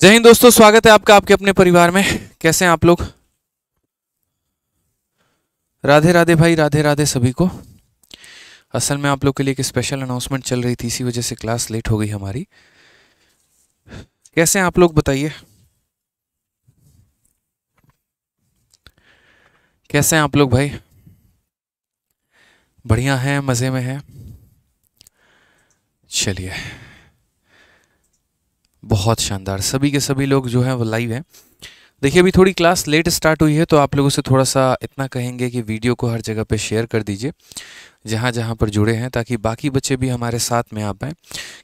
जय हिंद दोस्तों स्वागत है आपका आपके अपने परिवार में कैसे हैं आप लोग राधे राधे भाई राधे राधे सभी को असल में आप लोग के लिए एक स्पेशल अनाउंसमेंट चल रही थी इसी वजह से क्लास लेट हो गई हमारी कैसे हैं आप लोग बताइए कैसे हैं आप लोग भाई बढ़िया हैं मज़े में हैं चलिए बहुत शानदार सभी के सभी लोग जो हैं वो लाइव हैं देखिए अभी थोड़ी क्लास लेट स्टार्ट हुई है तो आप लोगों से थोड़ा सा इतना कहेंगे कि वीडियो को हर जगह पे शेयर कर दीजिए जहाँ जहाँ पर जुड़े हैं ताकि बाकी बच्चे भी हमारे साथ में आ पाएँ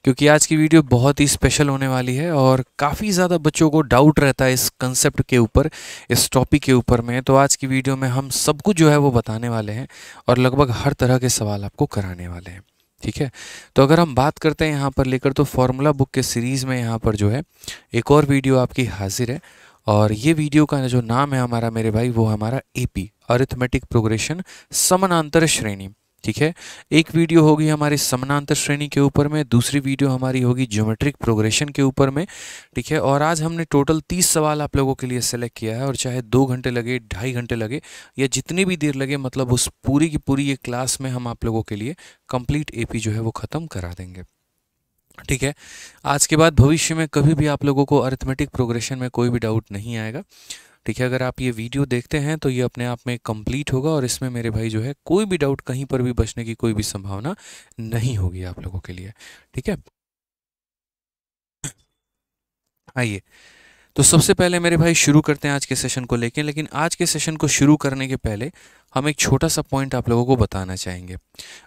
क्योंकि आज की वीडियो बहुत ही स्पेशल होने वाली है और काफ़ी ज़्यादा बच्चों को डाउट रहता है इस कंसेप्ट के ऊपर इस टॉपिक के ऊपर में तो आज की वीडियो में हम सब कुछ जो है वो बताने वाले हैं और लगभग हर तरह के सवाल आपको कराने वाले हैं ठीक है तो अगर हम बात करते हैं यहाँ पर लेकर तो फार्मूला बुक के सीरीज़ में यहाँ पर जो है एक और वीडियो आपकी हाजिर है और ये वीडियो का जो नाम है हमारा मेरे भाई वो हमारा एपी अरिथमेटिक प्रोग्रेशन समानांतर श्रेणी ठीक है एक वीडियो होगी हमारी समानांतर श्रेणी के ऊपर में दूसरी वीडियो हमारी होगी ज्योमेट्रिक प्रोग्रेशन के ऊपर में ठीक है और आज हमने टोटल तीस सवाल आप लोगों के लिए सेलेक्ट किया है और चाहे दो घंटे लगे ढाई घंटे लगे या जितनी भी देर लगे मतलब उस पूरी की पूरी ये क्लास में हम आप लोगों के लिए कंप्लीट ए जो है वो ख़त्म करा देंगे ठीक है आज के बाद भविष्य में कभी भी आप लोगों को अर्थमेटिक प्रोग्रेशन में कोई भी डाउट नहीं आएगा ठीक है अगर आप ये वीडियो देखते हैं तो ये अपने आप में कंप्लीट होगा और इसमें मेरे भाई जो है कोई भी डाउट कहीं पर भी बचने की कोई भी संभावना नहीं होगी आप लोगों के लिए ठीक है आइए तो सबसे पहले मेरे भाई शुरू करते हैं आज के सेशन को लेकर लेकिन आज के सेशन को शुरू करने के पहले हम एक छोटा सा पॉइंट आप लोगों को बताना चाहेंगे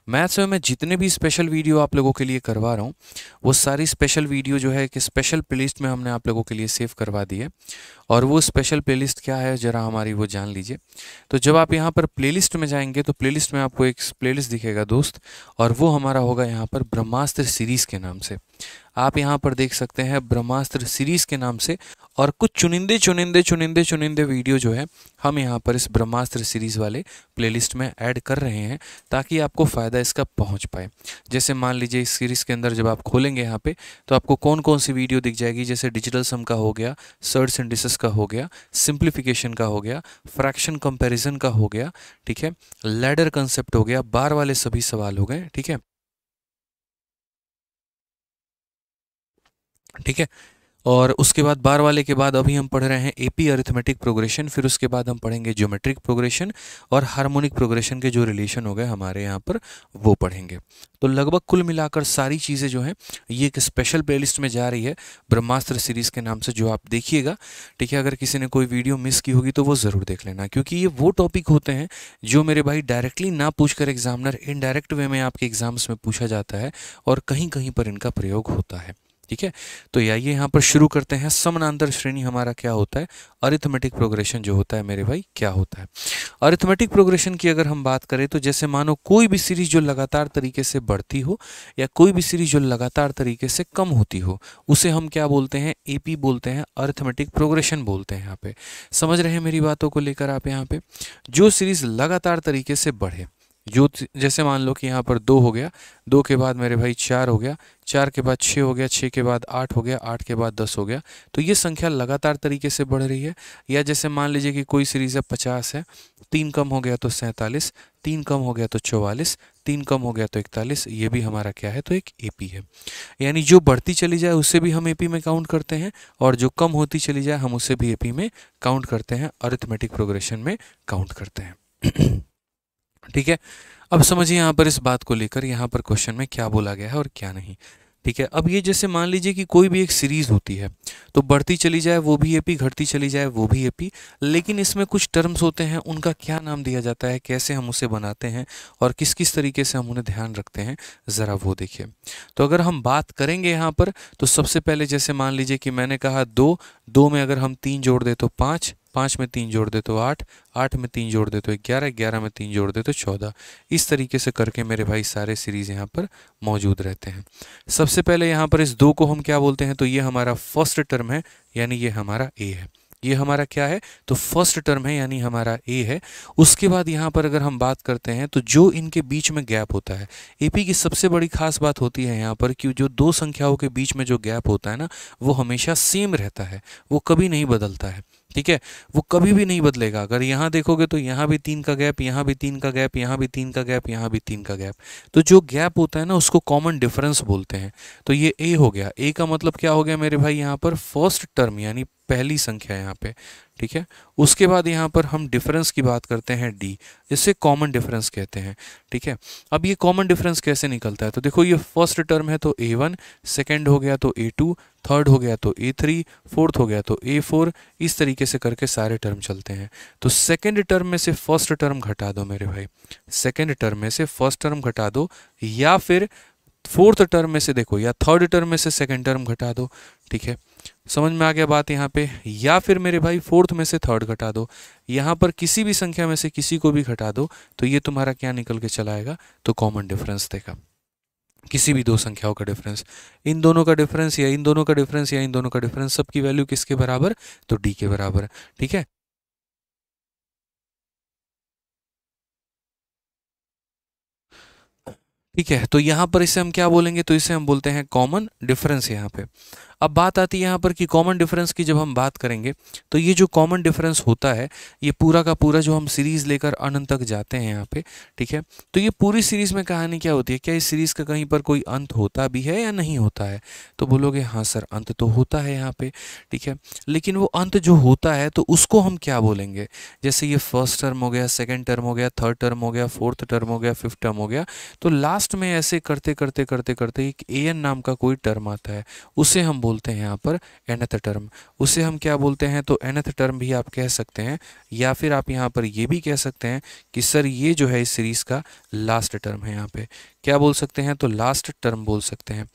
मैथ्स में मैं जितने भी स्पेशल वीडियो आप लोगों के लिए करवा रहा हूँ वो सारी स्पेशल वीडियो जो है कि स्पेशल प्लेलिस्ट में हमने आप लोगों के लिए सेव करवा दी है और वो स्पेशल प्लेलिस्ट क्या है ज़रा हमारी वो जान लीजिए तो जब आप यहाँ पर प्ले में जाएंगे तो प्ले में आपको एक प्ले दिखेगा दोस्त और वो हमारा होगा यहाँ पर ब्रह्मास्त्र सीरीज़ के नाम से आप यहाँ पर देख सकते हैं ब्रह्मास्त्र सीरीज़ के नाम से और कुछ चुनिंदे चुनिंदे चुनिंदे चुनिंदे वीडियो जो है हम यहाँ पर इस ब्रह्मास्त्र सीरीज़ वाले प्लेलिस्ट में ऐड कर रहे हैं ताकि आपको फ़ायदा इसका पहुँच पाए जैसे मान लीजिए इस सीरीज़ के अंदर जब आप खोलेंगे यहाँ पे तो आपको कौन कौन सी वीडियो दिख जाएगी जैसे डिजिटल सम का हो गया सर्ड सेंडिस का हो गया सिंप्लीफिकेशन का हो गया फ्रैक्शन कंपेरिजन का हो गया ठीक है लेडर कंसेप्ट हो गया बार वाले सभी सवाल हो गए ठीक है ठीक है और उसके बाद बार वाले के बाद अभी हम पढ़ रहे हैं एपी अरिथमेटिक प्रोग्रेशन फिर उसके बाद हम पढ़ेंगे ज्योमेट्रिक प्रोग्रेशन और हार्मोनिक प्रोग्रेशन के जो रिलेशन हो गए हमारे यहाँ पर वो पढ़ेंगे तो लगभग कुल मिलाकर सारी चीज़ें जो हैं ये एक स्पेशल प्लेलिस्ट में जा रही है ब्रह्मास्त्र सीरीज़ के नाम से जो आप देखिएगा ठीक है अगर किसी ने कोई वीडियो मिस की होगी तो वो ज़रूर देख लेना क्योंकि ये वो टॉपिक होते हैं जो मेरे भाई डायरेक्टली ना पूछकर एग्जामिनर इनडायरेक्ट वे में आपके एग्ज़ाम्स में पूछा जाता है और कहीं कहीं पर इनका प्रयोग होता है ठीक है तो आइए यहाँ पर शुरू करते हैं समानांतर श्रेणी हमारा क्या होता है अरिथमेटिक प्रोग्रेशन जो होता है मेरे भाई क्या होता है अरिथमेटिक प्रोग्रेशन की अगर हम बात करें तो जैसे मानो कोई भी सीरीज जो लगातार तरीके से बढ़ती हो या कोई भी सीरीज जो लगातार तरीके से कम होती हो उसे हम क्या बोलते हैं ए बोलते हैं अरिथमेटिक प्रोग्रेशन बोलते हैं यहाँ पे समझ रहे हैं मेरी बातों को लेकर आप यहाँ पे जो सीरीज लगातार तरीके से बढ़े जो जैसे मान लो कि यहाँ पर दो हो गया दो के बाद मेरे भाई चार हो गया चार के बाद छः हो गया छः के बाद आठ हो गया आठ के बाद दस हो गया तो ये संख्या लगातार तरीके से बढ़ रही है या जैसे मान लीजिए कि कोई सीरीज़ है पचास है तीन कम हो गया तो सैंतालीस तीन कम हो गया तो चौवालीस तीन कम हो गया तो इकतालीस ये भी हमारा क्या है तो एक ए है यानी जो बढ़ती चली जाए उससे भी हम ए में काउंट करते हैं और जो कम होती चली जाए हम उसे भी ए में काउंट करते हैं अरिथमेटिक प्रोग्रेशन में काउंट करते हैं ठीक है अब समझिए यहाँ पर इस बात को लेकर यहाँ पर क्वेश्चन में क्या बोला गया है और क्या नहीं ठीक है अब ये जैसे मान लीजिए कि कोई भी एक सीरीज़ होती है तो बढ़ती चली जाए वो भी एपी घटती चली जाए वो भी एपी लेकिन इसमें कुछ टर्म्स होते हैं उनका क्या नाम दिया जाता है कैसे हम उसे बनाते हैं और किस किस तरीके से हम उन्हें ध्यान रखते हैं ज़रा वो देखिए तो अगर हम बात करेंगे यहाँ पर तो सबसे पहले जैसे मान लीजिए कि मैंने कहा दो दो में अगर हम तीन जोड़ दें तो पाँच पाँच में तीन जोड़ दे तो आठ आठ में तीन जोड़ दे तो ग्यारह ग्यारह में तीन जोड़ दे तो चौदह इस तरीके से करके मेरे भाई सारे सीरीज़ यहाँ पर मौजूद रहते हैं सबसे पहले यहाँ पर इस दो को हम क्या बोलते हैं तो ये हमारा फर्स्ट टर्म है यानी ये हमारा ए है ये हमारा क्या है तो फर्स्ट टर्म है यानी हमारा ए है उसके बाद यहाँ पर अगर हम बात करते हैं तो जो इनके बीच में गैप होता है एपी की सबसे बड़ी खास बात होती है यहाँ पर कि जो दो संख्याओं के बीच में जो गैप होता है ना वो हमेशा सेम रहता है वो कभी नहीं बदलता है ठीक है वो कभी भी नहीं बदलेगा अगर यहाँ देखोगे तो यहाँ भी तीन का गैप यहाँ भी तीन का गैप यहाँ भी तीन का गैप यहाँ भी तीन का गैप तो जो गैप होता है ना उसको कॉमन डिफरेंस बोलते हैं तो ये ए हो गया ए का मतलब क्या हो गया मेरे भाई यहाँ पर फर्स्ट टर्म यानी पहली संख्या यहाँ पे ठीक है उसके बाद यहाँ पर हम डिफरेंस की बात करते हैं डी इसे कॉमन डिफरेंस कहते हैं ठीक है अब ये कॉमन डिफरेंस कैसे निकलता है तो देखो ये फर्स्ट टर्म है तो ए वन सेकेंड हो गया तो ए टू थर्ड हो गया तो ए थ्री फोर्थ हो गया तो ए फोर इस तरीके से करके सारे टर्म चलते हैं तो सेकेंड टर्म में से फर्स्ट टर्म घटा दो मेरे भाई सेकेंड टर्म में से फर्स्ट टर्म घटा दो या फिर फोर्थ टर्म में से देखो या थर्ड टर्म में से सेकेंड टर्म घटा दो ठीक है समझ में आ गया बात यहाँ पे या फिर मेरे भाई फोर्थ में से थर्ड घटा दो यहाँ पर किसी भी संख्या में से किसी को भी घटा दो तो ये तुम्हारा क्या निकल के चलाएगा तो कॉमन डिफरेंस देगा किसी भी दो संख्याओं का डिफरेंस इन दोनों का डिफरेंस या इन दोनों का डिफरेंस या इन दोनों का डिफरेंस सबकी वैल्यू किसके बराबर तो डी के बराबर ठीक है ठीक है तो यहां पर इसे हम क्या बोलेंगे तो इसे हम बोलते हैं कॉमन डिफरेंस यहां पे अब बात आती है यहाँ पर कि कॉमन डिफरेंस की जब हम बात करेंगे तो ये जो कॉमन डिफरेंस होता है ये पूरा का पूरा जो हम सीरीज़ लेकर अनंत तक जाते हैं यहाँ पे ठीक है तो ये पूरी सीरीज़ में कहानी क्या होती है क्या इस सीरीज़ का कहीं पर कोई अंत होता भी है या नहीं होता है तो बोलोगे हाँ सर अंत तो होता है यहाँ पे ठीक है लेकिन वो अंत जो होता है तो उसको हम क्या बोलेंगे जैसे ये फर्स्ट टर्म हो गया सेकेंड टर्म हो गया थर्ड टर्म हो गया फोर्थ टर्म हो गया फिफ्थ टर्म हो गया तो लास्ट में ऐसे करते करते करते करते एक ए नाम का कोई टर्म आता है उसे हम बोल बोलते हैं यहाँ पर एनथ टर्म उसे हम क्या बोलते हैं तो एनथ टर्म भी आप कह सकते हैं या फिर आप यहाँ पर ये भी कह सकते हैं कि सर ये जो है इस सीरीज़ का लास्ट टर्म है यहाँ पे क्या बोल सकते हैं तो लास्ट टर्म बोल सकते हैं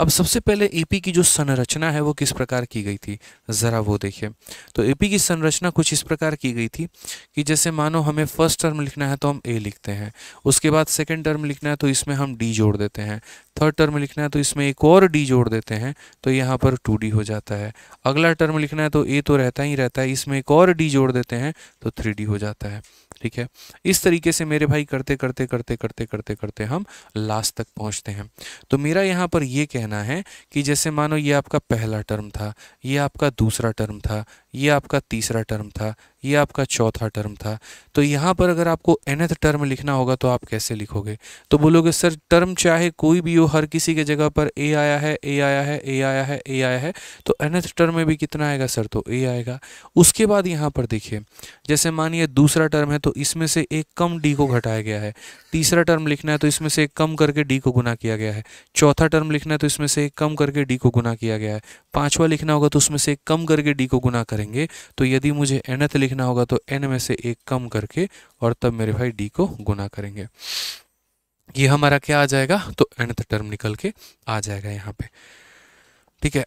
अब सबसे पहले एपी e की जो संरचना है वो किस प्रकार की गई थी ज़रा वो देखिए तो एपी e की संरचना कुछ इस प्रकार की गई थी कि जैसे मानो हमें फर्स्ट टर्म लिखना है तो हम ए लिखते हैं उसके बाद सेकेंड टर्म लिखना है तो इसमें हम डी जोड़ देते हैं थर्ड टर्म लिखना है तो इसमें एक और डी जोड़ देते हैं तो यहाँ पर टू डी हो जाता है अगला टर्म लिखना है तो ए तो रहता ही रहता है इसमें एक और डी जोड़ देते हैं तो थ्री डी हो जाता है ठीक है इस तरीके से मेरे भाई करते करते करते करते करते करते हम लास्ट तक पहुंचते हैं तो मेरा यहाँ पर ये कहना है कि जैसे मानो ये आपका पहला टर्म था ये आपका दूसरा टर्म था ये आपका तीसरा टर्म था ये आपका चौथा टर्म था तो यहाँ पर अगर आपको एनथ टर्म लिखना होगा तो आप कैसे लिखोगे तो बोलोगे सर टर्म चाहे कोई भी हो हर किसी के जगह पर ए आया है ए आया है ए आया है ए आया है तो एनथ टर्म में भी कितना आएगा सर तो ए आएगा उसके बाद यहाँ पर देखिए जैसे मानिए दूसरा टर्म है तो इसमें से एक कम डी को घटाया गया है तीसरा टर्म लिखना है तो इसमें से एक कम करके डी को गुना किया गया है चौथा टर्म लिखना है तो इसमें से एक कम करके डी को गुना किया गया है पाँचवा लिखना होगा तो उसमें से एक कम करके डी को गुना करें देंगे तो यदि मुझे nth लिखना होगा तो एन में से एक कम करके और तब मेरे भाई डी को गुना करेंगे ये हमारा क्या आ जाएगा तो nth टर्म निकल के आ जाएगा यहाँ पे ठीक है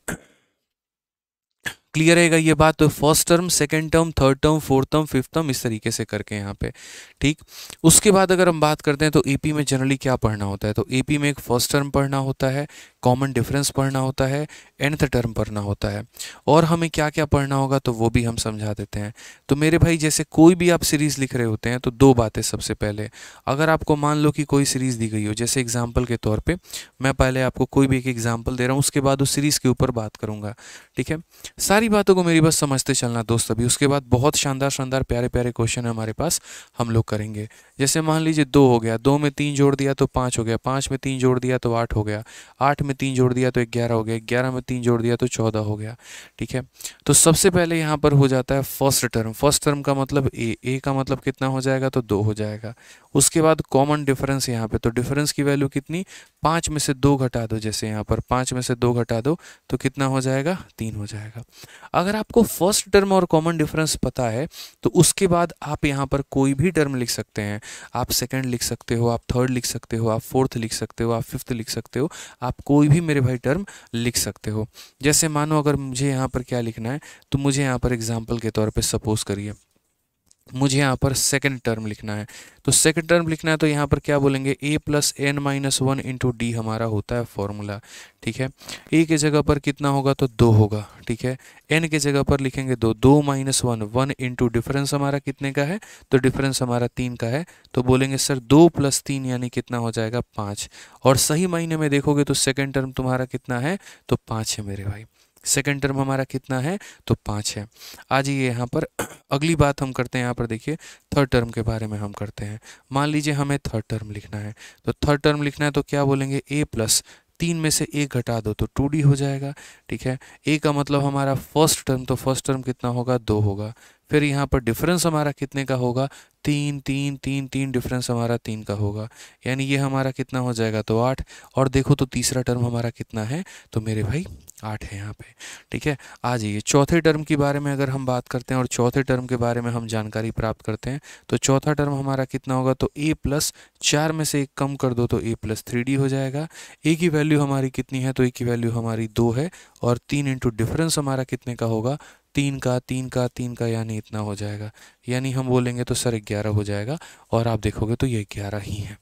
क्लियर रहेगा ये बात तो first term second term third term fourth term fifth term इस तरीके से करके यहाँ पे ठीक उसके बाद अगर हम बात करते हैं तो एपी में जनरली क्या पढ़ना होता है तो एपी में एक फर्स्ट टर्म पढ़ना होता है कॉमन डिफरेंस पढ़ना होता है एंड टर्म पढ़ना होता है और हमें क्या क्या पढ़ना होगा तो वो भी हम समझा देते हैं तो मेरे भाई जैसे कोई भी आप सीरीज़ लिख रहे होते हैं तो दो बातें सबसे पहले अगर आपको मान लो कि कोई सीरीज़ दी गई हो जैसे एग्जाम्पल के तौर पर मैं पहले आपको कोई भी एक एग्जाम्पल दे रहा हूँ उसके बाद उस सीरीज़ के ऊपर बात करूँगा ठीक है सारी बातों को मेरी बस समझते चलना दोस्त अभी उसके बाद बहुत शानदार शानदार प्यारे प्यारे क्वेश्चन हमारे पास हम लोग करेंगे जैसे मान लीजिए दो हो गया दो में तीन जोड़ दिया तो पाँच हो गया पाँच में तीन जोड़ दिया तो आठ हो गया आठ में तीन जोड़ दिया तो ग्यारह हो गया ग्यारह में तीन जोड़ दिया तो चौदह हो गया ठीक है तो सबसे पहले यहाँ पर हो जाता है फर्स्ट टर्म फर्स्ट टर्म का मतलब ए ए का मतलब कितना हो जाएगा तो दो हो जाएगा उसके बाद कॉमन डिफरेंस यहाँ पे तो डिफरेंस की वैल्यू कितनी पाँच में से दो घटा दो जैसे यहाँ पर पाँच में से दो घटा दो तो कितना हो जाएगा तीन हो जाएगा अगर आपको फर्स्ट टर्म और कॉमन डिफरेंस पता है तो उसके बाद आप यहाँ पर कोई भी टर्म लिख सकते हैं आप सेकेंड लिख सकते हो आप थर्ड लिख सकते हो आप फोर्थ लिख सकते हो आप फिफ्थ लिख सकते हो आप को कोई भी मेरे भाई टर्म लिख सकते हो जैसे मानो अगर मुझे यहाँ पर क्या लिखना है तो मुझे यहाँ पर एग्जाम्पल के तौर पर सपोज करिए मुझे यहाँ पर सेकेंड टर्म लिखना है तो सेकेंड टर्म लिखना है तो यहाँ पर क्या बोलेंगे ए plus N minus one into D हमारा होता है फॉर्मूला ठीक है ए के जगह पर कितना होगा तो दो होगा ठीक है एन के जगह पर लिखेंगे दो दो minus one one into difference हमारा कितने का है तो डिफरेंस हमारा तीन का है तो बोलेंगे सर दो प्लस तीन यानी कितना हो जाएगा पाँच और सही महीने में देखोगे तो सेकेंड टर्म तुम्हारा कितना है तो पाँच है मेरे भाई सेकेंड टर्म हमारा कितना है तो पाँच है आ जाइए यहाँ पर अगली बात हम करते हैं यहाँ पर देखिए थर्ड टर्म के बारे में हम करते हैं मान लीजिए हमें थर्ड टर्म लिखना है तो थर्ड टर्म लिखना है तो क्या बोलेंगे ए प्लस तीन में से एक घटा दो तो टू डी हो जाएगा ठीक है ए का मतलब हमारा फर्स्ट टर्म तो फर्स्ट टर्म कितना होगा दो होगा फिर यहाँ पर डिफरेंस हमारा कितने का होगा तीन तीन तीन तीन डिफरेंस हमारा तीन का होगा यानी ये हमारा कितना हो जाएगा तो आठ और देखो तो तीसरा टर्म हमारा कितना है तो मेरे भाई आठ है यहाँ पे ठीक है आ जाइए चौथे टर्म के बारे में अगर हम बात करते हैं और चौथे टर्म के बारे में हम जानकारी प्राप्त करते हैं तो चौथा टर्म हमारा कितना होगा तो ए प्लस चार में से एक कम कर दो तो ए प्लस थ्री डी हो जाएगा ए की वैल्यू हमारी कितनी है तो ए की वैल्यू हमारी दो है और तीन इंटू डिफरेंस हमारा कितने का होगा तीन का तीन का तीन का यानी इतना हो जाएगा यानी हम बोलेंगे तो सर ग्यारह हो जाएगा और आप देखोगे तो ये ग्यारह ही है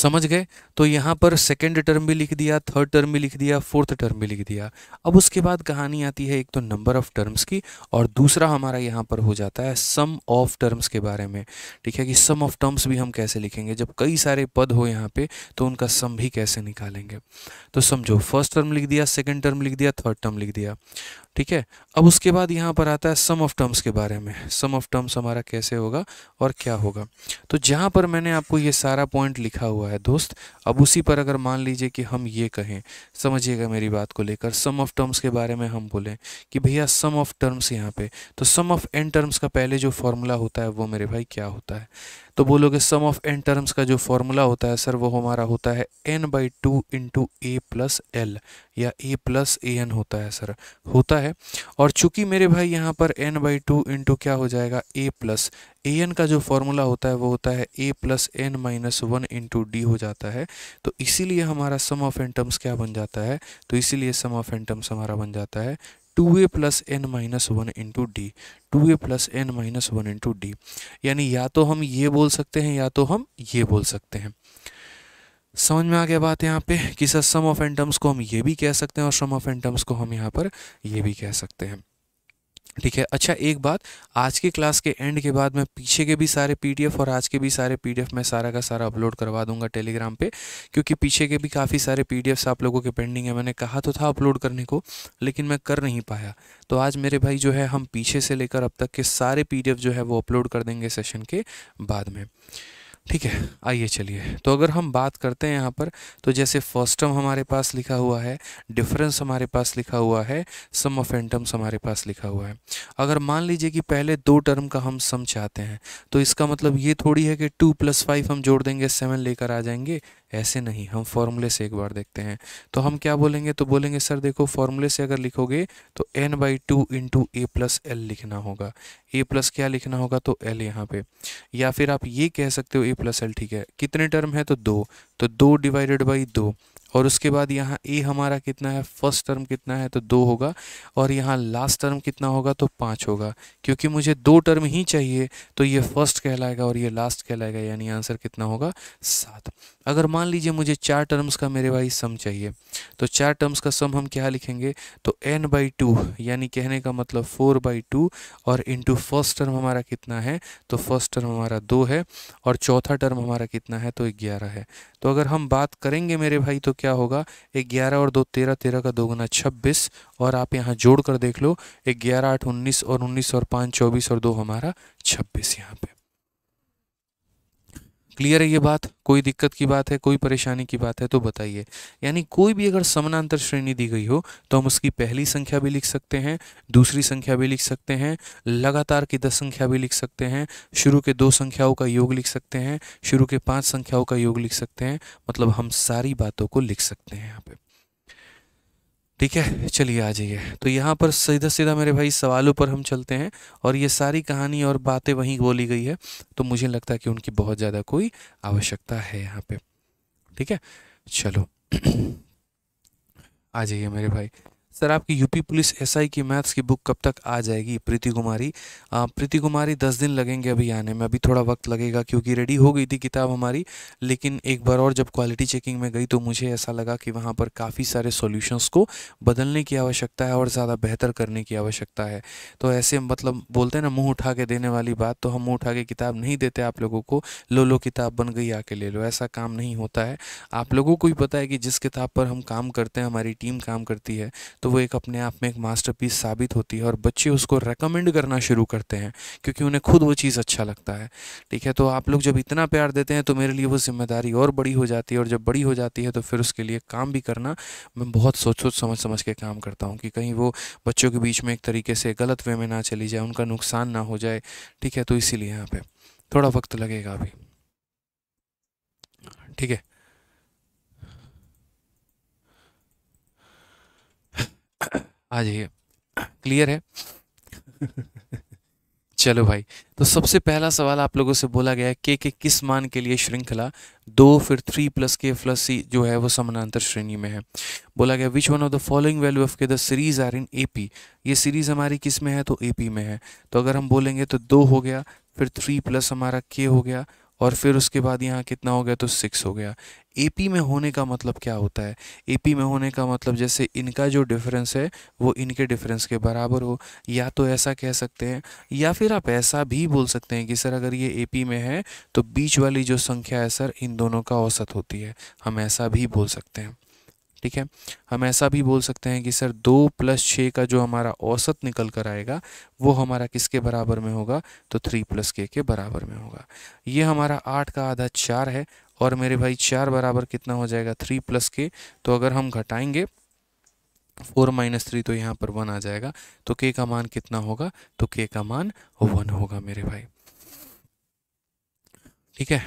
समझ गए तो यहाँ पर सेकेंड टर्म भी लिख दिया थर्ड टर्म भी लिख दिया फोर्थ टर्म भी लिख दिया अब उसके बाद कहानी आती है एक तो नंबर ऑफ टर्म्स की और दूसरा हमारा यहाँ पर हो जाता है सम ऑफ टर्म्स के बारे में ठीक है कि सम ऑफ टर्म्स भी हम कैसे लिखेंगे जब कई सारे पद हो यहाँ पे तो उनका सम भी कैसे निकालेंगे तो समझो फर्स्ट टर्म लिख दिया सेकेंड टर्म लिख दिया थर्ड टर्म लिख दिया ठीक है अब उसके बाद यहाँ पर आता है सम ऑफ टर्म्स के बारे में सम ऑफ टर्म्स हमारा कैसे होगा और क्या होगा तो जहाँ पर मैंने आपको ये सारा पॉइंट लिखा हुआ है दोस्त अब उसी पर अगर मान लीजिए कि हम ये कहें समझिएगा मेरी बात को लेकर सम ऑफ टर्म्स के बारे में हम बोलें कि भैया सम ऑफ टर्म्स यहाँ पे तो सम ऑफ एन टर्म्स का पहले जो फॉर्मूला होता है वो मेरे भाई क्या होता है तो बोलोगे सम ऑफ एन टर्म्स का जो फॉर्मूला होता है सर वो हमारा होता है N by two into A plus L या ए प्लस ए एन होता है सर होता है और चूंकि मेरे भाई यहाँ पर एन बाई टू इंटू क्या हो जाएगा ए प्लस ए एन का जो फॉर्मूला होता है वो होता है ए plus N minus one into D हो जाता है तो इसीलिए हमारा सम ऑफ एन टर्म्स क्या बन जाता है तो इसीलिए सम ऑफ एन टर्म्स हमारा बन जाता है टू ए plus N minus one into D two ए plus N minus one into D यानी या तो हम ये बोल सकते हैं या तो हम ये बोल सकते हैं समझ में आ गया बात यहाँ पे कि sir sum of and terms को हम ये भी कह सकते हैं और सम ऑफ एंड टर्म्स को हम यहाँ पर ये भी कह सकते हैं ठीक है अच्छा एक बात आज के क्लास के एंड के बाद मैं पीछे के भी सारे पीडीएफ और आज के भी सारे पीडीएफ मैं सारा का सारा अपलोड करवा दूंगा टेलीग्राम पे क्योंकि पीछे के भी काफ़ी सारे पीडीएफ्स आप लोगों के पेंडिंग है मैंने कहा तो था अपलोड करने को लेकिन मैं कर नहीं पाया तो आज मेरे भाई जो है हम पीछे से लेकर अब तक के सारे पी जो है वो अपलोड कर देंगे सेशन के बाद में ठीक है आइए चलिए तो अगर हम बात करते हैं यहाँ पर तो जैसे फर्स्ट टर्म हमारे पास लिखा हुआ है डिफरेंस हमारे पास लिखा हुआ है सम ऑफ एन टर्म्स हमारे पास लिखा हुआ है अगर मान लीजिए कि पहले दो टर्म का हम सम चाहते हैं तो इसका मतलब ये थोड़ी है कि टू प्लस फाइव हम जोड़ देंगे सेवन लेकर आ जाएंगे ऐसे नहीं हम फॉर्मूले से एक बार देखते हैं तो हम क्या बोलेंगे तो बोलेंगे सर देखो फॉर्मूले से अगर लिखोगे तो N by two into A plus L लिखना होगा ए प्लस क्या लिखना होगा तो एल यहाँ पे या फिर आप ये कह सकते हो ए प्लस एल ठीक है कितने टर्म है तो दो तो दो डिवाइडेड बाई दो और उसके बाद यहाँ ए हमारा कितना है फर्स्ट टर्म कितना है तो दो होगा और यहाँ लास्ट टर्म कितना होगा तो पाँच होगा क्योंकि मुझे दो टर्म ही चाहिए तो ये फर्स्ट कहलाएगा और ये लास्ट कहलाएगा यानी आंसर कितना होगा सात अगर मान लीजिए मुझे चार टर्म्स का मेरे भाई सम चाहिए तो चार टर्म्स का सम हम क्या लिखेंगे तो एन बाई टू यानी कहने का मतलब फोर बाई टू और इंटू फर्स्ट टर्म हमारा कितना है तो फर्स्ट टर्म हमारा दो है और चौथा टर्म हमारा कितना है तो ग्यारह है तो अगर हम बात करेंगे मेरे भाई तो क्या होगा ग्यारह और दो तेरह तेरह का दोगुना छब्बीस और आप यहाँ जोड़ कर देख लो ग्यारह आठ उन्नीस और उन्नीस और पाँच चौबीस और दो हमारा छब्बीस यहाँ पे क्लियर है ये बात कोई दिक्कत की बात है कोई परेशानी की बात है तो बताइए यानी कोई भी अगर समानांतर श्रेणी दी गई हो तो हम उसकी पहली संख्या भी लिख सकते हैं दूसरी संख्या भी लिख सकते हैं लगातार की दस संख्या भी लिख सकते हैं शुरू के दो संख्याओं का योग लिख सकते हैं शुरू के पाँच संख्याओं का योग लिख सकते हैं मतलब हम सारी बातों को लिख सकते हैं यहाँ पर ठीक है चलिए आ जाइए तो यहाँ पर सीधा सीधा मेरे भाई सवालों पर हम चलते हैं और ये सारी कहानी और बातें वहीं बोली गई है तो मुझे लगता है कि उनकी बहुत ज़्यादा कोई आवश्यकता है यहाँ पे ठीक है चलो आ जाइए मेरे भाई सर आपकी यूपी पुलिस एसआई की मैथ्स की बुक कब तक आ जाएगी प्रीति कुमारी प्रीति कुमारी दस दिन लगेंगे अभी आने में अभी थोड़ा वक्त लगेगा क्योंकि रेडी हो गई थी किताब हमारी लेकिन एक बार और जब क्वालिटी चेकिंग में गई तो मुझे ऐसा लगा कि वहाँ पर काफ़ी सारे सॉल्यूशंस को बदलने की आवश्यकता है और ज़्यादा बेहतर करने की आवश्यकता है तो ऐसे मतलब बोलते हैं ना मुँह उठा के देने वाली बात तो हम मुँह उठा के किताब नहीं देते आप लोगों को लो लो किताब बन गई आके ले लो ऐसा काम नहीं होता है आप लोगों को भी पता है कि जिस किताब पर हम काम करते हैं हमारी टीम काम करती है तो वो एक अपने आप में एक मास्टरपीस साबित होती है और बच्चे उसको रेकमेंड करना शुरू करते हैं क्योंकि उन्हें खुद वो चीज़ अच्छा लगता है ठीक है तो आप लोग जब इतना प्यार देते हैं तो मेरे लिए वो जिम्मेदारी और बड़ी हो जाती है और जब बड़ी हो जाती है तो फिर उसके लिए काम भी करना मैं बहुत सोच सोच समझ समझ के काम करता हूँ कि कहीं वो बच्चों के बीच में एक तरीके से गलत वे में ना चली जाए उनका नुकसान ना हो जाए ठीक है तो इसीलिए यहाँ पर थोड़ा वक्त लगेगा अभी ठीक है आ जाइए क्लियर है चलो भाई तो सबसे पहला सवाल आप लोगों से बोला गया है के के किस मान के लिए श्रृंखला दो फिर three plus K plus C जो है वो समानांतर श्रेणी में है बोला गया which one of the following value of K the series are in AP ये सीरीज हमारी किस में है तो एपी में है तो अगर हम बोलेंगे तो दो हो गया फिर थ्री प्लस हमारा के हो गया और फिर उसके बाद यहाँ कितना हो गया तो सिक्स हो गया एपी में होने का मतलब क्या होता है एपी में होने का मतलब जैसे इनका जो डिफरेंस है वो इनके डिफरेंस के बराबर हो या तो ऐसा कह सकते हैं या फिर आप ऐसा भी बोल सकते हैं कि सर अगर ये एपी में है तो बीच वाली जो संख्या है सर इन दोनों का औसत होती है हम ऐसा भी बोल सकते हैं ठीक है हम ऐसा भी बोल सकते हैं कि सर दो प्लस छः का जो हमारा औसत निकल कर आएगा वो हमारा किसके बराबर में होगा तो थ्री प्लस के के बराबर में होगा ये हमारा आठ का आधा चार है और मेरे भाई चार बराबर कितना हो जाएगा थ्री प्लस के तो अगर हम घटाएंगे फोर माइनस थ्री तो यहाँ पर वन आ जाएगा तो के का मान कितना होगा तो के का मान वन होगा मेरे भाई ठीक है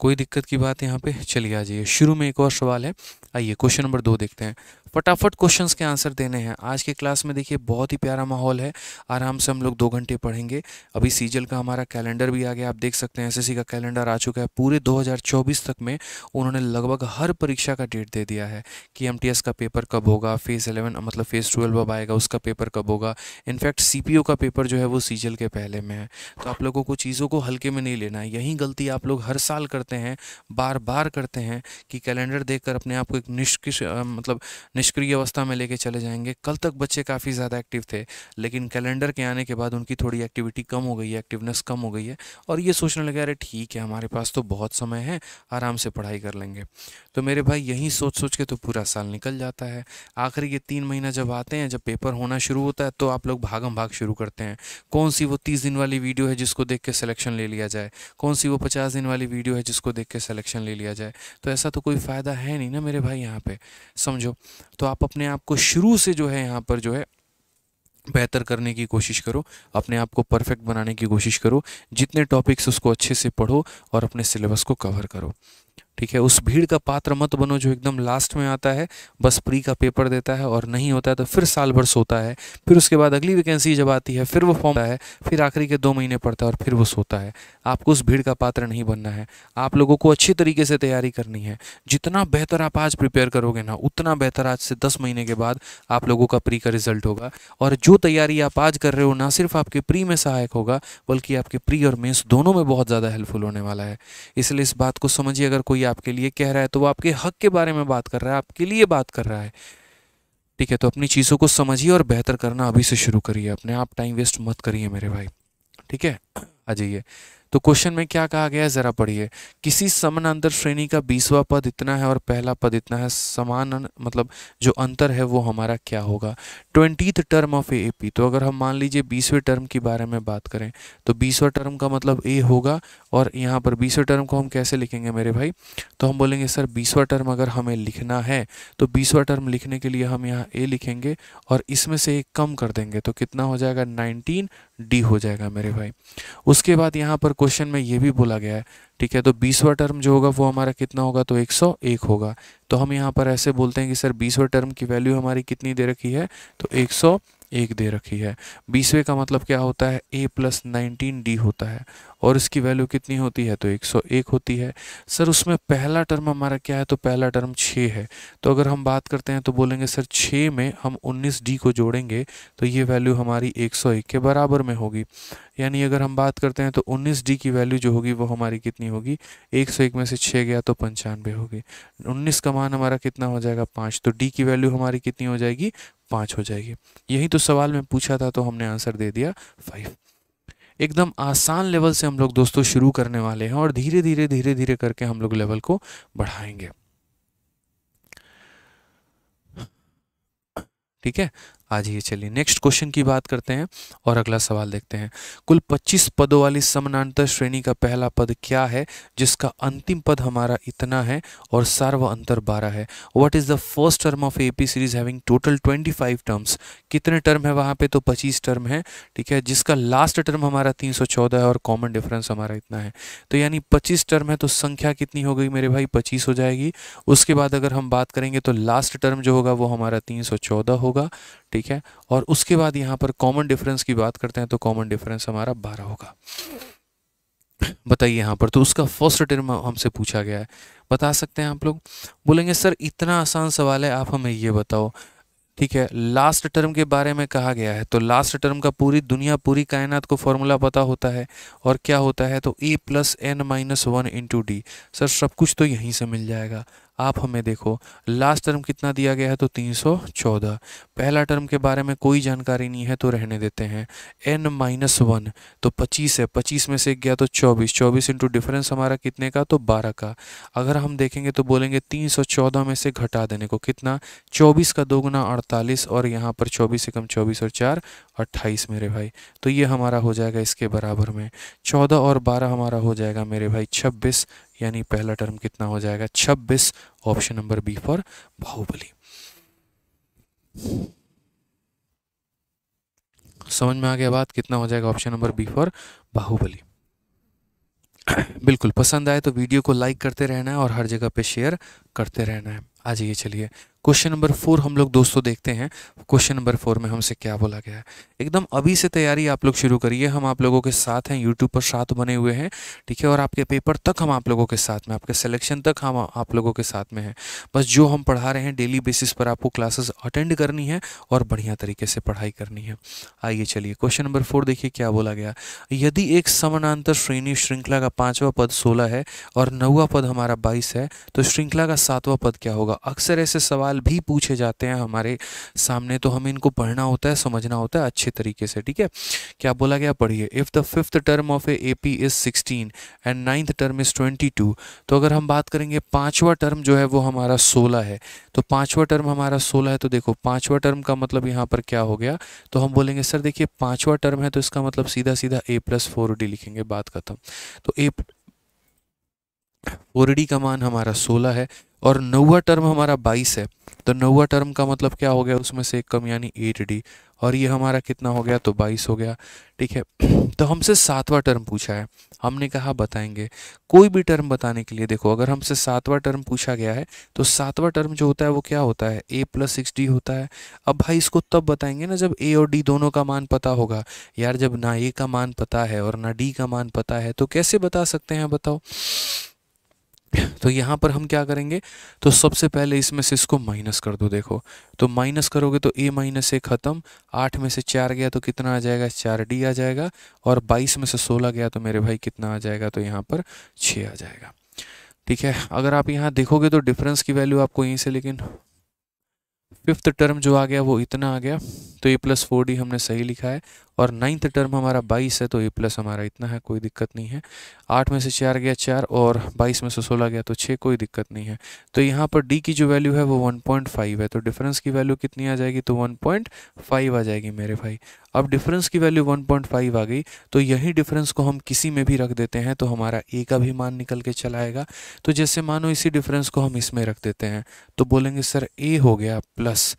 कोई दिक्कत की बात यहाँ पे चलिए आ जाइए शुरू में एक और सवाल है आइए क्वेश्चन नंबर दो देखते हैं फटाफट क्वेश्चन के आंसर देने हैं आज के क्लास में देखिए बहुत ही प्यारा माहौल है आराम से हम लोग दो घंटे पढ़ेंगे अभी सीजल का हमारा कैलेंडर भी आ गया आप देख सकते हैं एसएससी का कैलेंडर आ चुका है पूरे 2024 तक में उन्होंने लगभग हर परीक्षा का डेट दे दिया है कि एम का पेपर कब होगा फेज़ एलेवन मतलब फेज़ ट्वेल्व अब आएगा उसका पेपर कब होगा इनफैक्ट सी का पेपर जो है वो सीजल के पहले में है तो आप लोगों को चीज़ों को हल्के में नहीं लेना है यही गलती आप लोग हर साल करते करते हैं बार बार करते हैं कि कैलेंडर देखकर अपने आप को एक निष्क्रिय मतलब निष्क्रिय अवस्था में लेके चले जाएंगे कल तक बच्चे काफ़ी ज़्यादा एक्टिव थे लेकिन कैलेंडर के आने के बाद उनकी थोड़ी एक्टिविटी कम हो गई है एक्टिवनेस कम हो गई है और ये सोचने लगे अरे ठीक है हमारे पास तो बहुत समय है आराम से पढ़ाई कर लेंगे तो मेरे भाई यही सोच सोच के तो पूरा साल निकल जाता है आखिर ये तीन महीना जब आते हैं जब पेपर होना शुरू होता है तो आप लोग भागम भाग शुरू करते हैं कौन सी वो तीस दिन वाली वीडियो है जिसको देख के सिलेक्शन ले लिया जाए कौन सी वो पचास दिन वाली वीडियो है जिसको इसको देख के सिलेक्शन ले लिया जाए तो ऐसा तो कोई फ़ायदा है नहीं ना मेरे भाई यहाँ पर समझो तो आप अपने आप को शुरू से जो है यहाँ पर जो है बेहतर करने की कोशिश करो अपने आप को परफेक्ट बनाने की कोशिश करो जितने टॉपिक्स उसको अच्छे से पढ़ो और अपने सिलेबस को कवर करो ठीक है उस भीड़ का पात्र मत बनो जो एकदम लास्ट में आता है बस प्री का पेपर देता है और नहीं होता है तो फिर साल भर सोता है फिर उसके बाद अगली वैकेंसी जब आती है फिर वो फॉर्म आता है फिर आखिरी के दो महीने पड़ता है और फिर वो सोता है आपको उस भीड़ का पात्र नहीं बनना है आप लोगों को अच्छी तरीके से तैयारी करनी है जितना बेहतर आप आज प्रिपेयर करोगे ना उतना बेहतर आज से दस महीने के बाद आप लोगों का प्री का रिजल्ट होगा और जो तैयारी आप आज कर रहे हो ना सिर्फ आपके प्री में सहायक होगा बल्कि आपके प्री और मेन्स दोनों में बहुत ज़्यादा हेल्पफुल होने वाला है इसलिए इस बात को समझिए अगर कोई आपके लिए कह रहा है तो वो आपके हक के बारे में बात कर रहा है आपके लिए बात कर रहा है ठीक है तो अपनी चीज़ों को समझिए और बेहतर करना अभी से शुरू करिए अपने आप टाइम वेस्ट मत करिए मेरे भाई ठीक है आ जाइए तो क्वेश्चन में क्या कहा गया है ज़रा पढ़िए किसी समानांतर श्रेणी का बीसवा पद इतना है और पहला पद इतना है समान मतलब जो अंतर है वो हमारा क्या होगा twenty term of A P तो अगर हम मान लीजिए बीसवें टर्म के बारे में बात करें तो बीसवा टर्म का मतलब ए होगा और यहाँ पर बीसवें टर्म को हम कैसे लिखेंगे मेरे भाई तो हम बोलेंगे सर बीसवा टर्म अगर हमें लिखना है तो बीसवा टर्म लिखने के लिए हम यहाँ ए लिखेंगे और इसमें से एक कम कर देंगे तो कितना हो जाएगा नाइनटीन डी हो जाएगा मेरे भाई उसके बाद यहाँ पर क्वेश्चन में ये भी बोला गया है ठीक है तो बीसवा टर्म जो होगा वो हमारा कितना होगा तो 101 होगा तो हम यहाँ पर ऐसे बोलते हैं कि सर बीसवा टर्म की वैल्यू हमारी कितनी दे रखी है तो सौ एक दे रखी है बीसवें का मतलब क्या होता है ए प्लस नाइनटीन डी होता है और इसकी वैल्यू कितनी होती है तो एक सौ एक होती है सर उसमें पहला टर्म हमारा क्या है तो पहला टर्म छः है तो अगर हम बात करते हैं तो बोलेंगे सर छः में हम उन्नीस डी को जोड़ेंगे तो ये वैल्यू हमारी एक सौ एक के बराबर में होगी यानी अगर हम बात करते हैं तो उन्नीस डी की वैल्यू जो होगी वो हमारी कितनी होगी एक सौ एक में से छः गया तो पंचानवे होगी 19 का मान हमारा कितना हो जाएगा पाँच तो डी की वैल्यू हमारी कितनी हो जाएगी पाँच हो जाएगी यही तो सवाल में पूछा था तो हमने आंसर दे दिया फाइव एकदम आसान लेवल से हम लोग दोस्तों शुरू करने वाले हैं और धीरे धीरे धीरे धीरे करके हम लोग लेवल को बढ़ाएंगे ठीक है आज ही चलिए नेक्स्ट क्वेश्चन की बात करते हैं और अगला सवाल देखते हैं कुल 25 पदों वाली समानांतर श्रेणी का पहला पद क्या है जिसका अंतिम पद हमारा इतना है और सर्व अंतर बारह है what is the first term of A P series having total 25 terms कितने टर्म है वहाँ पे तो 25 टर्म है ठीक है जिसका लास्ट टर्म हमारा तीन है और कॉमन डिफरेंस हमारा इतना है तो यानी पच्चीस टर्म है तो संख्या कितनी हो गई मेरे भाई पच्चीस हो जाएगी उसके बाद अगर हम बात करेंगे तो लास्ट टर्म जो होगा वो हमारा 314 होगा ठीक है और उसके बाद यहाँ पर कॉमन डिफरेंस की बात करते हैं तो कॉमन डिफरेंस हमारा बारह होगा बताइए यहाँ पर तो उसका फर्स्ट टर्म हमसे पूछा गया है बता सकते हैं आप लोग बोलेंगे सर इतना आसान सवाल है आप हमें ये बताओ ठीक है लास्ट टर्म के बारे में कहा गया है तो लास्ट टर्म का पूरी दुनिया पूरी कायनात को फॉर्मूला पता होता है और क्या होता है तो ए plus N minus one into D sir सब कुछ तो यहीं से मिल जाएगा आप हमें देखो लास्ट टर्म कितना दिया गया है तो 314 पहला टर्म के बारे में कोई जानकारी नहीं है तो रहने देते हैं एन माइनस वन तो 25 है 25 में से गया तो 24 24 इंटू डिफरेंस हमारा कितने का तो 12 का अगर हम देखेंगे तो बोलेंगे 314 में से घटा देने को कितना 24 का दोगुना अड़तालीस और यहाँ पर चौबीस से कम चौबीस और चार अट्ठाईस मेरे भाई तो ये हमारा हो जाएगा इसके बराबर में चौदह और बारह हमारा हो जाएगा मेरे भाई छब्बीस यानी पहला टर्म कितना हो जाएगा छब्बीस option number B for Bahubali समझ में आ गया बात कितना हो जाएगा option number B for Bahubali बिल्कुल पसंद आए तो वीडियो को लाइक करते रहना और हर जगह पे शेयर करते रहना है आ जाइए चलिए क्वेश्चन नंबर फोर हम लोग दोस्तों देखते हैं क्वेश्चन नंबर फोर में हमसे क्या बोला गया है एकदम अभी से तैयारी आप लोग शुरू करिए हम आप लोगों के साथ हैं यूट्यूब पर साथ बने हुए हैं ठीक है और आपके पेपर तक हम आप लोगों के साथ में आपके सिलेक्शन तक हम आप लोगों के साथ में हैं बस जो हम पढ़ा रहे हैं डेली बेसिस पर आपको क्लासेस अटेंड करनी है और बढ़िया तरीके से पढ़ाई करनी है आइए चलिए क्वेश्चन नंबर फोर देखिए क्या बोला गया यदि एक समानांतर श्रेणी श्रृंखला का पाँचवा पद सोलह है और नौवा पद हमारा बाईस है तो श्रृंखला का सातवां पद क्या होगा अक्सर ऐसे सवाल भी पूछे जाते हैं हमारे सामने तो हमें इनको पढ़ना होता है समझना होता है अच्छे तरीके से ठीक है क्या बोला गया पढ़िए if the fifth term of A A P is sixteen and ninth term is twenty two तो अगर हम बात करेंगे पाँचवा टर्म जो है वो हमारा सोलह है तो पाँचवा टर्म हमारा सोलह है तो देखो पाँचवा टर्म का मतलब यहाँ पर क्या हो गया तो हम बोलेंगे सर देखिए पाँचवा टर्म है तो इसका मतलब सीधा सीधा ए प्लस फोर डी लिखेंगे बात खत्म तो ए फोर डी का मान हमारा सोलह है और नौवा टर्म हमारा बाईस है तो नौवा टर्म का मतलब क्या हो गया उसमें से एक कम यानी एट डी और ये हमारा कितना हो गया तो बाईस हो गया ठीक है तो हमसे सातवां टर्म पूछा है हमने कहा बताएंगे कोई भी टर्म बताने के लिए देखो अगर हमसे सातवां टर्म पूछा गया है तो सातवां टर्म जो होता है वो क्या होता है ए प्लस सिक्स डी होता है अब भाई इसको तब बताएंगे ना जब ए और डी दोनों का मान पता होगा यार जब ना ए का मान पता है और ना डी का मान पता है तो कैसे बता सकते हैं बताओ तो यहाँ पर हम क्या करेंगे तो सबसे पहले इसमें से इसको माइनस कर दो देखो तो माइनस करोगे तो ए माइनस ए ख़त्म आठ में से चार गया तो कितना आ जाएगा चार डी आ जाएगा और बाईस में से सोलह गया तो मेरे भाई कितना आ जाएगा तो यहाँ पर छः आ जाएगा ठीक है अगर आप यहाँ देखोगे तो डिफरेंस की वैल्यू आपको यहीं से लेकिन फिफ्थ टर्म जो आ गया वो इतना आ गया तो ए प्लस फोर डी हमने सही लिखा है और नाइन्थ टर्म हमारा बाईस है तो ए प्लस हमारा इतना है कोई दिक्कत नहीं है आठ में से चार गया चार और बाईस में से सोलह गया तो छः कोई दिक्कत नहीं है तो यहाँ पर डी की जो वैल्यू है वो वन पॉइंट फाइव है तो डिफरेंस की वैल्यू कितनी आ जाएगी तो वन पॉइंट फाइव आ जाएगी मेरे भाई अब डिफरेंस की वैल्यू 1.5 आ गई तो यही डिफरेंस को हम किसी में भी रख देते हैं तो हमारा ए का भी मान निकल के चला आएगा तो जैसे मानो इसी डिफरेंस को हम इसमें रख देते हैं तो बोलेंगे सर ए हो गया प्लस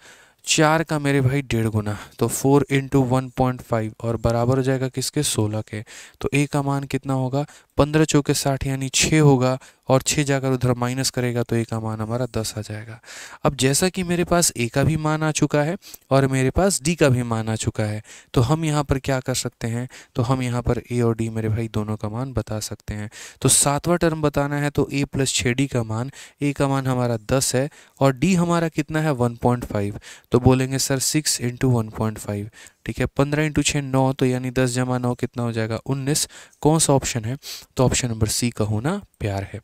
चार का मेरे भाई डेढ़ गुना तो four into one point five और बराबर हो जाएगा किसके सोलह के तो ए का मान कितना होगा पंद्रह चौके साठ यानी छः होगा और छः जाकर उधर माइनस करेगा तो ए का मान हमारा दस आ जाएगा अब जैसा कि मेरे पास ए का भी मान आ चुका है और मेरे पास डी का भी मान आ चुका है तो हम यहाँ पर क्या कर सकते हैं तो हम यहाँ पर ए और डी मेरे भाई दोनों का मान बता सकते हैं तो सातवां टर्म बताना है तो ए प्लस छः डी का मान ए का मान हमारा दस है और डी हमारा कितना है वन पॉइंट फाइव तो बोलेंगे sir six into one point five ठीक है पंद्रह इंटू छः नौ तो यानी दस जमा नौ कितना हो जाएगा उन्नीस कौन सा ऑप्शन है तो ऑप्शन नंबर सी का होना प्यार है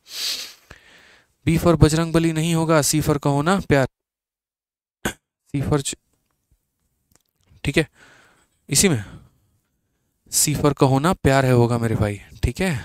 बी फॉर बजरंग बली नहीं होगा सी फॉर का होना प्यार सी फॉर ठीक है इसी में सी फॉर का होना प्यार है होगा मेरे भाई ठीक है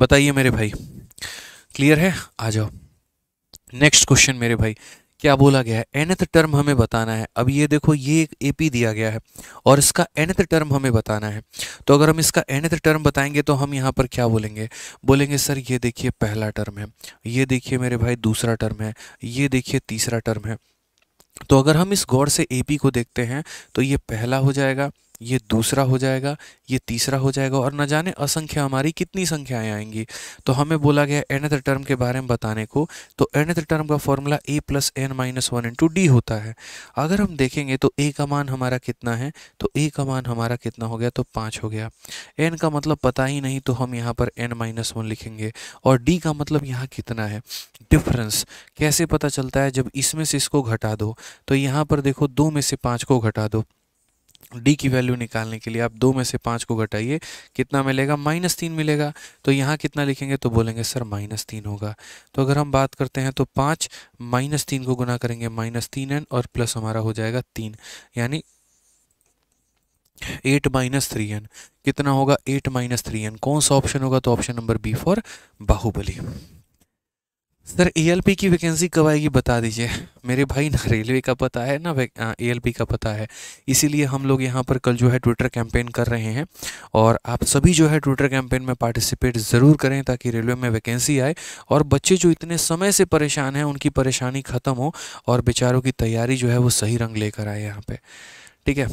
बताइए मेरे भाई क्लियर है आ जाओ नेक्स्ट क्वेश्चन मेरे भाई क्या बोला गया है एनथ टर्म हमें बताना है अब ये देखो ये एक एपी दिया गया है और इसका एनथ टर्म हमें बताना है तो अगर हम इसका एनथ टर्म बताएंगे तो हम यहाँ पर क्या बोलेंगे बोलेंगे सर ये देखिए पहला टर्म है ये देखिए मेरे भाई दूसरा टर्म है ये देखिए तीसरा टर्म है तो अगर हम इस गौर से पी को देखते हैं तो ये पहला हो जाएगा ये दूसरा हो जाएगा ये तीसरा हो जाएगा और न जाने असंख्या हमारी कितनी संख्याएं आएंगी तो हमें बोला गया एनथ टर्म के बारे में बताने को तो एनथ टर्म का formula A plus N minus one into D होता है अगर हम देखेंगे तो ए का मान हमारा कितना है तो ए का मान हमारा कितना हो गया तो पाँच हो गया एन का मतलब पता ही नहीं तो हम यहाँ पर एन माइनस वन लिखेंगे और डी का मतलब यहाँ कितना है डिफरेंस कैसे पता चलता है जब इसमें से इसको घटा दो तो यहाँ पर देखो दो में से पाँच को घटा दो डी की वैल्यू निकालने के लिए आप दो में से पाँच को घटाइए कितना मिलेगा माइनस तीन मिलेगा तो यहाँ कितना लिखेंगे तो बोलेंगे सर माइनस तीन होगा तो अगर हम बात करते हैं तो पाँच माइनस तीन को गुना करेंगे माइनस तीन एन और प्लस हमारा हो जाएगा तीन यानी एट माइनस थ्री एन कितना होगा एट माइनस थ्री एन कौन सा ऑप्शन होगा तो option number B for Bahubali sir A की वैकेंसी कब आएगी बता दीजिए मेरे भाई ना रेलवे का पता है ना ए का पता है इसीलिए हम लोग यहाँ पर कल जो है ट्विटर कैंपेन कर रहे हैं और आप सभी जो है ट्विटर कैंपेन में पार्टिसिपेट ज़रूर करें ताकि रेलवे में वैकेंसी आए और बच्चे जो इतने समय से परेशान हैं उनकी परेशानी ख़त्म हो और बेचारों की तैयारी जो है वो सही रंग लेकर आए यहाँ पर ठीक है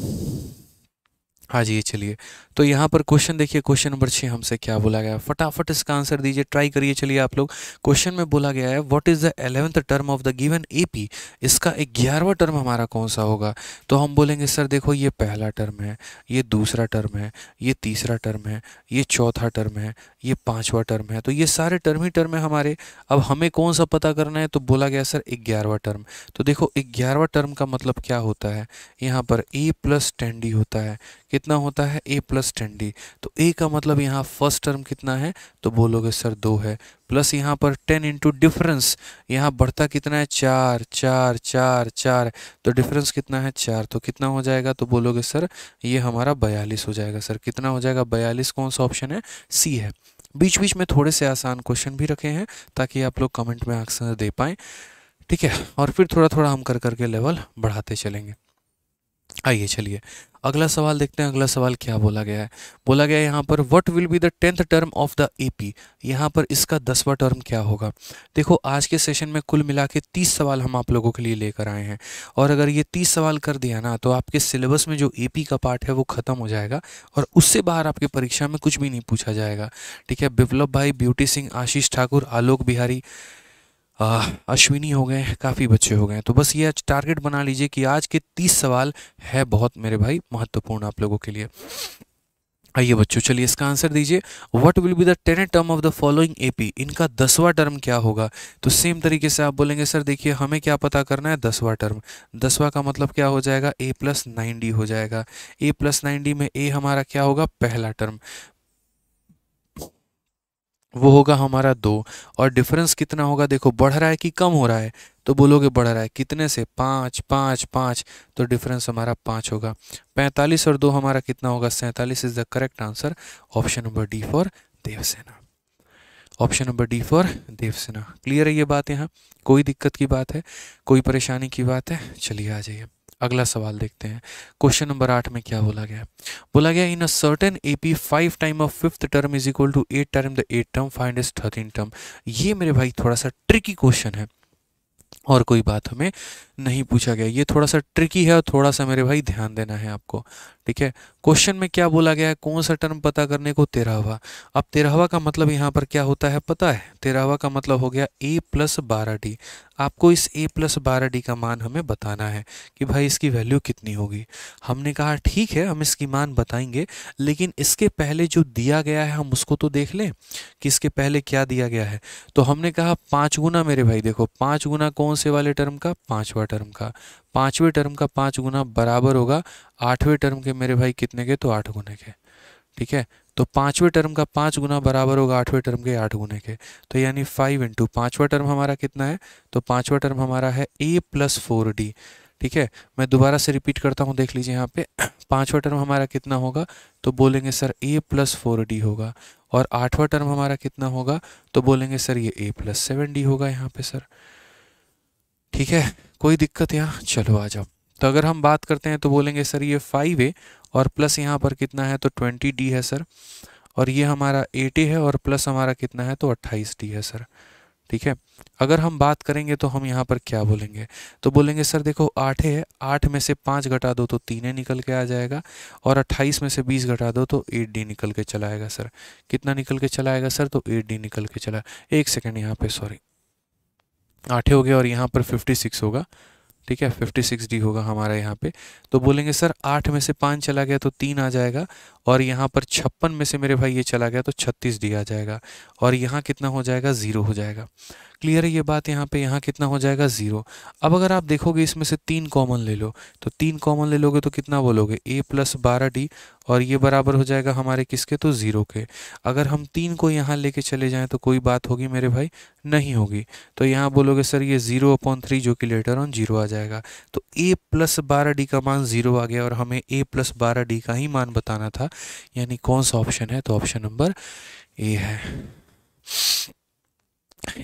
हाँ जी चलिए तो यहाँ पर क्वेश्चन देखिए क्वेश्चन नंबर छः हमसे क्या बोला गया फटाफट इसका आंसर दीजिए ट्राई करिए चलिए आप लोग क्वेश्चन में बोला गया है what is the eleventh term of the given AP इसका ग्यारहवा टर्म हमारा कौन सा होगा तो हम बोलेंगे सर देखो ये पहला टर्म है ये दूसरा टर्म है ये तीसरा टर्म है ये चौथा टर्म है ये पाँचवा टर्म है तो ये सारे टर्म ही टर्म है हमारे अब हमें कौन सा पता करना है तो बोला गया सर ग्यारहवा टर्म तो देखो ग्यारहवा टर्म का मतलब क्या होता है यहाँ पर ए प्लस टेन डी होता है कितना होता है ए प्लस टेन डी तो ए का मतलब यहाँ फर्स्ट टर्म कितना है तो बोलोगे सर दो है प्लस यहाँ पर टेन इंटू डिफरेंस यहाँ बढ़ता कितना है चार चार चार चार तो डिफरेंस कितना है चार तो कितना हो जाएगा तो बोलोगे सर ये हमारा बयालीस हो जाएगा सर कितना हो जाएगा बयालीस कौन सा ऑप्शन है सी है बीच बीच में थोड़े से आसान क्वेश्चन भी रखे हैं ताकि आप लोग कमेंट में आंसर दे पाएँ ठीक है और फिर थोड़ा थोड़ा हम कर करके लेवल बढ़ाते चलेंगे आइए चलिए अगला सवाल देखते हैं अगला सवाल क्या बोला गया है बोला गया है यहाँ पर what will be the tenth term of the AP यहाँ पर इसका दसवां टर्म क्या होगा देखो आज के सेशन में कुल मिला के तीस सवाल हम आप लोगों के लिए लेकर आए हैं और अगर ये तीस सवाल कर दिया ना तो आपके सिलेबस में जो एपी का पार्ट है वो ख़त्म हो जाएगा और उससे बाहर आपके परीक्षा में कुछ भी नहीं पूछा जाएगा ठीक है बिप्लब भाई ब्यूटी सिंह आशीष ठाकुर आलोक बिहारी अश्विनी हो गए काफ़ी बच्चे हो गए तो बस ये आज टारगेट बना लीजिए कि आज के तीस सवाल है बहुत मेरे भाई महत्वपूर्ण आप लोगों के लिए आइए बच्चों चलिए इसका आंसर दीजिए what will be the ten term of the following AP इनका दसवां टर्म क्या होगा तो सेम तरीके से आप बोलेंगे सर देखिए हमें क्या पता करना है दसवां टर्म दसवां का मतलब क्या हो जाएगा ए प्लस नाइन डी हो जाएगा ए प्लस नाइन डी में ए हमारा क्या होगा पहला टर्म वो होगा हमारा दो और डिफरेंस कितना होगा देखो बढ़ रहा है कि कम हो रहा है तो बोलोगे बढ़ रहा है कितने से पाँच पाँच पाँच तो डिफरेंस हमारा पाँच होगा पैंतालीस और दो हमारा कितना होगा सैंतालीस is the correct answer option number D for Devasena option number D for Devasena clear है ये बात यहाँ कोई दिक्कत की बात है कोई परेशानी की बात है चलिए आ जाइए अगला सवाल देखते हैं क्वेश्चन नंबर आठ में क्या बोला गया बोला गया in a certain A P five time of fifth term is equal to eight term the eight term find is thirteen term ये मेरे भाई थोड़ा सा ट्रिकी क्वेश्चन है और कोई बात हमें नहीं पूछा गया ये थोड़ा सा ट्रिकी है और थोड़ा सा मेरे भाई ध्यान देना है आपको ठीक है क्वेश्चन में क्या बोला गया है कौन सा टर्म पता करने को तेरहवा अब तेरहवा का मतलब यहाँ पर क्या होता है पता है तेरहवा का मतलब हो गया ए प्लस बारह डी आपको इस ए प्लस बारह डी का मान हमें बताना है कि भाई इसकी वैल्यू कितनी होगी हमने कहा ठीक है हम इसकी मान बताएंगे लेकिन इसके पहले जो दिया गया है हम उसको तो देख लें कि इसके पहले क्या दिया गया है तो हमने कहा पाँच गुना मेरे भाई देखो पाँच गुना कौन से वाले टर्म का पाँचवा टर्म का पाँचवें टर्म का पाँच गुना बराबर होगा आठवें टर्म के मेरे भाई कितने के तो आठ गुने के ठीक है तो पांचवें टर्म का पाँच गुना बराबर होगा आठवें टर्म के आठ गुने के तो यानी फाइव इंटू पाँचवा टर्म हमारा कितना है तो पांचवा टर्म हमारा है ए प्लस फोर डी ठीक है मैं दोबारा से रिपीट करता हूँ देख लीजिए यहाँ पे पांचवा टर्म हमारा कितना होगा तो बोलेंगे sir a plus four d होगा और आठवा टर्म हमारा कितना होगा तो बोलेंगे सर ये ए प्लस सेवन डी होगा यहाँ पे सर ठीक है कोई दिक्कत यहाँ चलो आ जाओ तो अगर हम बात करते हैं तो बोलेंगे सर ये फाइव ए और प्लस यहाँ पर कितना है तो ट्वेंटी डी है सर और ये हमारा एट ए है और प्लस हमारा कितना है तो अट्ठाईस डी है सर ठीक है अगर हम बात करेंगे तो हम यहाँ पर क्या बोलेंगे तो बोलेंगे सर देखो आठ है आठ में से पाँच घटा दो तो तीन निकल के आ जाएगा और अट्ठाईस में से बीस घटा दो तो एट डी निकल के चलाएगा सर कितना निकल के चलाएगा सर तो एट डी निकल के चला एक सेकेंड यहाँ पे सॉरी आठे हो गया और यहाँ पर फिफ्टी सिक्स होगा ठीक है फिफ्टी सिक्स डी होगा हमारा यहाँ पे तो बोलेंगे सर आठ में से पाँच चला गया तो तीन आ जाएगा और यहाँ पर छप्पन में से मेरे भाई ये चला गया तो छत्तीस डी आ जाएगा और यहाँ कितना हो जाएगा ज़ीरो हो जाएगा क्लियर है ये बात यहाँ पे यहाँ कितना हो जाएगा ज़ीरो अब अगर आप देखोगे इसमें से तीन कॉमन ले लो तो तीन कॉमन ले लोगे तो कितना बोलोगे ए प्लस बारह डी और ये बराबर हो जाएगा हमारे किसके तो ज़ीरो के अगर हम तीन को यहाँ लेके चले जाएँ तो कोई बात होगी मेरे भाई नहीं होगी तो यहाँ बोलोगे सर ये ज़ीरो अपॉन थ्री जो कि लेटर ऑन जीरो आ जाएगा तो ए प्लस बारह डी का मान ज़ीरो आ गया और हमें ए प्लस बारह डी का ही मान बताना था यानी कौन सा ऑप्शन है तो ऑप्शन नंबर ए है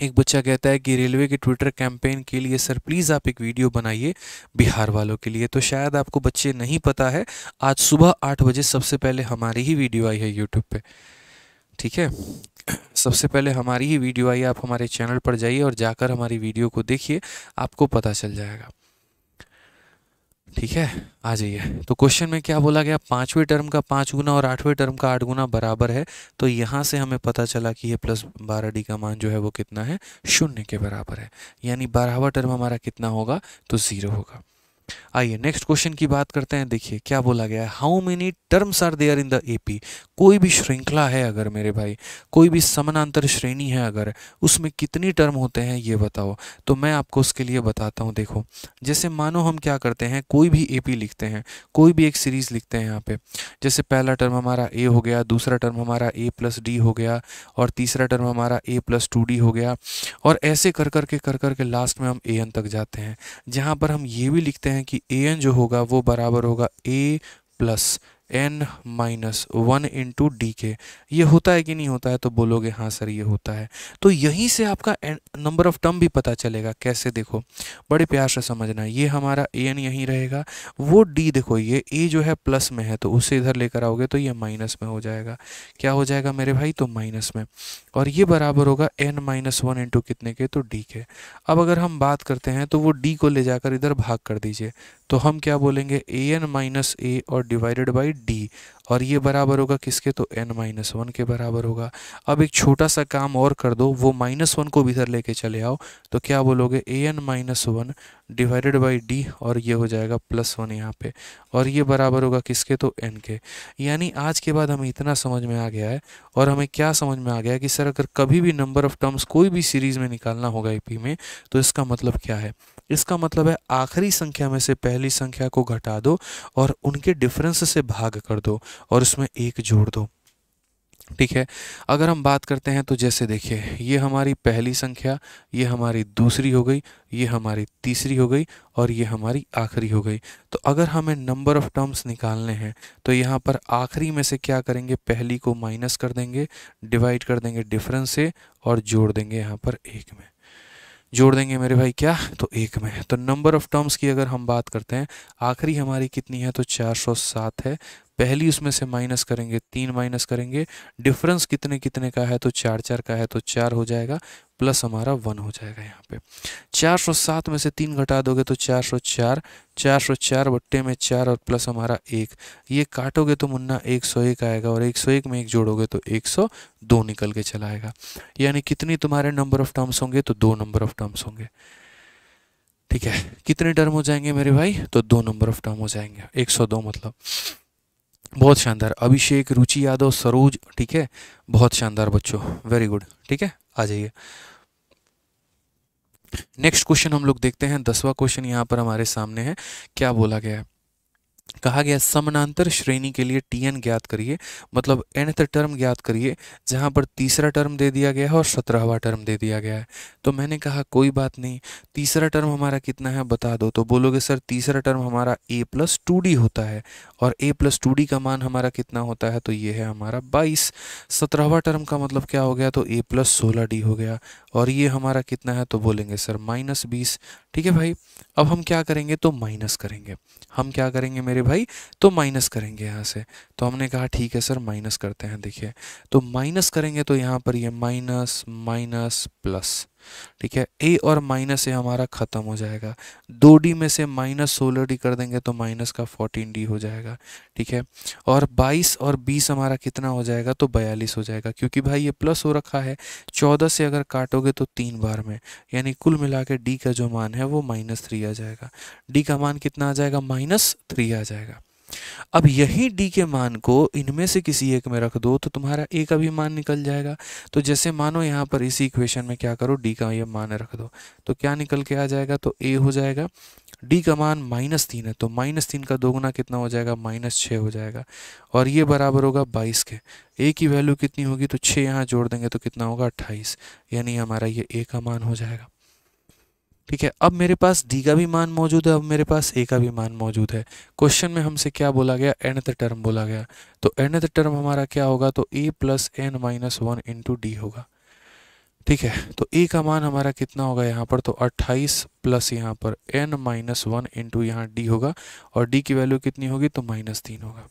एक बच्चा कहता है कि रेलवे के ट्विटर कैंपेन के लिए सर प्लीज़ आप एक वीडियो बनाइए बिहार वालों के लिए तो शायद आपको बच्चे नहीं पता है आज सुबह आठ बजे सबसे पहले हमारी ही वीडियो आई है यूट्यूब पे ठीक है सबसे पहले हमारी ही वीडियो आई आप हमारे चैनल पर जाइए और जाकर हमारी वीडियो को देखिए आपको पता चल जाएगा ठीक है आ जाइए तो क्वेश्चन में क्या बोला गया पांचवें टर्म का पाँच गुना और आठवें टर्म का आठ गुना बराबर है तो यहाँ से हमें पता चला कि ये प्लस बारह डी का मान जो है वो कितना है शून्य के बराबर है यानी बारहवा टर्म हमारा कितना होगा तो ज़ीरो होगा आइए नेक्स्ट क्वेश्चन की बात करते हैं देखिए क्या बोला गया है how many terms are there in the AP कोई भी श्रृंखला है अगर मेरे भाई कोई भी समानांतर श्रेणी है अगर उसमें कितनी टर्म होते हैं ये बताओ तो मैं आपको उसके लिए बताता हूँ देखो जैसे मानो हम क्या करते हैं कोई भी एपी लिखते हैं कोई भी एक सीरीज लिखते हैं यहाँ पे जैसे पहला टर्म हमारा ए हो गया दूसरा टर्म हमारा ए प्लस डी हो गया और तीसरा टर्म हमारा ए प्लस टू डी हो गया और ऐसे कर करके कर करके लास्ट में हम ए एन तक जाते हैं जहाँ पर हम ये भी लिखते हैं कि ए एन जो होगा वो बराबर होगा a plus N minus one into d के ये होता है कि नहीं होता है तो बोलोगे हाँ सर ये होता है तो यहीं से आपका नंबर ऑफ टर्म भी पता चलेगा कैसे देखो बड़े प्यार से समझना ये हमारा ए एन यहीं रहेगा वो डी देखो ये ए जो है प्लस में है तो उसे इधर लेकर आओगे तो ये माइनस में हो जाएगा क्या हो जाएगा मेरे भाई तो माइनस में और ये बराबर होगा एन माइनस वन इंटू कितने के तो डी के अब अगर हम बात करते हैं तो वो डी को ले जाकर इधर भाग कर दीजिए तो हम क्या बोलेंगे ए एन माइनस ए और डिवाइडेड बाई डी और ये बराबर होगा किसके तो एन माइनस वन के बराबर होगा अब एक छोटा सा काम और कर दो वो माइनस वन को भी इधर लेके चले आओ तो क्या बोलोगे a n minus one divided by d और ये हो जाएगा प्लस वन यहाँ पे और ये बराबर होगा किसके तो एन के यानी आज के बाद हमें इतना समझ में आ गया है और हमें क्या समझ में आ गया कि सर अगर कभी भी नंबर ऑफ टर्म्स कोई भी सीरीज़ में निकालना होगा पी में तो इसका मतलब क्या है इसका मतलब है आखिरी संख्या में से पहली संख्या को घटा दो और उनके डिफरेंस से भाग कर दो और उसमें एक जोड़ दो ठीक है अगर हम बात करते हैं तो जैसे देखिए ये हमारी पहली संख्या ये हमारी दूसरी हो गई ये हमारी तीसरी हो गई और ये हमारी आखिरी हो गई तो अगर हमें नंबर ऑफ़ टर्म्स निकालने हैं तो यहाँ पर आखिरी में से क्या करेंगे पहली को माइनस कर देंगे डिवाइड कर देंगे डिफरेंस से और जोड़ देंगे यहाँ पर एक में जोड़ देंगे मेरे भाई क्या तो एक में तो नंबर ऑफ टर्म्स की अगर हम बात करते हैं आखिरी हमारी कितनी है तो 407 है पहली उसमें से माइनस करेंगे तीन माइनस करेंगे डिफरेंस कितने कितने का है तो चार चार का है तो चार हो जाएगा प्लस हमारा वन हो जाएगा यहाँ पे 407 में से तीन घटा दोगे तो 404 404 बट्टे में चार और प्लस हमारा एक ये काटोगे तो मुन्ना 101 आएगा और 101 में एक जोड़ोगे तो 102 निकल के चला आएगा यानी कितनी तुम्हारे नंबर ऑफ टर्म्स होंगे तो दो नंबर ऑफ टर्म्स होंगे ठीक है कितने टर्म हो जाएंगे मेरे भाई तो दो नंबर ऑफ टर्म हो जाएंगे दो मतलब बहुत शानदार अभिषेक रुचि यादव सरोज ठीक है बहुत शानदार बच्चों वेरी गुड ठीक है आ जाइए नेक्स्ट क्वेश्चन हम लोग देखते हैं दसवा क्वेश्चन यहाँ पर हमारे सामने है क्या बोला गया है कहा गया समानांतर श्रेणी के लिए टी एन ज्ञात करिए मतलब एनथ टर्म ज्ञात करिए जहाँ पर तीसरा टर्म दे दिया गया है और सत्रहवा टर्म दे दिया गया है तो मैंने कहा कोई बात नहीं तीसरा टर्म हमारा कितना है बता दो तो बोलोगे सर तीसरा टर्म हमारा ए प्लस टू डी होता है और ए प्लस टू डी का मान हमारा कितना होता है तो ये है हमारा बाईस सत्रहवा टर्म का मतलब क्या हो गया तो ए प्लस सोलह डी हो गया और ये हमारा कितना है तो बोलेंगे सर माइनस बीस ठीक है भाई अब हम क्या करेंगे तो माइनस करेंगे हम क्या करेंगे मेरे भाई तो माइनस करेंगे यहाँ से तो हमने कहा ठीक है सर माइनस करते हैं देखिए तो माइनस करेंगे तो यहाँ पर ये माइनस माइनस प्लस ठीक है ए और माइनस ए हमारा ख़त्म हो जाएगा दो डी में से माइनस सोलह डी कर देंगे तो माइनस का फोर्टीन डी हो जाएगा ठीक है और बाईस और बीस हमारा कितना हो जाएगा तो बयालीस हो जाएगा क्योंकि भाई ये प्लस हो रखा है चौदह से अगर काटोगे तो तीन बार में यानी कुल मिला के डी का जो मान है वो माइनस थ्री आ जाएगा डी का मान कितना आ जाएगा माइनस थ्री आ जाएगा अब यही डी के मान को इनमें से किसी एक में रख दो तो तुम्हारा ए का भी मान निकल जाएगा तो जैसे मानो यहाँ पर इसी इक्वेशन में क्या करो डी का ये मान रख दो तो क्या निकल के आ जाएगा तो ए हो जाएगा डी का मान माइनस तीन है तो माइनस तीन का दोगुना कितना हो जाएगा माइनस छः हो जाएगा और ये बराबर होगा बाईस के ए की वैल्यू कितनी होगी तो छः यहाँ जोड़ देंगे तो कितना होगा अट्ठाईस यानी हमारा ये ए का मान हो जाएगा ठीक है अब मेरे पास डी का भी मान मौजूद है अब मेरे पास ए का भी मान मौजूद है क्वेश्चन में हमसे क्या बोला गया एनथ टर्म बोला गया तो एनथ टर्म हमारा क्या होगा तो ए plus N minus one into d होगा ठीक है तो ए का मान हमारा कितना होगा यहाँ पर तो 28 प्लस यहाँ पर एन माइनस वन इंटू यहाँ डी होगा और डी की वैल्यू कितनी होगी तो माइनस तीन होगा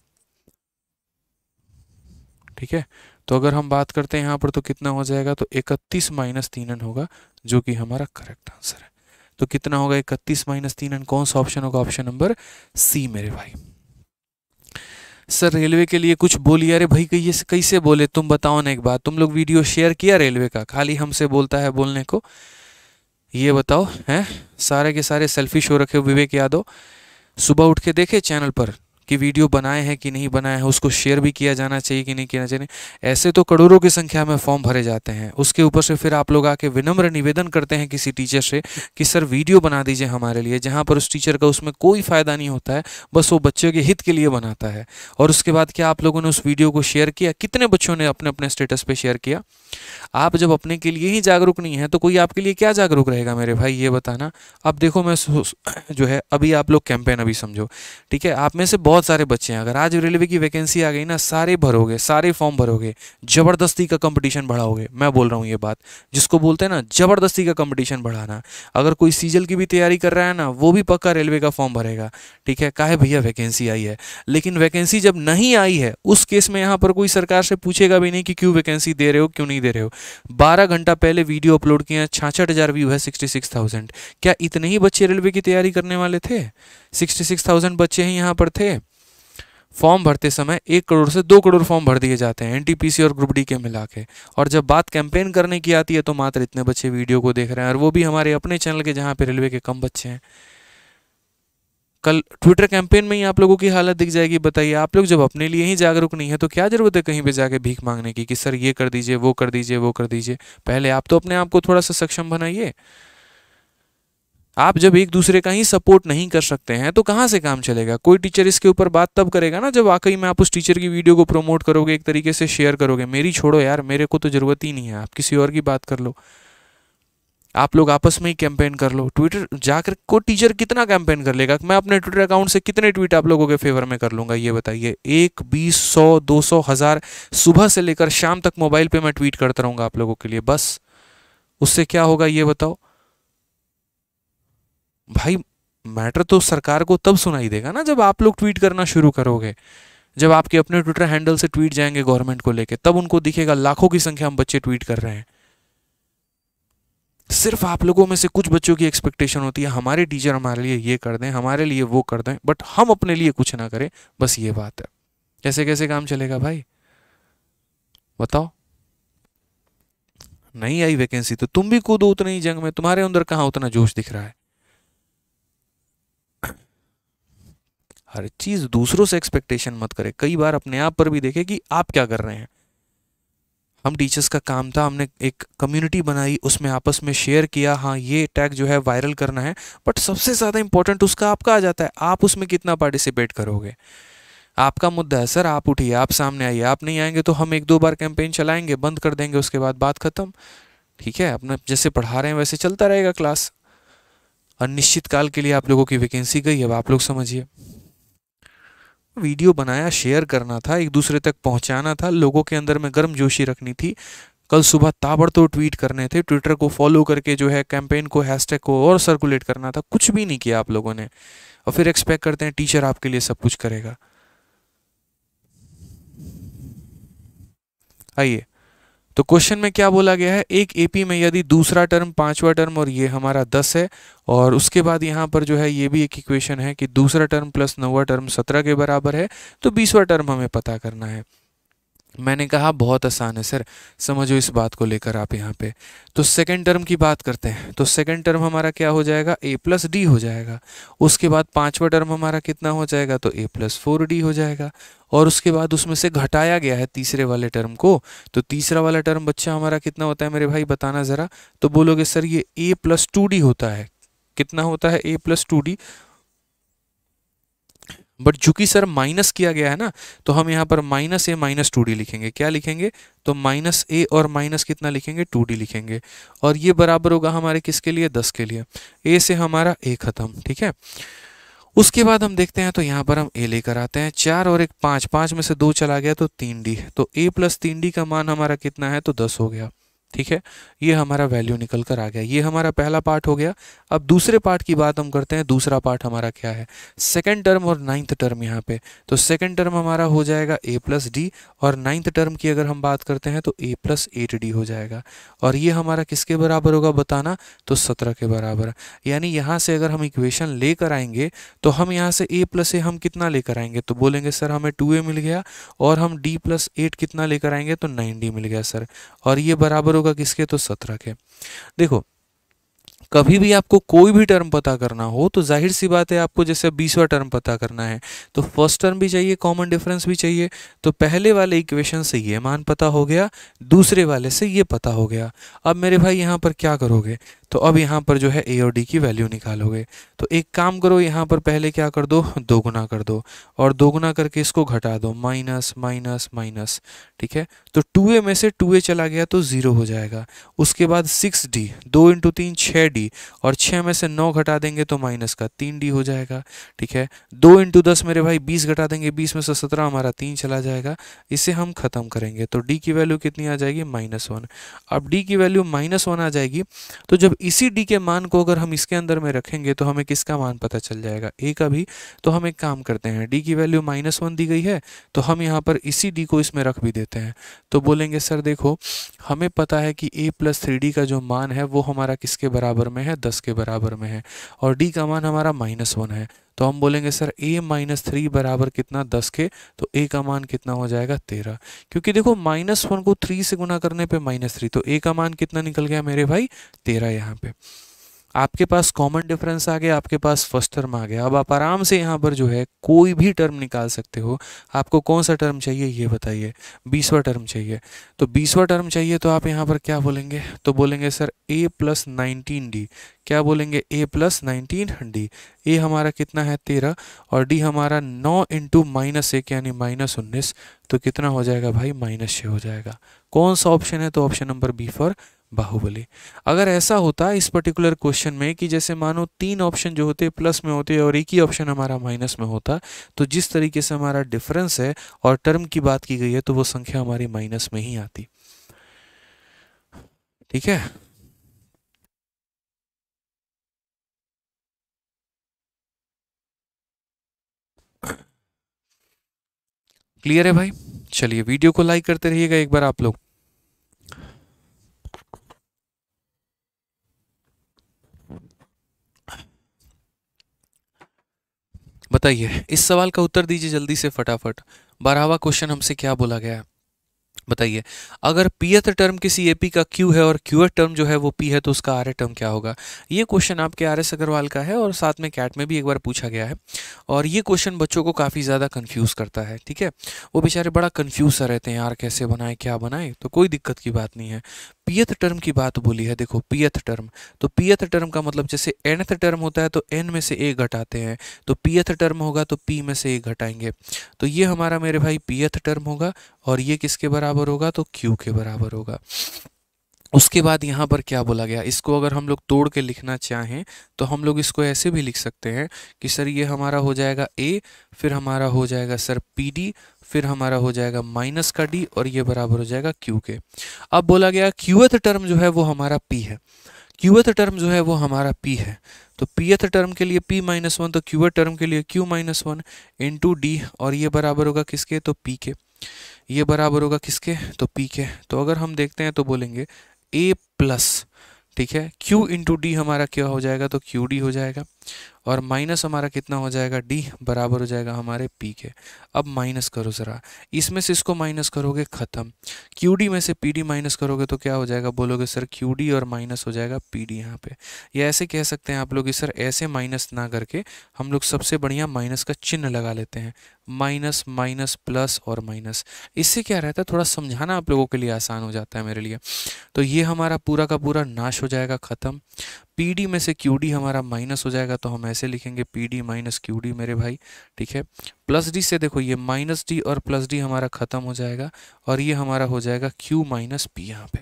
ठीक है तो अगर हम बात करते हैं यहाँ पर तो कितना हो जाएगा तो इकतीस माइनस तीन होगा जो कि हमारा करेक्ट आंसर है तो कितना होगा इकतीस माइनस तीन एंड कौन सा ऑप्शन होगा ऑप्शन नंबर सी मेरे भाई सर रेलवे के लिए कुछ बोलिए अरे भाई कही कैसे बोले तुम बताओ ना एक बात तुम लोग वीडियो शेयर किया रेलवे का खाली हमसे बोलता है बोलने को ये बताओ हैं सारे के सारे सेल्फी शो रखे विवेक यादव सुबह उठ के देखे चैनल पर कि वीडियो बनाए हैं कि नहीं बनाए हैं उसको शेयर भी किया जाना चाहिए कि नहीं किया चाहिए ऐसे तो करोड़ों की संख्या में फॉर्म भरे जाते हैं उसके ऊपर से फिर आप लोग आके विनम्र निवेदन करते हैं किसी टीचर से कि सर वीडियो बना दीजिए हमारे लिए जहाँ पर उस टीचर का उसमें कोई फ़ायदा नहीं होता है बस वो बच्चों के हित के लिए बनाता है और उसके बाद क्या आप लोगों ने उस वीडियो को शेयर किया कितने बच्चों ने अपने अपने स्टेटस पर शेयर किया आप जब अपने के लिए ही जागरूक नहीं है तो कोई आपके लिए क्या जागरूक रहेगा मेरे भाई ये बताना अब देखो मैं जो है अभी आप लोग कैंपेन अभी समझो ठीक है आप में से बहुत बहुत सारे बच्चे हैं अगर आज रेलवे की वैकेंसी आ गई ना सारे भरोगे सारे फॉर्म भरोगे ज़बरदस्ती का कंपटीशन बढ़ाओगे मैं बोल रहा हूँ ये बात जिसको बोलते हैं ना ज़बरदस्ती का कंपटीशन बढ़ाना अगर कोई सीजल की भी तैयारी कर रहा है ना वो भी पक्का रेलवे का फॉर्म भरेगा ठीक है काहे भैया वैकेंसी आई है लेकिन वैकेंसी जब नहीं आई है उस केस में यहाँ पर कोई सरकार से पूछेगा भी नहीं कि क्यों वैकेंसी दे रहे हो क्यों नहीं दे रहे हो बारह घंटा पहले वीडियो अपलोड किया छाछठ हज़ार व्यू है सिक्सटी सिक्स थाउजेंड क्या इतने ही बच्चे रेलवे की तैयारी करने वाले थे सिक्सटी सिक्स थाउजेंड बच्चे ही यहाँ पर थे फॉर्म भरते समय एक करोड़ से दो करोड़ फॉर्म भर दिए जाते हैं एनटीपीसी और ग्रुप डी के मिला के और जब बात कैंपेन करने की आती है तो मात्र इतने बच्चे वीडियो को देख रहे हैं और वो भी हमारे अपने चैनल के जहाँ पे रेलवे के कम बच्चे हैं कल ट्विटर कैंपेन में ही आप लोगों की हालत दिख जाएगी बताइए आप लोग जब अपने लिए ही जागरूक नहीं है तो क्या ज़रूरत है कहीं पे जाके भीख मांगने की कि सर ये कर दीजिए वो कर दीजिए वो कर दीजिए पहले आप तो अपने आप को थोड़ा सा सक्षम बनाइए आप जब एक दूसरे का ही सपोर्ट नहीं कर सकते हैं तो कहाँ से काम चलेगा कोई टीचर इसके ऊपर बात तब करेगा ना जब वाकई में आप उस टीचर की वीडियो को प्रमोट करोगे एक तरीके से शेयर करोगे मेरी छोड़ो यार मेरे को तो ज़रूरत ही नहीं है आप किसी और की बात कर लो आप लोग आपस में ही कैंपेन कर लो ट्विटर जाकर को टीचर कितना कैंपेन कर लेगा मैं अपने ट्विटर अकाउंट से कितने ट्वीट आप लोगों के फेवर में कर लूंगा ये बताइए एक बीस सौ दो सौ हज़ार सुबह से लेकर शाम तक मोबाइल पे मैं ट्वीट करता रहूंगा आप लोगों के लिए बस उससे क्या होगा ये बताओ भाई मैटर तो सरकार को तब सुनाई देगा ना जब आप लोग ट्वीट करना शुरू करोगे जब आपके अपने ट्विटर हैंडल से ट्वीट जाएंगे गवर्नमेंट को लेके तब उनको दिखेगा लाखों की संख्या में बच्चे ट्वीट कर रहे हैं सिर्फ आप लोगों में से कुछ बच्चों की एक्सपेक्टेशन होती है हमारे टीचर हमारे लिए ये कर दें हमारे लिए वो कर दें बट हम अपने लिए कुछ ना करें बस ये बात है कैसे कैसे काम चलेगा भाई बताओ नहीं आई वैकेंसी तो तुम भी कूदो उतनी ही जंग में तुम्हारे अंदर कहाँ उतना जोश दिख रहा है हर चीज़ दूसरों से एक्सपेक्टेशन मत करें कई बार अपने आप पर भी देखें कि आप क्या कर रहे हैं हम टीचर्स का काम था हमने एक कम्युनिटी बनाई उसमें आपस में शेयर किया हाँ ये टैग जो है वायरल करना है बट सबसे ज़्यादा इंपॉर्टेंट उसका आपका आ जाता है आप उसमें कितना पार्टिसिपेट करोगे आपका मुद्दा है सर आप उठिए आप सामने आइए आप नहीं आएंगे तो हम एक दो बार कैंपेन चलाएंगे बंद कर देंगे उसके बाद बात ख़त्म ठीक है अपने जैसे पढ़ा रहे हैं वैसे चलता रहेगा क्लास अनिश्चित काल के लिए आप लोगों की वैकेंसी गई अब आप लोग समझिए वीडियो बनाया शेयर करना था एक दूसरे तक पहुंचाना था लोगों के अंदर में गर्म जोशी रखनी थी कल सुबह ताबड़तोड़ ट्वीट करने थे ट्विटर को फॉलो करके जो है कैंपेन को हैशटैग को और सर्कुलेट करना था कुछ भी नहीं किया आप लोगों ने और फिर एक्सपेक्ट करते हैं टीचर आपके लिए सब कुछ करेगा आइए तो क्वेश्चन में क्या बोला गया है एक एपी में यदि दूसरा टर्म पांचवा टर्म और ये हमारा दस है और उसके बाद यहाँ पर जो है ये भी एक इक्वेशन है कि दूसरा टर्म प्लस नौवा टर्म सत्रह के बराबर है तो बीसवा टर्म हमें पता करना है मैंने कहा बहुत आसान है सर समझो इस बात को लेकर आप यहाँ पे तो सेकेंड टर्म की बात करते हैं तो सेकेंड टर्म हमारा क्या हो जाएगा ए प्लस डी हो जाएगा उसके बाद पाँचवा टर्म हमारा कितना हो जाएगा तो ए प्लस फोर डी हो जाएगा और उसके बाद उसमें से घटाया गया है तीसरे वाले टर्म को तो तीसरा वाला टर्म बच्चा हमारा कितना होता है मेरे भाई बताना ज़रा तो बोलोगे सर ये ए प्लस टू डी होता है कितना होता है ए प्लस टू डी बट चूंकि सर माइनस किया गया है ना तो हम यहाँ पर minus a minus two d लिखेंगे क्या लिखेंगे तो माइनस ए और माइनस कितना लिखेंगे टू डी लिखेंगे और ये बराबर होगा हमारे किसके लिए दस के लिए ए से हमारा ए खत्म ठीक है उसके बाद हम देखते हैं तो यहाँ पर हम ए लेकर आते हैं चार और एक पाँच पाँच में से दो चला गया तो तीन डी तो ए प्लस तीन डी का मान हमारा कितना है तो दस हो गया ठीक है ये हमारा वैल्यू निकल कर आ गया ये हमारा पहला पार्ट हो गया अब दूसरे पार्ट की बात हम करते हैं दूसरा पार्ट हमारा क्या है सेकेंड टर्म और नाइन्थ टर्म यहाँ पे तो सेकेंड टर्म हमारा हो जाएगा ए प्लस डी और नाइन्थ टर्म की अगर हम बात करते हैं तो ए प्लस एट डी हो जाएगा और ये हमारा किसके बराबर होगा बताना तो सत्रह के बराबर यानी यहाँ से अगर हम इक्वेशन लेकर आएंगे तो हम यहाँ से ए प्लस ए हम कितना लेकर आएंगे तो बोलेंगे सर हमें टू ए मिल गया और हम डी प्लस एट कितना लेकर आएंगे तो नाइन डी मिल गया सर और ये बराबर होगा किसके तो सत्रह के देखो कभी भी आपको कोई भी टर्म पता करना हो तो जाहिर सी बात है आपको जैसे बीसवा टर्म पता करना है तो फर्स्ट टर्म भी चाहिए कॉमन डिफरेंस भी चाहिए तो पहले वाले इक्वेशन से ये मान पता हो गया दूसरे वाले से ये पता हो गया अब मेरे भाई यहाँ पर क्या करोगे तो अब यहाँ पर जो है ए और डी की वैल्यू निकालोगे तो एक काम करो यहाँ पर पहले क्या कर दो दोगुना कर दो और दोगुना करके इसको घटा दो माइनस माइनस माइनस ठीक है तो टू ए में से टू ए चला गया तो ज़ीरो हो जाएगा उसके बाद सिक्स डी दो इंटू तीन छः डी और छः में से नौ घटा देंगे तो माइनस का तीन डी हो जाएगा ठीक है दो इंटू दस मेरे भाई बीस घटा देंगे बीस में से सत्रह हमारा तीन चला जाएगा इसे हम ख़त्म करेंगे तो डी की वैल्यू कितनी आ जाएगी माइनस वन अब डी की वैल्यू माइनस वन आ जाएगी तो जब इसी डी के मान को अगर हम इसके अंदर में रखेंगे तो हमें किसका मान पता चल जाएगा ए का भी तो हम एक काम करते हैं डी की वैल्यू माइनस वन दी गई है तो हम यहाँ पर इसी डी को इसमें रख भी देते हैं तो बोलेंगे सर देखो हमें पता है कि ए प्लस थ्री डी का जो मान है वो हमारा किसके बराबर में है दस के बराबर में है और डी का मान हमारा माइनस वन है तो हम बोलेंगे सर ए माइनस थ्री बराबर कितना दस के तो ए का मान कितना हो जाएगा तेरह क्योंकि देखो माइनस वन को थ्री से गुना करने पे माइनस थ्री तो ए का मान कितना निकल गया मेरे भाई तेरह यहाँ पे आपके पास कॉमन डिफरेंस आ गया आपके पास फर्स्ट टर्म आ गया अब आप आराम से यहाँ पर जो है कोई भी टर्म निकाल सकते हो आपको कौन सा टर्म चाहिए ये बताइए बीसवा टर्म चाहिए तो बीसवा टर्म चाहिए तो आप यहाँ पर क्या बोलेंगे तो बोलेंगे sir a plus nineteen d क्या बोलेंगे ए प्लस नाइनटीन डी ए हमारा कितना है तेरह और डी हमारा नौ इंटू माइनस एक यानी माइनस उन्नीस तो कितना हो जाएगा भाई माइनस छः हो जाएगा कौन सा ऑप्शन है तो option number B for Baahubali अगर ऐसा होता इस पर्टिकुलर क्वेश्चन में कि जैसे मानो तीन ऑप्शन जो होते प्लस में होते और एक ही ऑप्शन हमारा माइनस में होता तो जिस तरीके से हमारा डिफरेंस है और टर्म की बात की गई है तो वो संख्या हमारी माइनस में ही आती ठीक है क्लियर है भाई चलिए वीडियो को लाइक करते रहिएगा एक बार आप लोग बताइए इस सवाल का उत्तर दीजिए जल्दी से फटाफट बारहवा क्वेश्चन हमसे क्या बोला गया है बताइए अगर पी एथ टर्म किसी ए पी का क्यू है और क्यूएथ टर्म जो है वो पी है तो उसका आर टर्म क्या होगा ये क्वेश्चन आपके आर एस अग्रवाल का है और साथ में कैट में भी एक बार पूछा गया है और ये क्वेश्चन बच्चों को काफ़ी ज़्यादा कन्फ्यूज़ करता है ठीक है वो बेचारे बड़ा कन्फ्यूज़ सा रहते हैं यार कैसे बनाए क्या बनाए तो कोई दिक्कत की बात नहीं है पीएथ टर्म की बात बोली है देखो पीएथ टर्म तो पीएथ टर्म का मतलब जैसे एनथ टर्म होता है तो एन में से ए घटाते हैं तो पीएथ टर्म होगा तो पी में से ए घटाएंगे तो ये हमारा मेरे भाई पीएथ टर्म होगा और ये किसके बराबर बराबर होगा तो क्यू के बराबर होगा उसके बाद यहाँ पर क्या बोला गया इसको अगर हम लोग तोड़ के लिखना चाहें तो हम लोग इसको ऐसे भी लिख सकते हैं कि सर ये हमारा हो जाएगा ए फिर हमारा हो जाएगा सर पी डी फिर हमारा हो जाएगा माइनस का डी और ये बराबर हो जाएगा क्यू के अब बोला गया क्यूएथ टर्म जो है वो हमारा पी है क्यूएथ टर्म जो है वो हमारा पी है तो पीएथ टर्म तो के लिए पी माइनस वन तो क्यूएथ टर्म के लिए q minus one into d और ये बराबर होगा किसके तो पी के ये बराबर होगा किसके तो पी के तो अगर हम देखते हैं तो बोलेंगे ए प्लस ठीक है क्यू इंटू डी हमारा क्या हो जाएगा तो क्यू डी हो जाएगा और माइनस हमारा कितना हो जाएगा डी बराबर हो जाएगा हमारे पी के अब माइनस करो ज़रा इसमें से इसको माइनस करोगे ख़त्म क्यू डी में से पी डी माइनस करोगे तो क्या हो जाएगा बोलोगे सर क्यू डी और माइनस हो जाएगा पी डी यहाँ पे या ऐसे कह सकते हैं आप लोग कि सर ऐसे माइनस ना करके हम लोग सबसे बढ़िया माइनस का चिन्ह लगा लेते हैं माइनस माइनस प्लस और माइनस इससे क्या रहता है थोड़ा समझाना आप लोगों के लिए आसान हो जाता है मेरे लिए तो ये हमारा पूरा का पूरा नाश हो जाएगा ख़त्म पी में से क्यू हमारा माइनस हो जाएगा तो हम ऐसे लिखेंगे पी डी माइनस क्यूडी मेरे भाई ठीक है प्लस डी से देखो ये माइनस डी और प्लस डी हमारा ख़त्म हो जाएगा और ये हमारा हो जाएगा क्यू माइनस पी यहाँ पे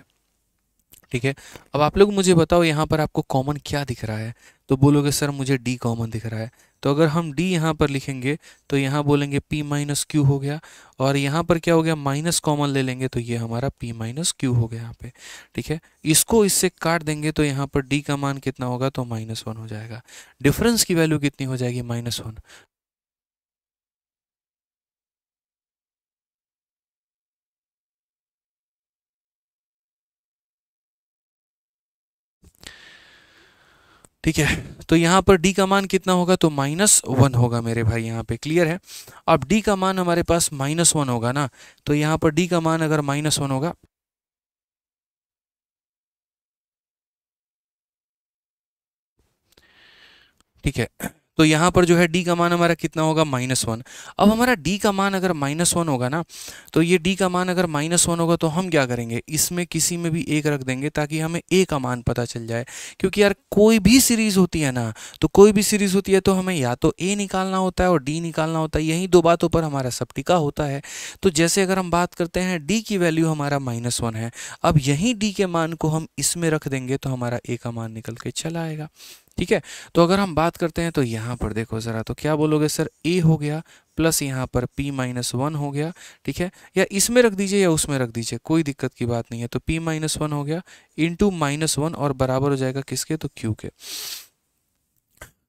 ठीक है अब आप लोग मुझे बताओ यहाँ पर आपको कॉमन क्या दिख रहा है तो बोलोगे सर मुझे डी कॉमन दिख रहा है तो अगर हम d यहाँ पर लिखेंगे तो यहाँ बोलेंगे p माइनस क्यू हो गया और यहाँ पर क्या हो गया माइनस कॉमन ले लेंगे तो ये हमारा p माइनस क्यू हो गया यहाँ पे ठीक है इसको इससे काट देंगे तो यहाँ पर d का मान कितना होगा तो माइनस वन हो जाएगा डिफरेंस की वैल्यू कितनी हो जाएगी माइनस वन ठीक है तो यहाँ पर डी का मान कितना होगा तो माइनस वन होगा मेरे भाई यहाँ पे क्लियर है अब डी का मान हमारे पास माइनस वन होगा ना तो यहाँ पर डी का मान अगर माइनस वन होगा ठीक है तो यहाँ पर जो है डी का मान हमारा कितना होगा माइनस वन अब हमारा डी का मान अगर माइनस वन होगा ना तो ये डी का मान अगर माइनस वन होगा तो हम क्या करेंगे इसमें किसी में भी एक रख देंगे ताकि हमें ए का मान पता चल जाए क्योंकि यार कोई भी सीरीज़ होती है ना तो कोई भी सीरीज़ होती है तो हमें या तो ए निकालना होता है और डी निकालना होता है यही दो बातों पर हमारा सब टिका होता है तो जैसे अगर हम बात करते हैं डी की वैल्यू हमारा माइनस वन है अब यहीं डी के मान को हम इसमें रख देंगे तो हमारा ए का मान निकल के चला आएगा ठीक है तो अगर हम बात करते हैं तो यहाँ पर देखो ज़रा तो क्या बोलोगे सर ए हो गया प्लस यहाँ पर p माइनस वन हो गया ठीक है या इसमें रख दीजिए या उसमें रख दीजिए कोई दिक्कत की बात नहीं है तो p माइनस वन हो गया इंटू माइनस वन और बराबर हो जाएगा किसके तो q के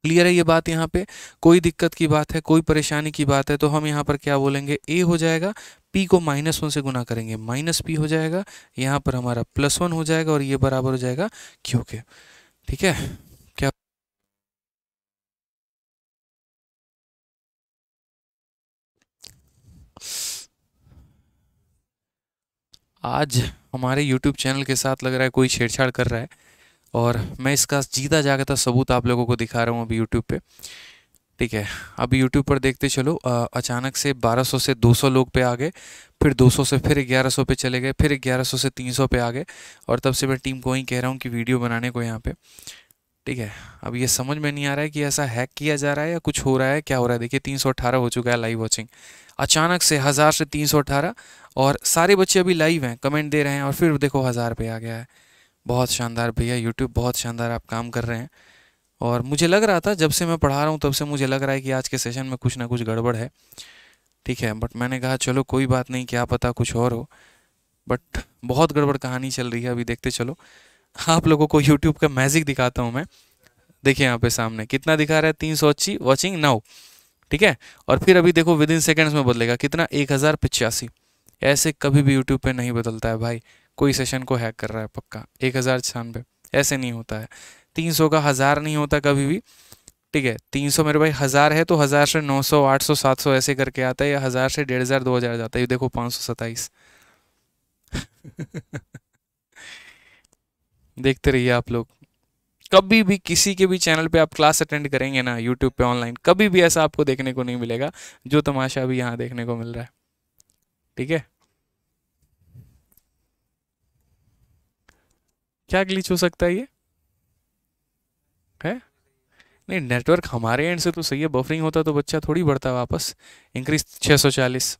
क्लियर है ये बात यहाँ पे कोई दिक्कत की बात है कोई परेशानी की बात है तो हम यहाँ पर क्या बोलेंगे ए हो जाएगा पी को माइनस वन से गुना करेंगे माइनस पी हो जाएगा यहाँ पर हमारा प्लस वन हो जाएगा और ये बराबर हो जाएगा क्यू के ठीक है आज हमारे यूट्यूब चैनल के साथ लग रहा है कोई छेड़छाड़ कर रहा है और मैं इसका जीता जागता सबूत आप लोगों को दिखा रहा हूँ अभी यूट्यूब पे ठीक है अभी यूट्यूब पर देखते चलो अचानक से 1200 से 200 लोग पे आ गए फिर 200 से फिर 1100 पे चले गए फिर 1100 से 300 पे आ गए और तब से मैं टीम को ही कह रहा हूँ कि वीडियो बनाने को यहाँ पर ठीक है अब ये समझ में नहीं आ रहा है कि ऐसा हैक किया जा रहा है या कुछ हो रहा है क्या हो रहा है देखिए 318 हो चुका है लाइव वॉचिंग अचानक से हज़ार से 318 और सारे बच्चे अभी लाइव हैं कमेंट दे रहे हैं और फिर देखो हज़ार पे आ गया है बहुत शानदार भैया यूट्यूब बहुत शानदार आप काम कर रहे हैं और मुझे लग रहा था जब से मैं पढ़ा रहा हूँ तब से मुझे लग रहा है कि आज के सेशन में कुछ ना कुछ गड़बड़ है ठीक है बट मैंने कहा चलो कोई बात नहीं क्या पता कुछ और हो बट बहुत गड़बड़ कहानी चल रही है अभी देखते चलो आप लोगों को यूट्यूब का मैजिक दिखाता हूँ मैं देखिए यहाँ पे सामने कितना दिखा रहा है तीन सौ अच्छी वॉचिंग नाउ ठीक है और फिर अभी देखो विद इन सेकेंड्स में बदलेगा कितना एक हज़ार पिचासी ऐसे कभी भी यूट्यूब पे नहीं बदलता है भाई कोई सेशन को हैक कर रहा है पक्का एक हज़ार छियानवे ऐसे नहीं होता है तीन सौ का हज़ार नहीं होता कभी भी ठीक है तीन सौ मेरे भाई हज़ार है तो हज़ार से नौ सौ आठ सौ सात सौ ऐसे करके आता है या हज़ार से डेढ़ हज़ार दो हज़ार जाता है ये देखो पाँच सौ सत्ताईस देखते रहिए आप लोग कभी भी किसी के भी चैनल पे आप क्लास अटेंड करेंगे ना यूट्यूब पे ऑनलाइन कभी भी ऐसा आपको देखने को नहीं मिलेगा जो तमाशा अभी यहाँ देखने को मिल रहा है ठीक है क्या ग्लिच हो सकता है ये है नहीं नेटवर्क हमारे एंड से तो सही है बफरिंग होता तो बच्चा थोड़ी बढ़ता वापस इंक्रीज 640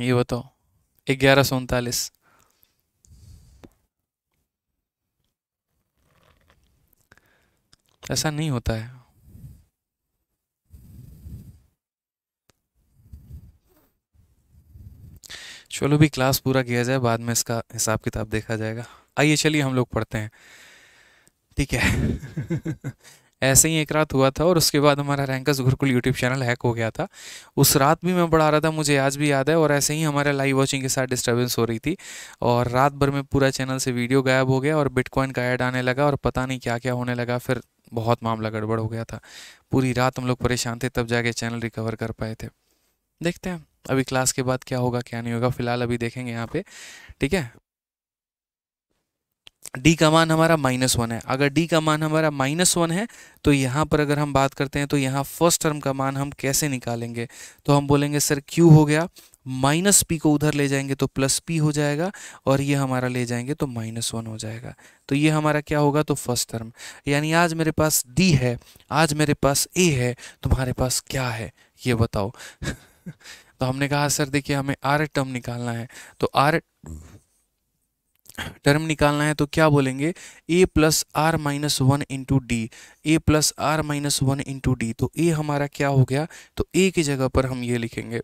ये बताओ ग्यारह सौ उनतालीस ऐसा नहीं होता है चलो भी क्लास पूरा किया जाए बाद में इसका हिसाब किताब देखा जाएगा आइए चलिए हम लोग पढ़ते हैं ठीक है ऐसे ही एक रात हुआ था और उसके बाद हमारा Rankers Gurukul YouTube channel hack हो गया था उस रात भी मैं पढ़ा रहा था मुझे आज भी याद है और ऐसे ही हमारे लाइव वॉचिंग के साथ डिस्टर्बेंस हो रही थी और रात भर में पूरा चैनल से वीडियो गायब हो गया और बिटकॉइन का ऐड आने लगा और पता नहीं क्या क्या होने लगा फिर बहुत मामला गड़बड़ हो गया था पूरी रात हम लोग परेशान थे तब जाके चैनल रिकवर कर पाए थे देखते हैं अभी क्लास के बाद क्या होगा क्या नहीं होगा फिलहाल अभी देखेंगे यहाँ पे ठीक है डी का मान हमारा माइनस वन है अगर डी का मान हमारा माइनस वन है तो यहाँ पर अगर हम बात करते हैं तो यहाँ फर्स्ट टर्म का मान हम कैसे निकालेंगे तो हम बोलेंगे सर क्यू हो गया माइनस पी को उधर ले जाएंगे तो प्लस पी हो जाएगा और ये हमारा ले जाएंगे तो माइनस वन हो जाएगा तो ये हमारा क्या होगा तो फर्स्ट टर्म यानी आज मेरे पास डी है आज मेरे पास ए है तुम्हारे पास क्या है ये बताओ तो हमने कहा सर देखिए हमें आर टर्म निकालना है तो आर टर्म निकालना है तो क्या बोलेंगे ए plus r minus one into d a plus r minus one into d तो ए हमारा क्या हो गया तो ए की जगह पर हम ये लिखेंगे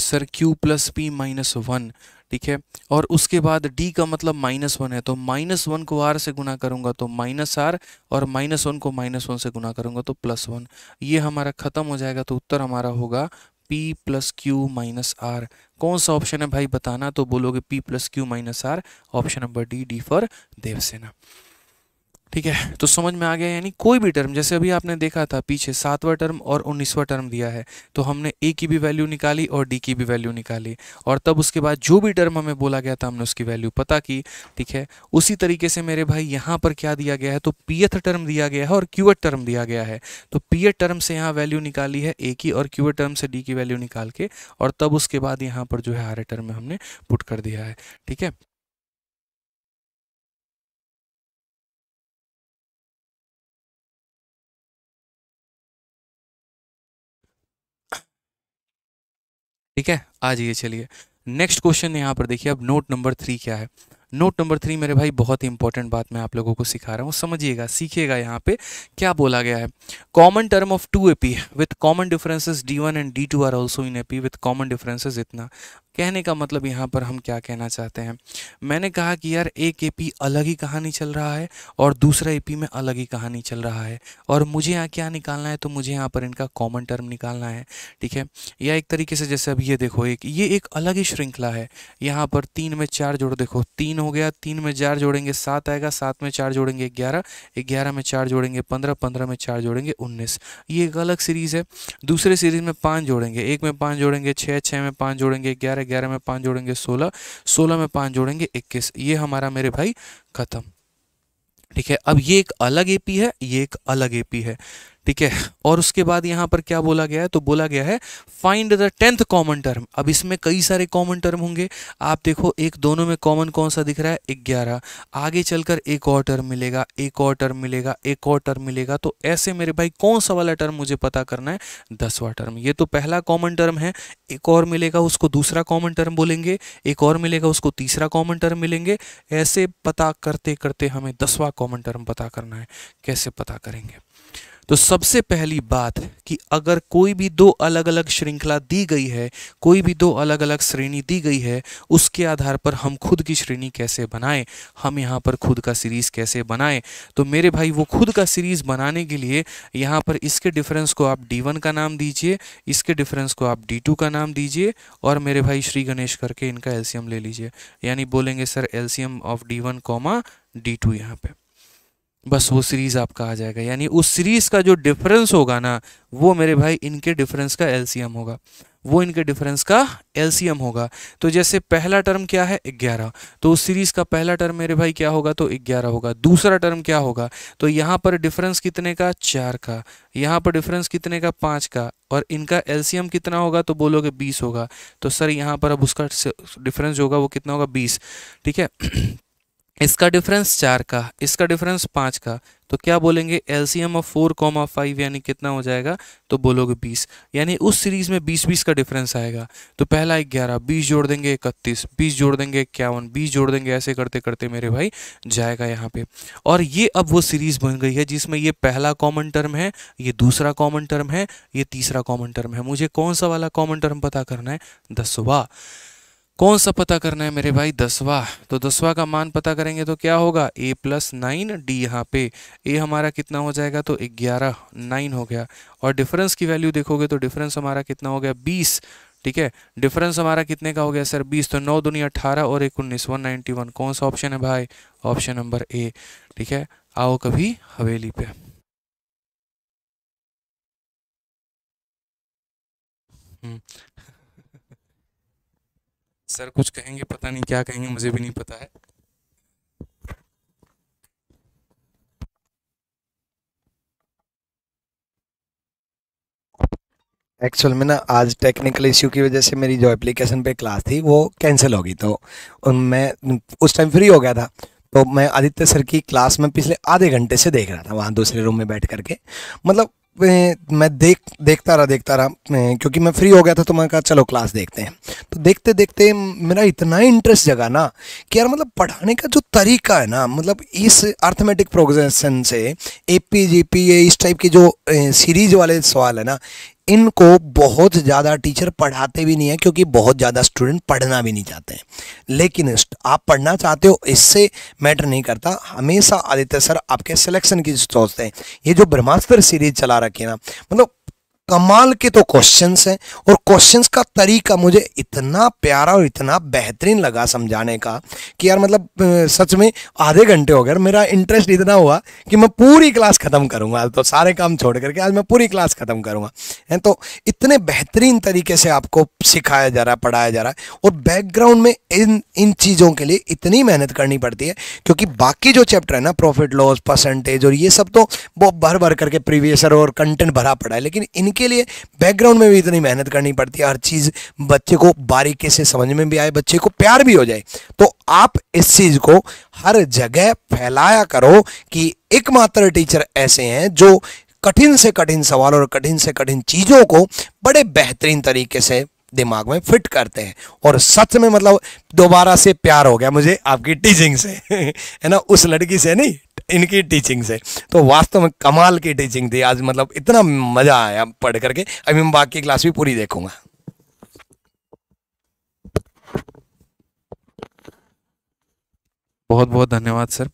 sir q plus p minus one ठीक है और उसके बाद d का मतलब माइनस वन है तो माइनस वन को r से गुना करूंगा तो माइनस आर और माइनस वन को माइनस वन से गुना करूंगा तो प्लस वन ये हमारा ख़त्म हो जाएगा तो उत्तर हमारा होगा p plus q minus r कौन सा ऑप्शन है भाई बताना तो बोलोगे p plus q minus r option number D D for Devsena ठीक है तो समझ में आ गया यानी कोई भी टर्म जैसे अभी आपने देखा था पीछे सातवां टर्म और उन्नीसवां टर्म दिया है तो हमने ए की भी वैल्यू निकाली और डी की भी वैल्यू निकाली और तब उसके बाद जो भी टर्म हमें बोला गया था हमने उसकी वैल्यू पता की ठीक है उसी तरीके से मेरे भाई यहाँ पर क्या दिया गया है तो पीएथ टर्म दिया गया है और क्यूएथ टर्म दिया गया है तो पी टर्म से यहाँ वैल्यू निकाली है ए की और क्यूएट टर्म से डी की वैल्यू निकाल के और तब उसके बाद यहाँ पर जो है आर टर्म में हमने पुट कर दिया है ठीक है ठीक है आ जाइए चलिए नेक्स्ट क्वेश्चन यहाँ पर देखिए अब नोट नंबर थ्री क्या है नोट नंबर थ्री मेरे भाई बहुत ही इंपॉर्टेंट बात मैं आप लोगों को सिखा रहा हूँ समझिएगा सीखिएगा यहाँ पे क्या बोला गया है common term of two A P with common differences d one and d two are also in AP P with common differences इतना कहने का मतलब यहाँ पर हम क्या कहना चाहते हैं मैंने कहा कि यार एक एपी अलग ही कहानी चल रहा है और दूसरा एपी में अलग ही कहानी चल रहा है और मुझे यहाँ क्या निकालना है तो मुझे यहाँ पर इनका कॉमन टर्म निकालना है ठीक है या एक तरीके से जैसे अब ये देखो एक ये एक अलग ही श्रृंखला है यहाँ पर तीन में चार जोड़ देखो तीन हो गया तीन में चार जोड़ेंगे सात आएगा सात में चार जोड़ेंगे ग्यारह ग्यारह में चार जोड़ेंगे पंद्रह पंद्रह में चार जोड़ेंगे उन्नीस ये एक अलग सीरीज़ है दूसरे सीरीज़ में पाँच जोड़ेंगे एक में पाँच जोड़ेंगे छः छः में पाँच जोड़ेंगे ग्यारह ग्यारह ग्यारह में पाँच जोड़ेंगे सोलह सोलह में पाँच जोड़ेंगे इक्कीस ये हमारा मेरे भाई खत्म ठीक है अब ये एक अलग एपी है ये एक अलग एपी है ठीक है और उसके बाद यहाँ पर क्या बोला गया है तो बोला गया है find the tenth common term अब इसमें कई सारे कॉमन टर्म होंगे आप देखो एक दोनों में कॉमन कौन सा दिख रहा है ग्यारह आगे चलकर एक और टर्म मिलेगा एक और टर्म मिलेगा एक और टर्म मिलेगा तो ऐसे मेरे भाई कौन सा वाला टर्म मुझे पता करना है दसवां टर्म ये तो पहला कॉमन टर्म है एक और मिलेगा उसको दूसरा कॉमन टर्म बोलेंगे एक और मिलेगा उसको तीसरा कॉमन टर्म मिलेंगे ऐसे पता करते करते हमें दसवा कॉमन टर्म पता करना है कैसे पता करेंगे तो सबसे पहली बात कि अगर कोई भी दो अलग अलग श्रृंखला दी गई है कोई भी दो अलग अलग श्रेणी दी गई है उसके आधार पर हम खुद की श्रेणी कैसे बनाएं हम यहाँ पर खुद का सीरीज़ कैसे बनाएं तो मेरे भाई वो खुद का सीरीज़ बनाने के लिए यहाँ पर इसके डिफरेंस को आप डी का नाम दीजिए इसके डिफरेंस को आप डी का नाम दीजिए और मेरे भाई श्री गणेश करके इनका एल्सियम ले लीजिए यानी बोलेंगे sir LCM of d one comma d two यहाँ पर बस वो सीरीज़ आपका आ जाएगा यानी उस सीरीज़ का जो डिफरेंस होगा ना वो मेरे भाई इनके डिफरेंस का एलसीएम होगा वो इनके डिफरेंस का एलसीएम होगा तो जैसे पहला टर्म क्या है ग्यारह तो उस सीरीज़ का पहला टर्म मेरे भाई क्या होगा तो ग्यारह होगा दूसरा टर्म क्या होगा तो यहाँ पर डिफरेंस कितने का चार का यहाँ पर डिफरेंस कितने का पाँच का और इनका एलसीएम कितना होगा तो बोलोगे बीस होगा तो सर यहाँ पर अब उसका डिफरेंस जो होगा वो कितना होगा बीस ठीक है इसका डिफरेंस चार का इसका डिफरेंस पाँच का तो क्या बोलेंगे LCM of four comma five यानी कितना हो जाएगा तो बोलोगे बीस यानी उस सीरीज में बीस बीस का डिफरेंस आएगा तो पहला ग्यारह बीस जोड़ देंगे इकतीस बीस जोड़ देंगे इक्यावन बीस जोड़ देंगे ऐसे करते करते मेरे भाई जाएगा यहाँ पे और ये अब वो सीरीज बन गई है जिसमें ये पहला कॉमन टर्म है ये दूसरा कॉमन टर्म है ये तीसरा कॉमन टर्म है मुझे कौन सा वाला कॉमन टर्म पता करना है दसवा कौन सा पता करना है मेरे भाई दसवा तो दसवा का मान पता करेंगे तो क्या होगा ए प्लस नाइन डी यहाँ पे ए हमारा कितना हो जाएगा तो ग्यारह नाइन हो गया और डिफरेंस की वैल्यू देखोगे तो डिफरेंस हमारा कितना हो गया बीस ठीक है डिफरेंस हमारा कितने का हो गया सर बीस तो नौ दुनिया अठारह और एक उन्नीस वन नाइनटी वन कौन सा ऑप्शन है भाई ऑप्शन नंबर ए ठीक है आओ कभी हवेली पे हम्म। सर कुछ कहेंगे पता नहीं क्या कहेंगे मुझे भी नहीं पता है एक्चुअल में ना आज टेक्निकल इश्यू की वजह से मेरी जो एप्लीकेशन पे क्लास थी वो कैंसिल हो गई तो मैं उस टाइम फ्री हो गया था तो मैं आदित्य सर की क्लास में पिछले आधे घंटे से देख रहा था वहाँ दूसरे रूम में बैठ करके मतलब मैं देख देखता रहा देखता रहा क्योंकि मैं फ्री हो गया था तो मैं कहा चलो क्लास देखते हैं तो देखते देखते मेरा इतना इंटरेस्ट जगा ना कि यार मतलब पढ़ाने का जो तरीका है ना मतलब इस अर्थमेटिक प्रोग्रेशन से ए पी जी पी इस टाइप की जो सीरीज वाले सवाल है ना इनको बहुत ज़्यादा टीचर पढ़ाते भी नहीं है क्योंकि बहुत ज़्यादा स्टूडेंट पढ़ना भी नहीं चाहते हैं लेकिन आप पढ़ना चाहते हो इससे मैटर नहीं करता हमेशा आदित्य सर आपके सिलेक्शन की सोचते हैं ये जो ब्रह्मास्त्र सीरीज चला रखी है ना मतलब कमाल के तो क्वेश्चंस हैं और क्वेश्चंस का तरीका मुझे इतना प्यारा और इतना बेहतरीन लगा समझाने का कि यार मतलब सच में आधे घंटे हो गए मेरा इंटरेस्ट इतना हुआ कि मैं पूरी क्लास ख़त्म करूंगा तो सारे काम छोड़ करके आज मैं पूरी क्लास ख़त्म करूंगा है तो इतने बेहतरीन तरीके से आपको सिखाया जा रहा है पढ़ाया जा रहा है और बैकग्राउंड में इन इन चीज़ों के लिए इतनी मेहनत करनी पड़ती है क्योंकि बाकी जो चैप्टर है ना प्रॉफिट लॉस परसेंटेज और ये सब तो वो भर भर करके प्रीवियसर और कंटेंट भरा पड़ा है लेकिन इनके के लिए बैकग्राउंड में भी इतनी मेहनत करनी पड़ती है हर चीज़ बच्चे को बारीकी से समझ में भी आए बच्चे को प्यार भी हो जाए तो आप इस चीज़ को हर जगह फैलाया करो कि एकमात्र टीचर ऐसे हैं जो कठिन से कठिन सवाल और कठिन से कठिन चीज़ों को बड़े बेहतरीन तरीके से दिमाग में फिट करते हैं और सच में मतलब दोबारा से प्यार हो गया मुझे आपकी टीचिंग से है ना उस लड़की से नहीं इनकी टीचिंग से तो वास्तव में कमाल की टीचिंग थी आज मतलब इतना मज़ा आया पढ़ करके अभी मैं बाकी क्लास भी पूरी देखूंगा बहुत बहुत धन्यवाद सर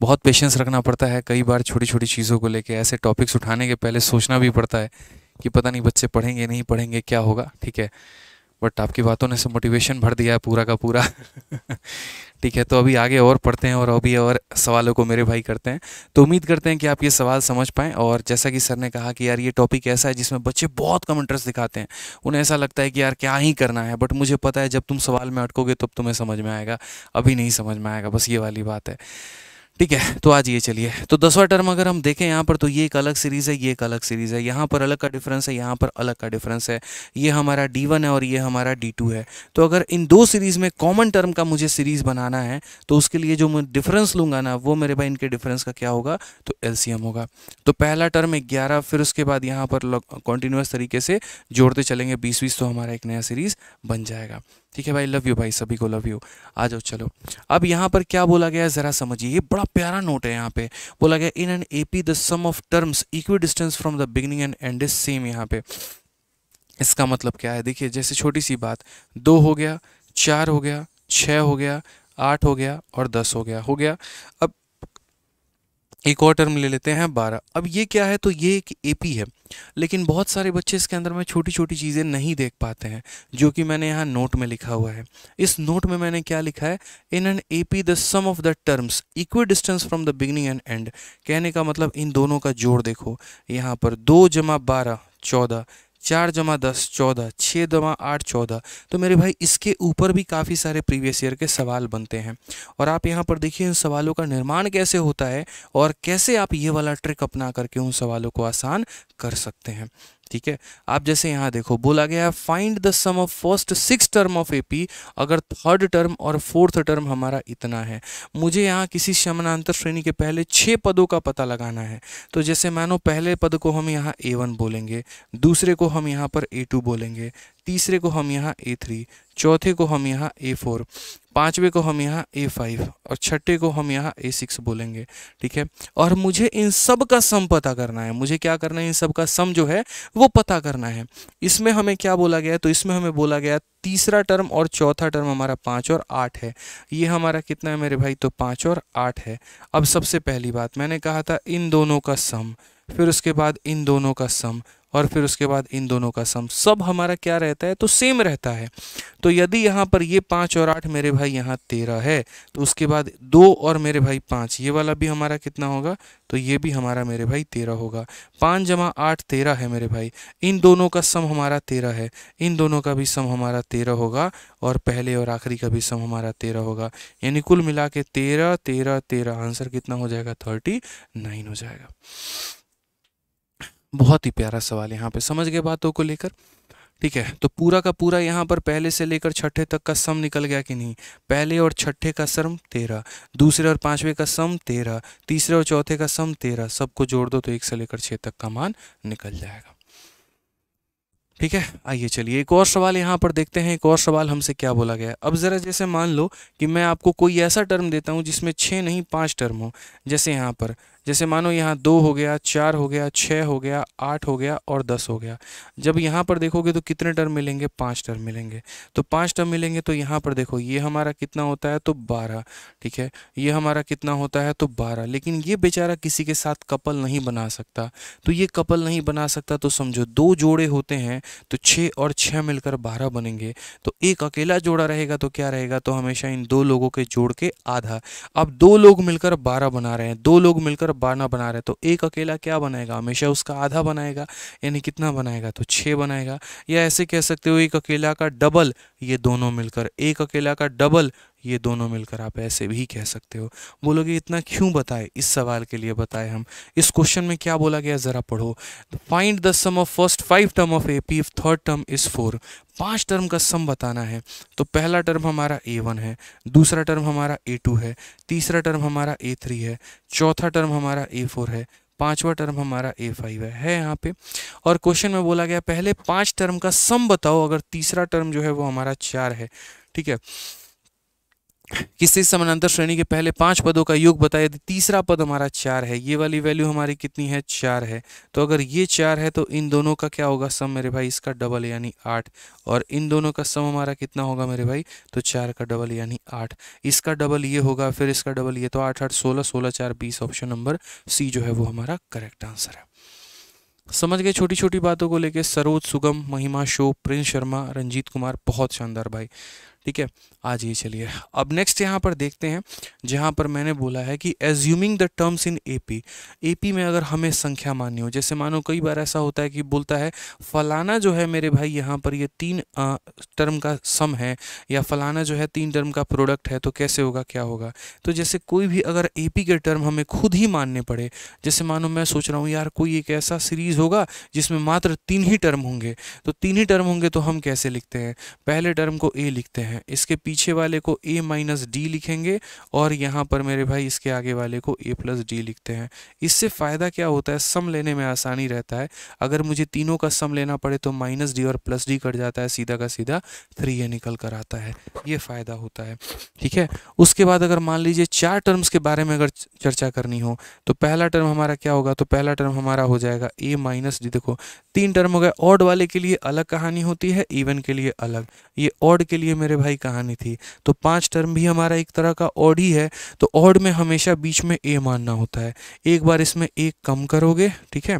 बहुत पेशेंस रखना पड़ता है कई बार छोटी छोटी चीज़ों को लेके ऐसे टॉपिक्स उठाने के पहले सोचना भी पड़ता है कि पता नहीं बच्चे पढ़ेंगे नहीं पढ़ेंगे क्या होगा ठीक है बट आपकी बातों ने से मोटिवेशन भर दिया है पूरा का पूरा ठीक है तो अभी आगे और पढ़ते हैं और अभी और सवालों को मेरे भाई करते हैं तो उम्मीद करते हैं कि आप ये सवाल समझ पाएँ और जैसा कि सर ने कहा कि यार ये टॉपिक ऐसा है जिसमें बच्चे बहुत कम इंटरेस्ट दिखाते हैं उन्हें ऐसा लगता है कि यार क्या ही करना है बट मुझे पता है जब तुम सवाल में अटकोगे तब तुम्हें समझ में आएगा अभी नहीं समझ में आएगा बस ये वाली बात है ठीक है तो आज ये चलिए तो दसवा टर्म अगर हम देखें यहाँ पर तो ये एक अलग सीरीज़ है ये एक अलग सीरीज़ है यहाँ पर अलग का डिफरेंस है यहाँ पर अलग का डिफरेंस है ये हमारा डी वन है और ये हमारा डी टू है तो अगर इन दो सीरीज़ में कॉमन टर्म का मुझे सीरीज़ बनाना है तो उसके लिए जो मैं डिफरेंस लूँगा ना वो मेरे भाई इनके डिफरेंस का क्या होगा तो एल होगा तो पहला टर्म ग्यारह फिर उसके बाद यहाँ पर कॉन्टिन्यूस तरीके से जोड़ते चलेंगे बीस बीस तो हमारा एक नया सीरीज़ बन जाएगा ठीक है भाई लव यू भाई सभी को लव यू आ जाओ चलो अब यहाँ पर क्या बोला गया है ज़रा समझिए ये बड़ा प्यारा नोट है यहाँ पे बोला गया in an A P the sum of terms equidistant from the beginning and end is same यहाँ पे इसका मतलब क्या है देखिए जैसे छोटी सी बात दो हो गया चार हो गया छः हो गया आठ हो गया और दस हो गया हो गया अब एक और टर्म ले लेते हैं बारह अब ये क्या है तो ये एक एपी है लेकिन बहुत सारे बच्चे इसके अंदर में छोटी छोटी चीज़ें नहीं देख पाते हैं जो कि मैंने यहाँ नोट में लिखा हुआ है इस नोट में मैंने क्या लिखा है in an AP the sum of the terms equidistant from the beginning and end कहने का मतलब इन दोनों का जोड़ देखो यहाँ पर दो जमा बारह चौदह चार जमा दस चौदह छः जमा आठ चौदह तो मेरे भाई इसके ऊपर भी काफ़ी सारे प्रीवियस ईयर के सवाल बनते हैं और आप यहाँ पर देखिए इन सवालों का निर्माण कैसे होता है और कैसे आप ये वाला ट्रिक अपना करके उन सवालों को आसान कर सकते हैं ठीक है आप जैसे यहाँ देखो बोला गया है find the sum of first six term of AP अगर थर्ड टर्म और फोर्थ टर्म हमारा इतना है मुझे यहाँ किसी समानांतर श्रेणी के पहले छः पदों का पता लगाना है तो जैसे मानो पहले पद को हम यहाँ ए वन बोलेंगे दूसरे को हम यहाँ पर ए टू बोलेंगे तीसरे को हम यहाँ ए थ्री चौथे को हम यहाँ ए फोर पाँचवें को हम यहाँ ए फाइव और छठे को हम यहाँ ए सिक्स बोलेंगे ठीक है और मुझे इन सब का सम पता करना है मुझे क्या करना है इन सब का सम जो है वो पता करना है इसमें हमें क्या बोला गया तो इसमें हमें बोला गया तीसरा टर्म और चौथा टर्म हमारा पाँच और आठ है ये हमारा कितना है मेरे भाई तो पाँच और आठ है अब सबसे पहली बात मैंने कहा था इन दोनों का सम फिर उसके बाद इन दोनों का सम और फिर उसके बाद इन दोनों का सम सब हमारा क्या रहता है तो सेम रहता है तो यदि यहाँ पर ये पाँच और आठ मेरे भाई यहाँ तेरह है तो उसके बाद दो और मेरे भाई पाँच ये वाला भी हमारा कितना होगा तो ये भी हमारा मेरे भाई तेरह होगा पाँच जमा आठ तेरह है मेरे भाई इन दोनों का सम हमारा तेरह है इन दोनों का भी सम हमारा तेरह होगा और पहले और आखिरी का भी सम हमारा तेरह होगा यानी कुल मिला के तेरह तेरह तेरह आंसर कितना हो जाएगा थर्टी नाइन हो जाएगा बहुत ही प्यारा सवाल यहाँ पे समझ गए बातों को लेकर ठीक है तो पूरा का पूरा यहाँ पर पहले से लेकर छठे तक का सम निकल गया कि नहीं पहले और छठे का सम तेरह दूसरे और पांचवे का सम तेरह तीसरे और चौथे का सम तेरह सबको जोड़ दो तो एक से लेकर छः तक का मान निकल जाएगा ठीक है आइए चलिए एक और सवाल यहाँ पर देखते हैं एक और सवाल हमसे क्या बोला गया अब ज़रा जैसे मान लो कि मैं आपको कोई ऐसा टर्म देता हूँ जिसमें छः नहीं पाँच टर्म हो जैसे यहाँ पर जैसे मानो यहाँ दो हो गया चार हो गया छः हो गया आठ हो गया और दस हो गया जब यहाँ पर देखोगे तो कितने टर्म मिलेंगे पाँच टर्म मिलेंगे तो पाँच टर्म मिलेंगे तो यहाँ पर देखो ये हमारा कितना होता है तो बारह ठीक है ये हमारा कितना होता है तो बारह लेकिन ये बेचारा किसी के साथ कपल नहीं बना सकता तो ये कपल नहीं बना सकता तो समझो दो जोड़े होते हैं तो छः और छः मिलकर बारह बनेंगे तो एक अकेला जोड़ा रहेगा तो क्या रहेगा तो हमेशा इन दो लोगों के जोड़ के आधा अब दो लोग मिलकर बारह बना रहे हैं दो लोग मिलकर और बारह बना रहे तो एक अकेला क्या बनाएगा हमेशा उसका आधा बनाएगा यानी कितना बनाएगा तो छः बनाएगा या ऐसे कह सकते हो एक अकेला का डबल ये दोनों मिलकर एक अकेला का डबल ये दोनों मिलकर आप ऐसे भी कह सकते हो बोलोगे इतना क्यों बताए इस सवाल के लिए बताए हम इस क्वेश्चन में क्या बोला गया ज़रा पढ़ो find the sum of first five term of A P third term is four पांच टर्म का सम बताना है तो पहला टर्म हमारा ए वन है दूसरा टर्म हमारा ए टू है तीसरा टर्म हमारा ए थ्री है चौथा टर्म हमारा ए फोर है पांचवा टर्म हमारा ए फाइव है, है यहाँ पे और क्वेश्चन में बोला गया पहले पांच टर्म का सम बताओ अगर तीसरा टर्म जो है वो हमारा चार है ठीक है किसी समानांतर श्रेणी के पहले पांच पदों का योग बताया यदि तो तीसरा पद हमारा चार है ये वाली वैल्यू हमारी कितनी है चार है तो अगर ये चार है तो इन दोनों का क्या होगा सम मेरे भाई इसका डबल यानी आठ और इन दोनों का सम हमारा कितना होगा मेरे भाई तो चार का डबल यानी आठ इसका डबल ये होगा फिर इसका डबल ये तो आठ आठ सोलह सोलह चार बीस ऑप्शन नंबर सी जो है वो हमारा करेक्ट आंसर है समझ गए छोटी छोटी बातों को लेके सरोज सुगम महिमा शो प्रिंस शर्मा रंजीत कुमार बहुत शानदार भाई ठीक है आज ये चलिए अब नेक्स्ट यहाँ पर देखते हैं जहाँ पर मैंने बोला है कि assuming the terms in AP AP में अगर हमें संख्या माननी हो जैसे मानो कई बार ऐसा होता है कि बोलता है फलाना जो है मेरे भाई यहाँ पर ये तीन आ, टर्म का सम है या फलाना जो है तीन टर्म का प्रोडक्ट है तो कैसे होगा क्या होगा तो जैसे कोई भी अगर ए के टर्म हमें खुद ही मानने पड़े जैसे मानो मैं सोच रहा हूँ यार कोई एक ऐसा सीरीज़ होगा जिसमें मात्र तीन ही टर्म होंगे तो तीन ही टर्म होंगे तो हम कैसे लिखते हैं पहले टर्म को ए लिखते हैं हैं इसके पीछे वाले को ए माइनस डी लिखेंगे और यहाँ पर मेरे भाई इसके आगे वाले को ए प्लस डी लिखते हैं इससे फ़ायदा क्या होता है सम लेने में आसानी रहता है अगर मुझे तीनों का सम लेना पड़े तो माइनस डी और प्लस डी कट जाता है सीधा का सीधा थ्री ए निकल कर आता है ये फ़ायदा होता है ठीक है उसके बाद अगर मान लीजिए चार टर्म्स के बारे में अगर चर्चा करनी हो तो पहला टर्म हमारा क्या होगा तो पहला टर्म हमारा हो जाएगा ए माइनस डी देखो तीन टर्म हो गए ऑड वाले के लिए अलग कहानी होती है इवन के लिए अलग ये ऑड के लिए मेरे भाई कहानी थी तो पांच टर्म भी हमारा एक तरह का ऑड ही है तो ऑड में हमेशा बीच में ए मानना होता है एक बार इसमें एक कम करोगे ठीक है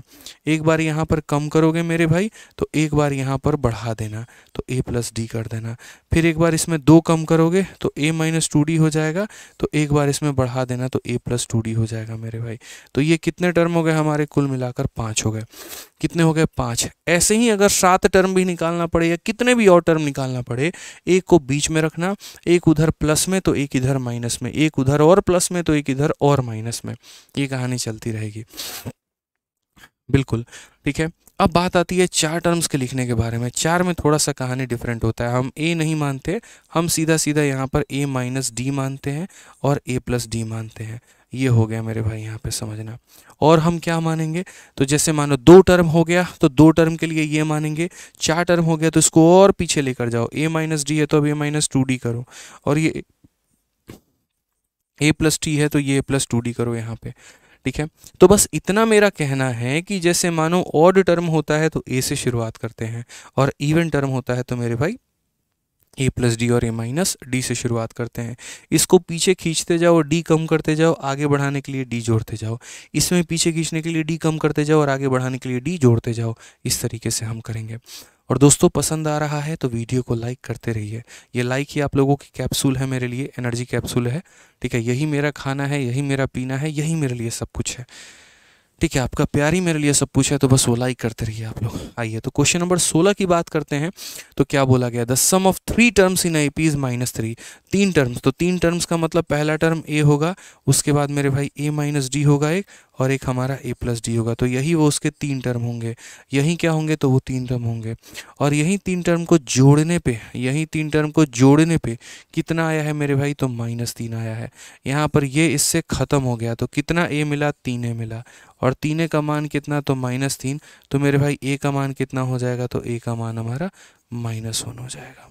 एक बार यहाँ पर कम करोगे मेरे भाई तो एक बार यहाँ पर बढ़ा देना तो ए प्लस डी कर देना फिर एक बार इसमें दो कम करोगे तो ए माइनस टू डी हो जाएगा तो एक बार इसमें बढ़ा देना तो ए प्लस टू डी हो जाएगा मेरे भाई तो ये कितने टर्म हो गए हमारे कुल मिलाकर पाँच हो गए कितने हो गए पाँच ऐसे ही अगर सात टर्म भी निकालना पड़े या कितने भी और टर्म निकालना पड़े एक को बीच में रखना एक उधर प्लस में तो एक इधर माइनस में एक उधर और प्लस में तो एक इधर और माइनस में ये कहानी चलती रहेगी बिल्कुल ठीक है अब बात आती है चार टर्म्स के लिखने के बारे में चार में थोड़ा सा कहानी डिफरेंट होता है हम ए नहीं मानते हम सीधा सीधा यहाँ पर ए माइनस डी मानते हैं और ए प्लस डी मानते हैं ये हो गया मेरे भाई यहाँ पे समझना और हम क्या मानेंगे तो जैसे मानो दो टर्म हो गया तो दो टर्म के लिए ये मानेंगे चार टर्म हो गया तो इसको और पीछे लेकर जाओ ए माइनस डी है तो अब ए माइनस टू डी करो और ये ए प्लस टी है तो ये प्लस टू डी करो यहाँ पे ठीक है तो बस इतना मेरा कहना है कि जैसे मानो ऑड टर्म होता है तो ए से शुरुआत करते हैं और इवन टर्म होता है तो मेरे भाई ए प्लस डी और ए माइनस डी से शुरुआत करते हैं इसको पीछे खींचते जाओ डी कम करते जाओ आगे बढ़ाने के लिए डी जोड़ते जाओ इसमें पीछे खींचने के लिए डी कम करते जाओ और आगे बढ़ाने के लिए डी जोड़ते जाओ इस तरीके से हम करेंगे और दोस्तों पसंद आ रहा है तो वीडियो को लाइक करते रहिए ये लाइक ही आप लोगों की कैप्सूल है मेरे लिए एनर्जी कैप्सूल है ठीक है यही मेरा खाना है यही मेरा पीना है यही मेरे लिए सब कुछ है ठीक है आपका प्यार ही मेरे लिए सब पूछे है तो बस वो लाइक करते रहिए आप लोग आइए तो क्वेश्चन नंबर सोलह की बात करते हैं तो क्या बोला गया the sum of three terms in A P is minus three तीन टर्म्स तो तीन टर्म्स का मतलब पहला टर्म ए होगा उसके बाद मेरे भाई ए माइनस डी होगा एक और एक हमारा ए प्लस डी होगा तो यही वो उसके तीन टर्म होंगे यही क्या होंगे तो वो तीन टर्म होंगे और यही तीन टर्म को जोड़ने पे यही तीन टर्म को जोड़ने पे कितना आया है मेरे भाई तो माइनस तीन आया है यहाँ पर ये इससे ख़त्म हो गया तो कितना ए मिला तीन ए मिला और तीन ए का मान कितना तो माइनस तीन तो मेरे भाई ए का मान कितना हो जाएगा तो ए का मान हमारा माइनस वन हो जाएगा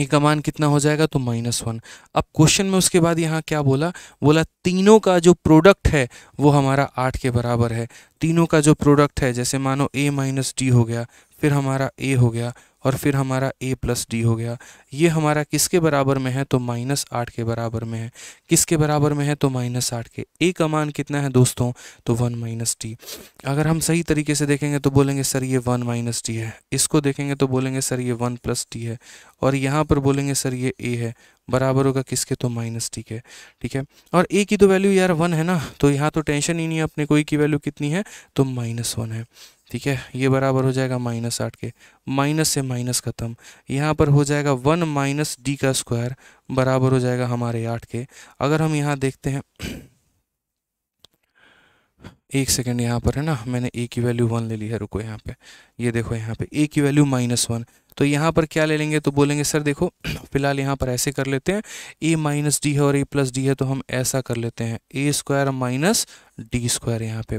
ये कमान कितना हो जाएगा तो माइनस वन अब क्वेश्चन में उसके बाद यहाँ क्या बोला बोला तीनों का जो प्रोडक्ट है वो हमारा आठ के बराबर है तीनों का जो प्रोडक्ट है जैसे मानो ए माइनस डी हो गया फिर हमारा ए हो गया और फिर हमारा ए प्लस डी हो गया ये हमारा किसके बराबर में है तो माइनस आठ के बराबर में है किसके बराबर में है तो माइनस आठ के ए का मान कितना है दोस्तों तो वन माइनस डी अगर हम सही तरीके से देखेंगे तो बोलेंगे सर ये वन माइनस डी है इसको देखेंगे तो बोलेंगे सर ये वन प्लस डी है और यहाँ पर बोलेंगे सर ये ए है बराबर होगा किसके तो माइनस डी के ठीक है और ए की तो वैल्यू यार वन है ना तो यहाँ तो टेंशन ही नहीं है अपने कोई की वैल्यू कितनी है तो माइनस वन है ठीक है ये बराबर हो जाएगा माइनस आठ के माइनस से माइनस ख़त्म यहाँ पर हो जाएगा वन माइनस डी का स्क्वायर बराबर हो जाएगा हमारे आठ के अगर हम यहाँ देखते हैं एक सेकेंड यहाँ पर है ना मैंने ए की वैल्यू वन ले ली है रुको यहाँ पे ये यह देखो यहाँ पे ए की वैल्यू माइनस वन तो यहाँ पर क्या ले लेंगे तो बोलेंगे सर देखो फिलहाल यहाँ पर ऐसे कर लेते हैं ए माइनस डी है और ए प्लस डी है तो हम ऐसा कर लेते हैं a square minus d square यहाँ पे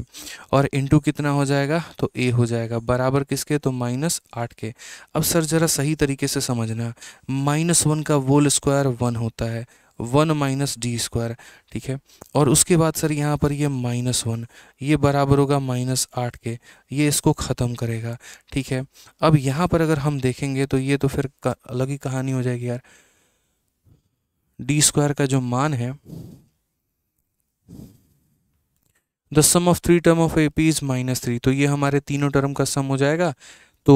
और इंटू कितना हो जाएगा तो ए हो जाएगा बराबर किसके तो माइनस आठ के अब सर ज़रा सही तरीके से समझना माइनस वन का वोल स्क्वायर वन होता है वन माइनस डी स्क्वायर ठीक है और उसके बाद सर यहाँ पर ये माइनस वन ये बराबर होगा माइनस आठ के ये इसको ख़त्म करेगा ठीक है अब यहाँ पर अगर हम देखेंगे तो ये तो फिर अलग ही कहानी हो जाएगी यार डी स्क्वायर का जो मान है the sum of three term of A P is minus three तो ये हमारे तीनों टर्म का सम हो जाएगा तो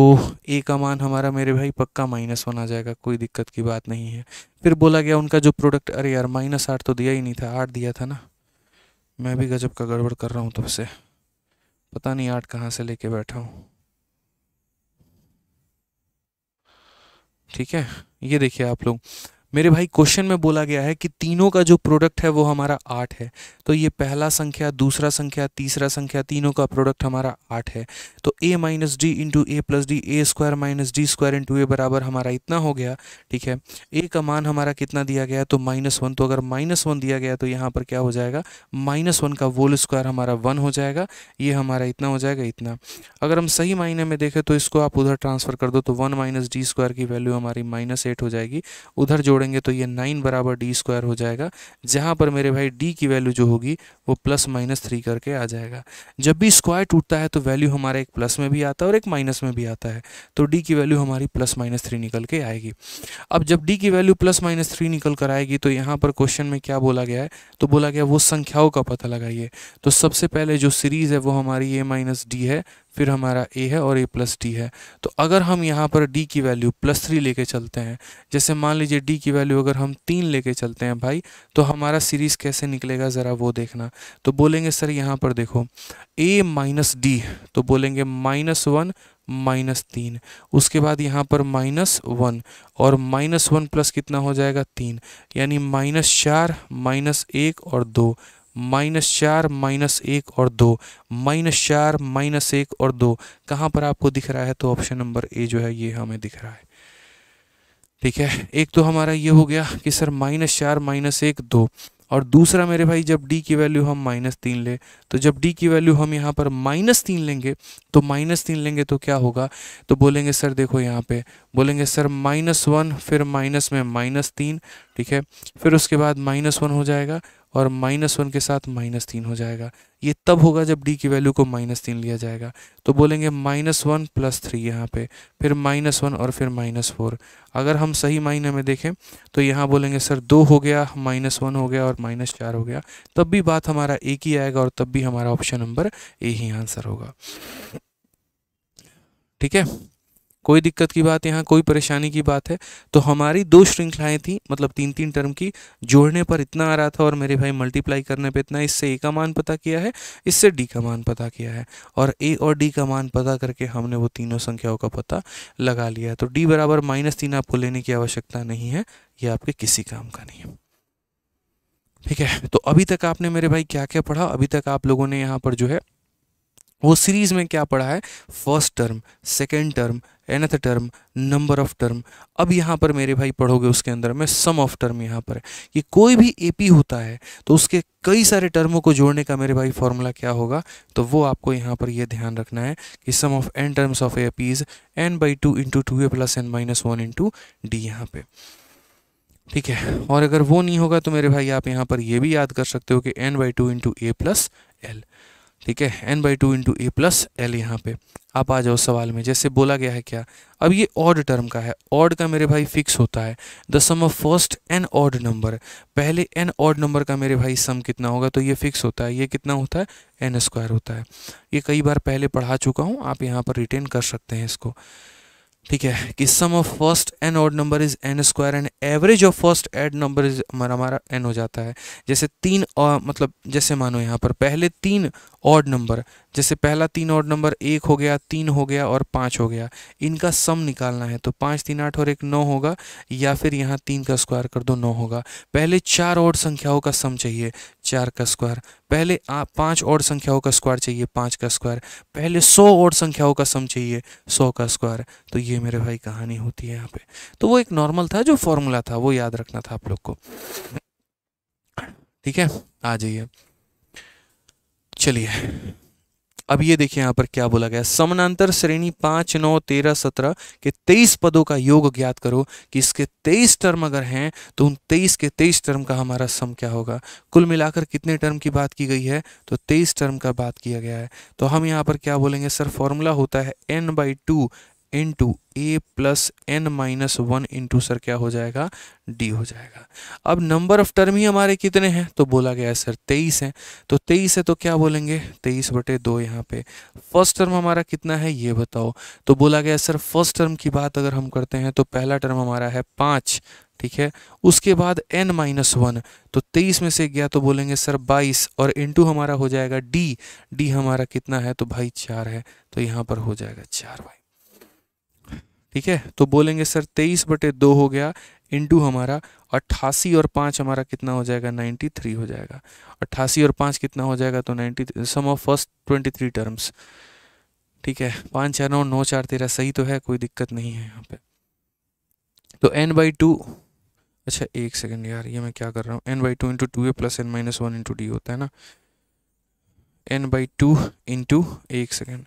ए का मान हमारा मेरे भाई पक्का माइनस वन आ जाएगा कोई दिक्कत की बात नहीं है फिर बोला गया उनका जो प्रोडक्ट अरे यार माइनस आठ तो दिया ही नहीं था आठ दिया था ना मैं भी गजब का गड़बड़ कर रहा हूँ तुमसे तो पता नहीं आठ कहाँ से लेके बैठा हूँ ठीक है ये देखिए आप लोग मेरे भाई क्वेश्चन में बोला गया है कि तीनों का जो प्रोडक्ट है वो हमारा आठ है तो ये पहला संख्या दूसरा संख्या तीसरा संख्या तीनों का प्रोडक्ट हमारा आठ है तो a minus d into A plus d a square minus d square into a बराबर हमारा इतना हो गया ठीक है ए का मान हमारा कितना दिया गया तो माइनस वन तो अगर माइनस वन दिया गया तो यहाँ पर क्या हो जाएगा माइनस वन का वोल स्क्वायर हमारा वन हो जाएगा ये हमारा इतना हो जाएगा इतना अगर हम सही मायने में देखें तो इसको आप उधर ट्रांसफर कर दो तो वन माइनस डी स्क्वायर की वैल्यू हमारी माइनस एट हो जाएगी उधर जोड़ें करेंगे तो ये नाइन बराबर डी स्क्वायर हो जाएगा जहाँ पर मेरे भाई डी की वैल्यू जो होगी वो प्लस माइनस थ्री करके आ जाएगा जब भी स्क्वायर टूटता है तो वैल्यू हमारा एक प्लस में भी आता है और एक माइनस में भी आता है तो डी की वैल्यू हमारी प्लस माइनस थ्री निकल के आएगी अब जब डी की वैल्यू प्लस माइनस थ्री निकल कर आएगी तो यहाँ पर क्वेश्चन में क्या बोला गया है तो बोला गया वो संख्याओं का पता लगाइए तो सबसे पहले जो सीरीज़ है वो हमारी ए माइनस डी है फिर हमारा ए है और ए प्लस डी है तो अगर हम यहाँ पर डी की वैल्यू प्लस थ्री लेके चलते हैं जैसे मान लीजिए डी की वैल्यू अगर हम तीन लेके चलते हैं भाई तो हमारा सीरीज़ कैसे निकलेगा ज़रा वो देखना तो बोलेंगे सर यहाँ पर देखो ए माइनस डी तो बोलेंगे माइनस वन माइनस तीन उसके बाद यहाँ पर माइनस वन और माइनस वन प्लस कितना हो जाएगा तीन यानी माइनस चार माइनस एक और दो माइनस चार माइनस एक और दो माइनस चार माइनस एक और दो कहाँ पर आपको दिख रहा है तो ऑप्शन नंबर ए जो है ये हमें दिख रहा है ठीक है एक तो हमारा ये हो गया कि सर माइनस चार माइनस एक दो और दूसरा मेरे भाई जब डी की वैल्यू हम माइनस तीन ले तो जब डी की वैल्यू हम यहाँ पर माइनस तीन लेंगे तो माइनस तीन लेंगे तो क्या होगा तो बोलेंगे सर देखो यहाँ पे बोलेंगे सर माइनस वन फिर माइनस में माइनस तीन ठीक है फिर उसके बाद माइनस वन हो जाएगा और माइनस वन के साथ माइनस तीन हो जाएगा ये तब होगा जब डी की वैल्यू को माइनस तीन लिया जाएगा तो बोलेंगे माइनस वन प्लस थ्री यहाँ पे फिर माइनस वन और फिर माइनस फोर अगर हम सही मायने में देखें तो यहाँ बोलेंगे सर दो हो गया माइनस वन हो गया और माइनस चार हो गया तब भी बात हमारा एक ही आएगा और तब भी हमारा ऑप्शन नंबर ए ही आंसर होगा ठीक है कोई दिक्कत की बात यहाँ कोई परेशानी की बात है तो हमारी दो श्रृंखलाएँ थी मतलब तीन तीन टर्म की जोड़ने पर इतना आ रहा था और मेरे भाई मल्टीप्लाई करने पर इतना इससे ए का मान पता किया है इससे डी का मान पता किया है और ए और डी का मान पता करके हमने वो तीनों संख्याओं का पता लगा लिया तो डी बराबर माइनस तीन आपको लेने की आवश्यकता नहीं है यह आपके किसी काम का नहीं है ठीक है तो अभी तक आपने मेरे भाई क्या क्या पढ़ा अभी तक आप लोगों ने यहाँ पर जो है वो सीरीज़ में क्या पढ़ा है first term second term nth term number of term अब यहाँ पर मेरे भाई पढ़ोगे उसके अंदर में सम ऑफ टर्म यहाँ पर है कि कोई भी एपी होता है तो उसके कई सारे टर्मों को जोड़ने का मेरे भाई फॉर्मूला क्या होगा तो वो आपको यहाँ पर ये ध्यान रखना है कि sum of n terms of A P is n by two into two A plus N minus one into d यहाँ पे ठीक है और अगर वो नहीं होगा तो मेरे भाई आप यहाँ पर ये भी याद कर सकते हो कि n by two into A plus l ठीक है N by two into A plus l यहाँ पे आप आ जाओ सवाल में जैसे बोला गया है क्या अब ये ऑड टर्म का है ऑड का मेरे भाई फिक्स होता है the sum of first n odd number पहले एन ऑड नंबर का मेरे भाई सम कितना होगा तो ये फिक्स होता है ये कितना होता है एन स्क्वायर होता है ये कई बार पहले पढ़ा चुका हूँ आप यहाँ पर रिटेन कर सकते हैं इसको ठीक है कि sum of first n odd number is n square and average of first odd number is हमारा हमारा एन हो जाता है जैसे तीन और मतलब जैसे मानो यहाँ पर पहले तीन ऑड नंबर जैसे पहला तीन ऑड नंबर एक हो गया तीन हो गया और पाँच हो गया इनका सम निकालना है तो पाँच तीन आठ और एक नौ होगा या फिर यहाँ तीन का स्क्वायर कर दो नौ होगा पहले चार ऑड संख्याओं का सम चाहिए चार का स्क्वायर पहले पाँच ऑड संख्याओं का स्क्वायर चाहिए पाँच का स्क्वायर पहले सौ ऑड संख्याओं का सम चाहिए सौ का स्क्वायर तो ये मेरे भाई कहानी होती है यहाँ पे तो वो एक नॉर्मल था जो फॉर्मूला था वो याद रखना था आप लोग को ठीक है आ जाइए चलिए अब ये देखिए यहाँ पर क्या बोला गया समानांतर श्रेणी पाँच नौ तेरह सत्रह के तेईस पदों का योग ज्ञात करो कि इसके तेईस टर्म अगर हैं तो उन तेईस के तेईस टर्म का हमारा सम क्या होगा कुल मिलाकर कितने टर्म की बात की गई है तो तेईस टर्म का बात किया गया है तो हम यहाँ पर क्या बोलेंगे सर फॉर्मूला होता है N by two into A plus N minus one into sir क्या हो जाएगा डी हो जाएगा अब नंबर ऑफ टर्म ही हमारे कितने हैं तो बोला गया है सर तेईस हैं तो तेईस है तो क्या बोलेंगे तेईस बटे दो यहाँ पे फर्स्ट टर्म हमारा कितना है ये बताओ तो बोला गया सर फर्स्ट टर्म की बात अगर हम करते हैं तो पहला टर्म हमारा है पाँच ठीक है उसके बाद एन माइनस वन तो तेईस में से गया तो बोलेंगे सर बाईस और इंटू हमारा हो जाएगा डी डी हमारा कितना है तो भाई चार है तो यहाँ पर हो जाएगा चार भाई ठीक है तो बोलेंगे सर तेईस बटे दो हो गया इंटू हमारा अट्ठासी और पाँच हमारा कितना हो जाएगा नाइन्टी थ्री हो जाएगा अट्ठासी और पाँच कितना हो जाएगा तो ninety sum of first twenty three terms ठीक है पाँच चार नौ नौ चार तेरह सही तो है कोई दिक्कत नहीं है यहाँ पे तो एन बाई टू अच्छा एक सेकेंड यार ये मैं क्या कर रहा हूँ n by two into two A plus N minus one into D होता है ना एन बाई टू इंटू एक सेकेंड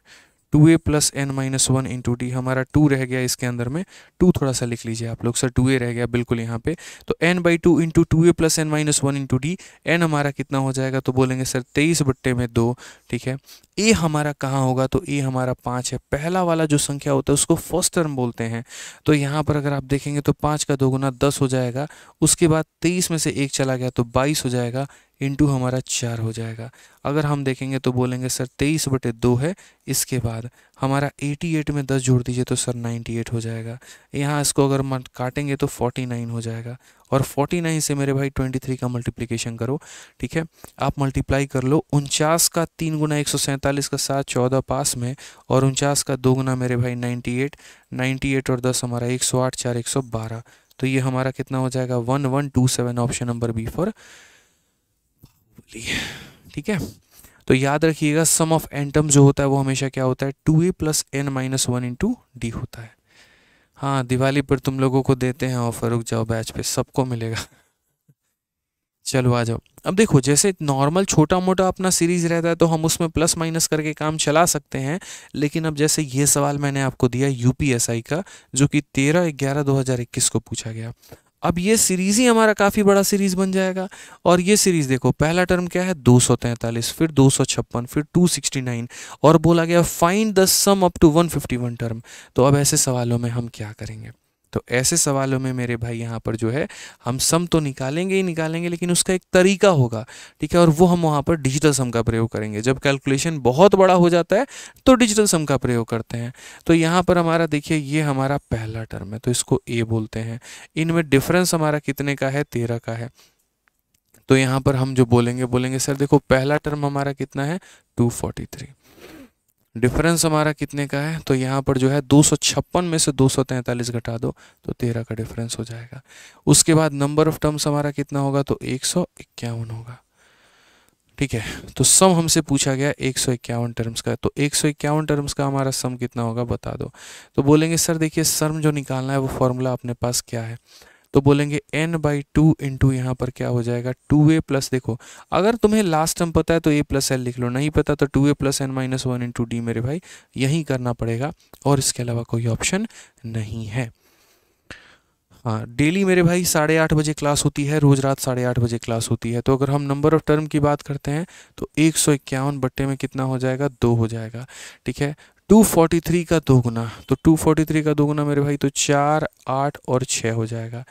टू ए plus N minus one into D हमारा टू रह गया इसके अंदर में टू थोड़ा सा लिख लीजिए आप लोग सर टू ए रह गया बिल्कुल यहाँ पे तो N by two into two A plus N minus one into d n हमारा कितना हो जाएगा तो बोलेंगे सर तेईस बट्टे में दो ठीक है ए हमारा कहाँ होगा तो ए हमारा पाँच है पहला वाला जो संख्या होता है उसको फर्स्ट टर्म बोलते हैं तो यहाँ पर अगर आप देखेंगे तो पाँच का दोगुना दस हो जाएगा उसके बाद तेईस में से एक चला गया तो बाईस हो जाएगा इंटू हमारा चार हो जाएगा अगर हम देखेंगे तो बोलेंगे सर तेईस बटे दो है इसके बाद हमारा एटी एट में दस जोड़ दीजिए तो सर नाइन्टी एट हो जाएगा यहाँ इसको अगर मन काटेंगे तो फोर्टी नाइन हो जाएगा और फोर्टी नाइन से मेरे भाई ट्वेंटी थ्री का मल्टीप्लीकेशन करो ठीक है आप मल्टीप्लाई कर लो उनचास का तीन गुना एक सौ सैंतालीस का सात चौदह पास में और उनचास का दो गुना मेरे भाई नाइन्टी एट नाइन्टी एट और दस हमारा एक सौ आठ चार एक सौ बारह तो ये हमारा कितना हो जाएगा one one two seven option number B for ठीक है तो याद रखिएगा सम ऑफ एंटम जो होता है वो हमेशा क्या होता है टू ए plus N minus one into D होता है हाँ दिवाली पर तुम लोगों को देते हैं ऑफर रुक जाओ बैच पे सबको मिलेगा चलो आ जाओ अब देखो जैसे नॉर्मल छोटा मोटा अपना सीरीज रहता है तो हम उसमें प्लस माइनस करके काम चला सकते हैं लेकिन अब जैसे ये सवाल मैंने आपको दिया यूपीएसआई का जो कि तेरह ग्यारह दो हज़ार इक्कीस को पूछा गया अब ये सीरीज़ ही हमारा काफ़ी बड़ा सीरीज़ बन जाएगा और ये सीरीज़ देखो पहला टर्म क्या है दो सौ तैंतालीस फिर दो सौ छप्पन फिर टू सिक्सटी नाइन और बोला गया find the sum up to one fifty one term तो अब ऐसे सवालों में हम क्या करेंगे तो ऐसे सवालों में मेरे भाई यहाँ पर जो है हम सम तो निकालेंगे ही निकालेंगे लेकिन उसका एक तरीका होगा ठीक है और वो हम वहाँ पर डिजिटल सम का प्रयोग करेंगे जब कैलकुलेशन बहुत बड़ा हो जाता है तो डिजिटल सम का प्रयोग करते हैं तो यहाँ पर हमारा देखिए ये हमारा पहला टर्म है तो इसको ए बोलते हैं इनमें डिफरेंस हमारा कितने का है तेरह का है तो यहाँ पर हम जो बोलेंगे बोलेंगे सर देखो पहला टर्म हमारा कितना है टू फोर्टी थ्री डिफरेंस हमारा कितने का है तो यहाँ पर जो है दो में से दो घटा दो तो तेरह का डिफरेंस हो जाएगा उसके बाद नंबर ऑफ टर्म्स हमारा कितना होगा तो एक होगा ठीक है तो सम हमसे पूछा गया एक सौ टर्म्स का तो एक सौ टर्म्स का हमारा सम कितना होगा बता दो तो बोलेंगे सर देखिए सम जो निकालना है वो फॉर्मूला अपने पास क्या है तो बोलेंगे एन बाई टू इंटू यहाँ पर क्या हो जाएगा टू ए प्लस देखो अगर तुम्हें लास्ट टर्म पता है तो ए प्लस एल लिख लो नहीं पता तो टू ए plus N minus one into d मेरे भाई यही करना पड़ेगा और इसके अलावा कोई ऑप्शन नहीं है हाँ डेली मेरे भाई साढ़े आठ बजे क्लास होती है रोज़ रात साढ़े आठ बजे क्लास होती है तो अगर हम नंबर ऑफ टर्म की बात करते हैं तो एक सौ इक्यावन बट्टे में कितना हो जाएगा दो हो जाएगा ठीक है 243 का दोगुना तो 243 का दोगुना मेरे भाई तो चार आठ और छः हो जाएगा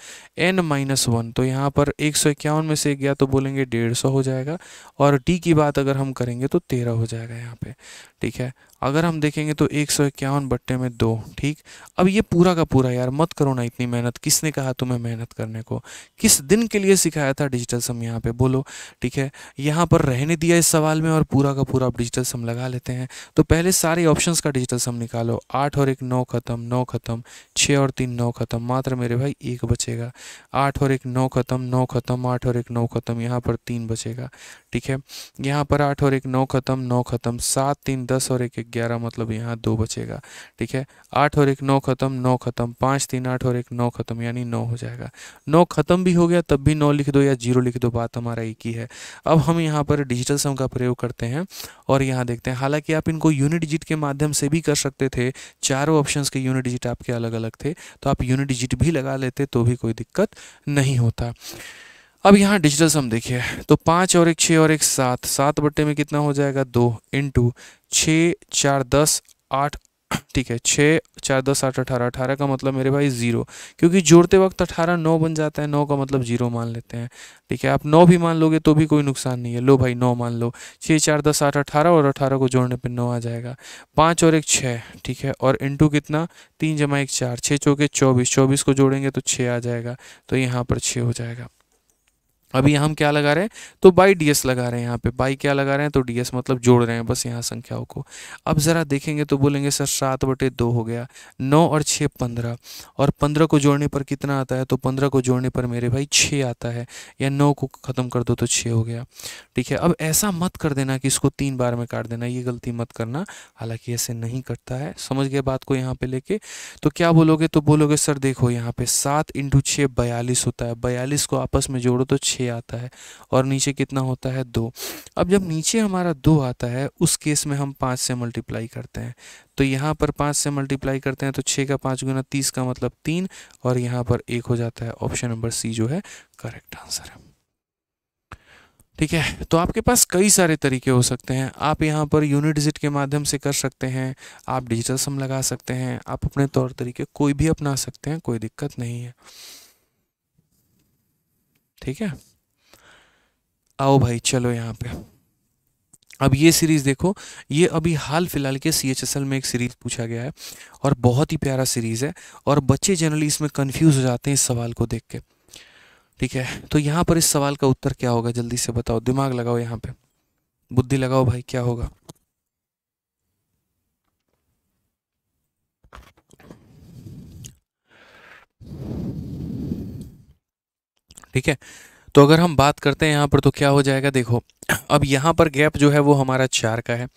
एन माइनस वन तो यहाँ पर एक सौ इक्यावन में से गया तो बोलेंगे डेढ़ सौ हो जाएगा और डी की बात अगर हम करेंगे तो तेरह हो जाएगा यहाँ पे ठीक है अगर हम देखेंगे तो एक सौ इक्यावन बट्टे में दो ठीक अब ये पूरा का पूरा यार मत करो ना इतनी मेहनत किसने कहा तुम्हें मेहनत करने को किस दिन के लिए सिखाया था डिजिटल सम यहाँ पे बोलो ठीक है यहाँ पर रहने दिया इस सवाल में और पूरा का पूरा आप डिजिटल सम लगा लेते हैं तो पहले सारे ऑप्शन का डिजिटल सम निकालो आठ और एक नौ खत्म नौ खत्म छः और तीन नौ खत्म मात्र मेरे भाई एक बचेगा आठ और एक नौ खत्म नौ खत्म आठ और एक नौ खत्म यहाँ पर तीन बचेगा ठीक है यहाँ पर आठ और एक नौ खत्म नौ खत्म सात तीन दस और एक ग्यारह मतलब यहाँ दो बचेगा ठीक है आठ और एक नौ खत्म नौ खत्म पाँच तीन आठ और एक नौ खत्म यानी नौ हो जाएगा नौ खत्म भी हो गया तब भी नौ लिख दो या जीरो लिख दो बात हमारा एक ही है अब हम यहाँ पर डिजिटल सम का प्रयोग करते हैं और यहाँ देखते हैं हालांकि आप इनको यूनिट डिजिट के माध्यम से भी कर सकते थे चारों ऑप्शन के यूनिट डिजिट आपके अलग अलग थे तो आप यूनिट डिजिट भी लगा लेते तो भी कोई दिक्कत नहीं होता अब यहाँ डिजिटल सम देखिए तो पाँच और एक छः और एक सात सात बट्टे में कितना हो जाएगा दो इंटू छः चार दस आठ ठीक है छः चार दस आठ अठारह अठारह का मतलब मेरे भाई ज़ीरो क्योंकि जोड़ते वक्त अठारह नौ बन जाता है नौ का मतलब ज़ीरो मान लेते हैं ठीक है आप नौ भी मान लोगे तो भी कोई नुकसान नहीं है लो भाई नौ मान लो छः चार दस आठ अठारह और अठारह को जोड़ने पर नौ आ जाएगा पाँच और एक छः ठीक है और इंटू कितना तीन जमा एक चार छः चौके चौबीस चौबीस को जोड़ेंगे तो छः आ जाएगा तो यहाँ पर छः हो जाएगा अभी हम क्या लगा रहे हैं तो बाई डीएस लगा रहे हैं यहाँ पे बाई क्या लगा रहे हैं तो डीएस मतलब जोड़ रहे हैं बस यहाँ संख्याओं को अब ज़रा देखेंगे तो बोलेंगे सर सात बटे दो हो गया नौ और छः पंद्रह और पंद्रह को जोड़ने पर कितना आता है तो पंद्रह को जोड़ने पर मेरे भाई छः आता है या नौ को ख़त्म कर दो तो छः हो गया ठीक है अब ऐसा मत कर देना कि इसको तीन बार में काट देना ये गलती मत करना हालांकि ऐसे नहीं कटता है समझ गए बात को यहाँ पर लेके तो क्या बोलोगे तो बोलोगे सर देखो यहाँ पे सात इंटू छः बयालीस होता है बयालीस को आपस में जोड़ो तो छः छः आता है और नीचे कितना होता है दो अब जब नीचे हमारा दो आता है उस केस में हम पाँच से मल्टीप्लाई करते हैं तो यहाँ पर पाँच से मल्टीप्लाई करते हैं तो छः का पाँच गुना तीस का मतलब तीन और यहाँ पर एक हो जाता है ऑप्शन नंबर सी जो है करेक्ट आंसर है ठीक है तो आपके पास कई सारे तरीके हो सकते हैं आप यहाँ पर यूनिट डिजिट के माध्यम से कर सकते हैं आप डिजिटल सम लगा सकते हैं आप अपने तौर तरीके कोई भी अपना सकते हैं कोई दिक्कत नहीं है ठीक है आओ भाई चलो यहाँ पे अब ये सीरीज़ देखो ये अभी हाल फिलहाल के सी एच एस एल में एक सीरीज़ पूछा गया है और बहुत ही प्यारा सीरीज़ है और बच्चे जनरली इसमें कन्फ्यूज़ हो जाते हैं इस सवाल को देख के ठीक है तो यहाँ पर इस सवाल का उत्तर क्या होगा जल्दी से बताओ दिमाग लगाओ यहाँ पे बुद्धि लगाओ भाई क्या होगा ठीक है तो अगर हम बात करते हैं यहाँ पर तो क्या हो जाएगा देखो अब यहाँ पर गैप जो है वो हमारा चार का है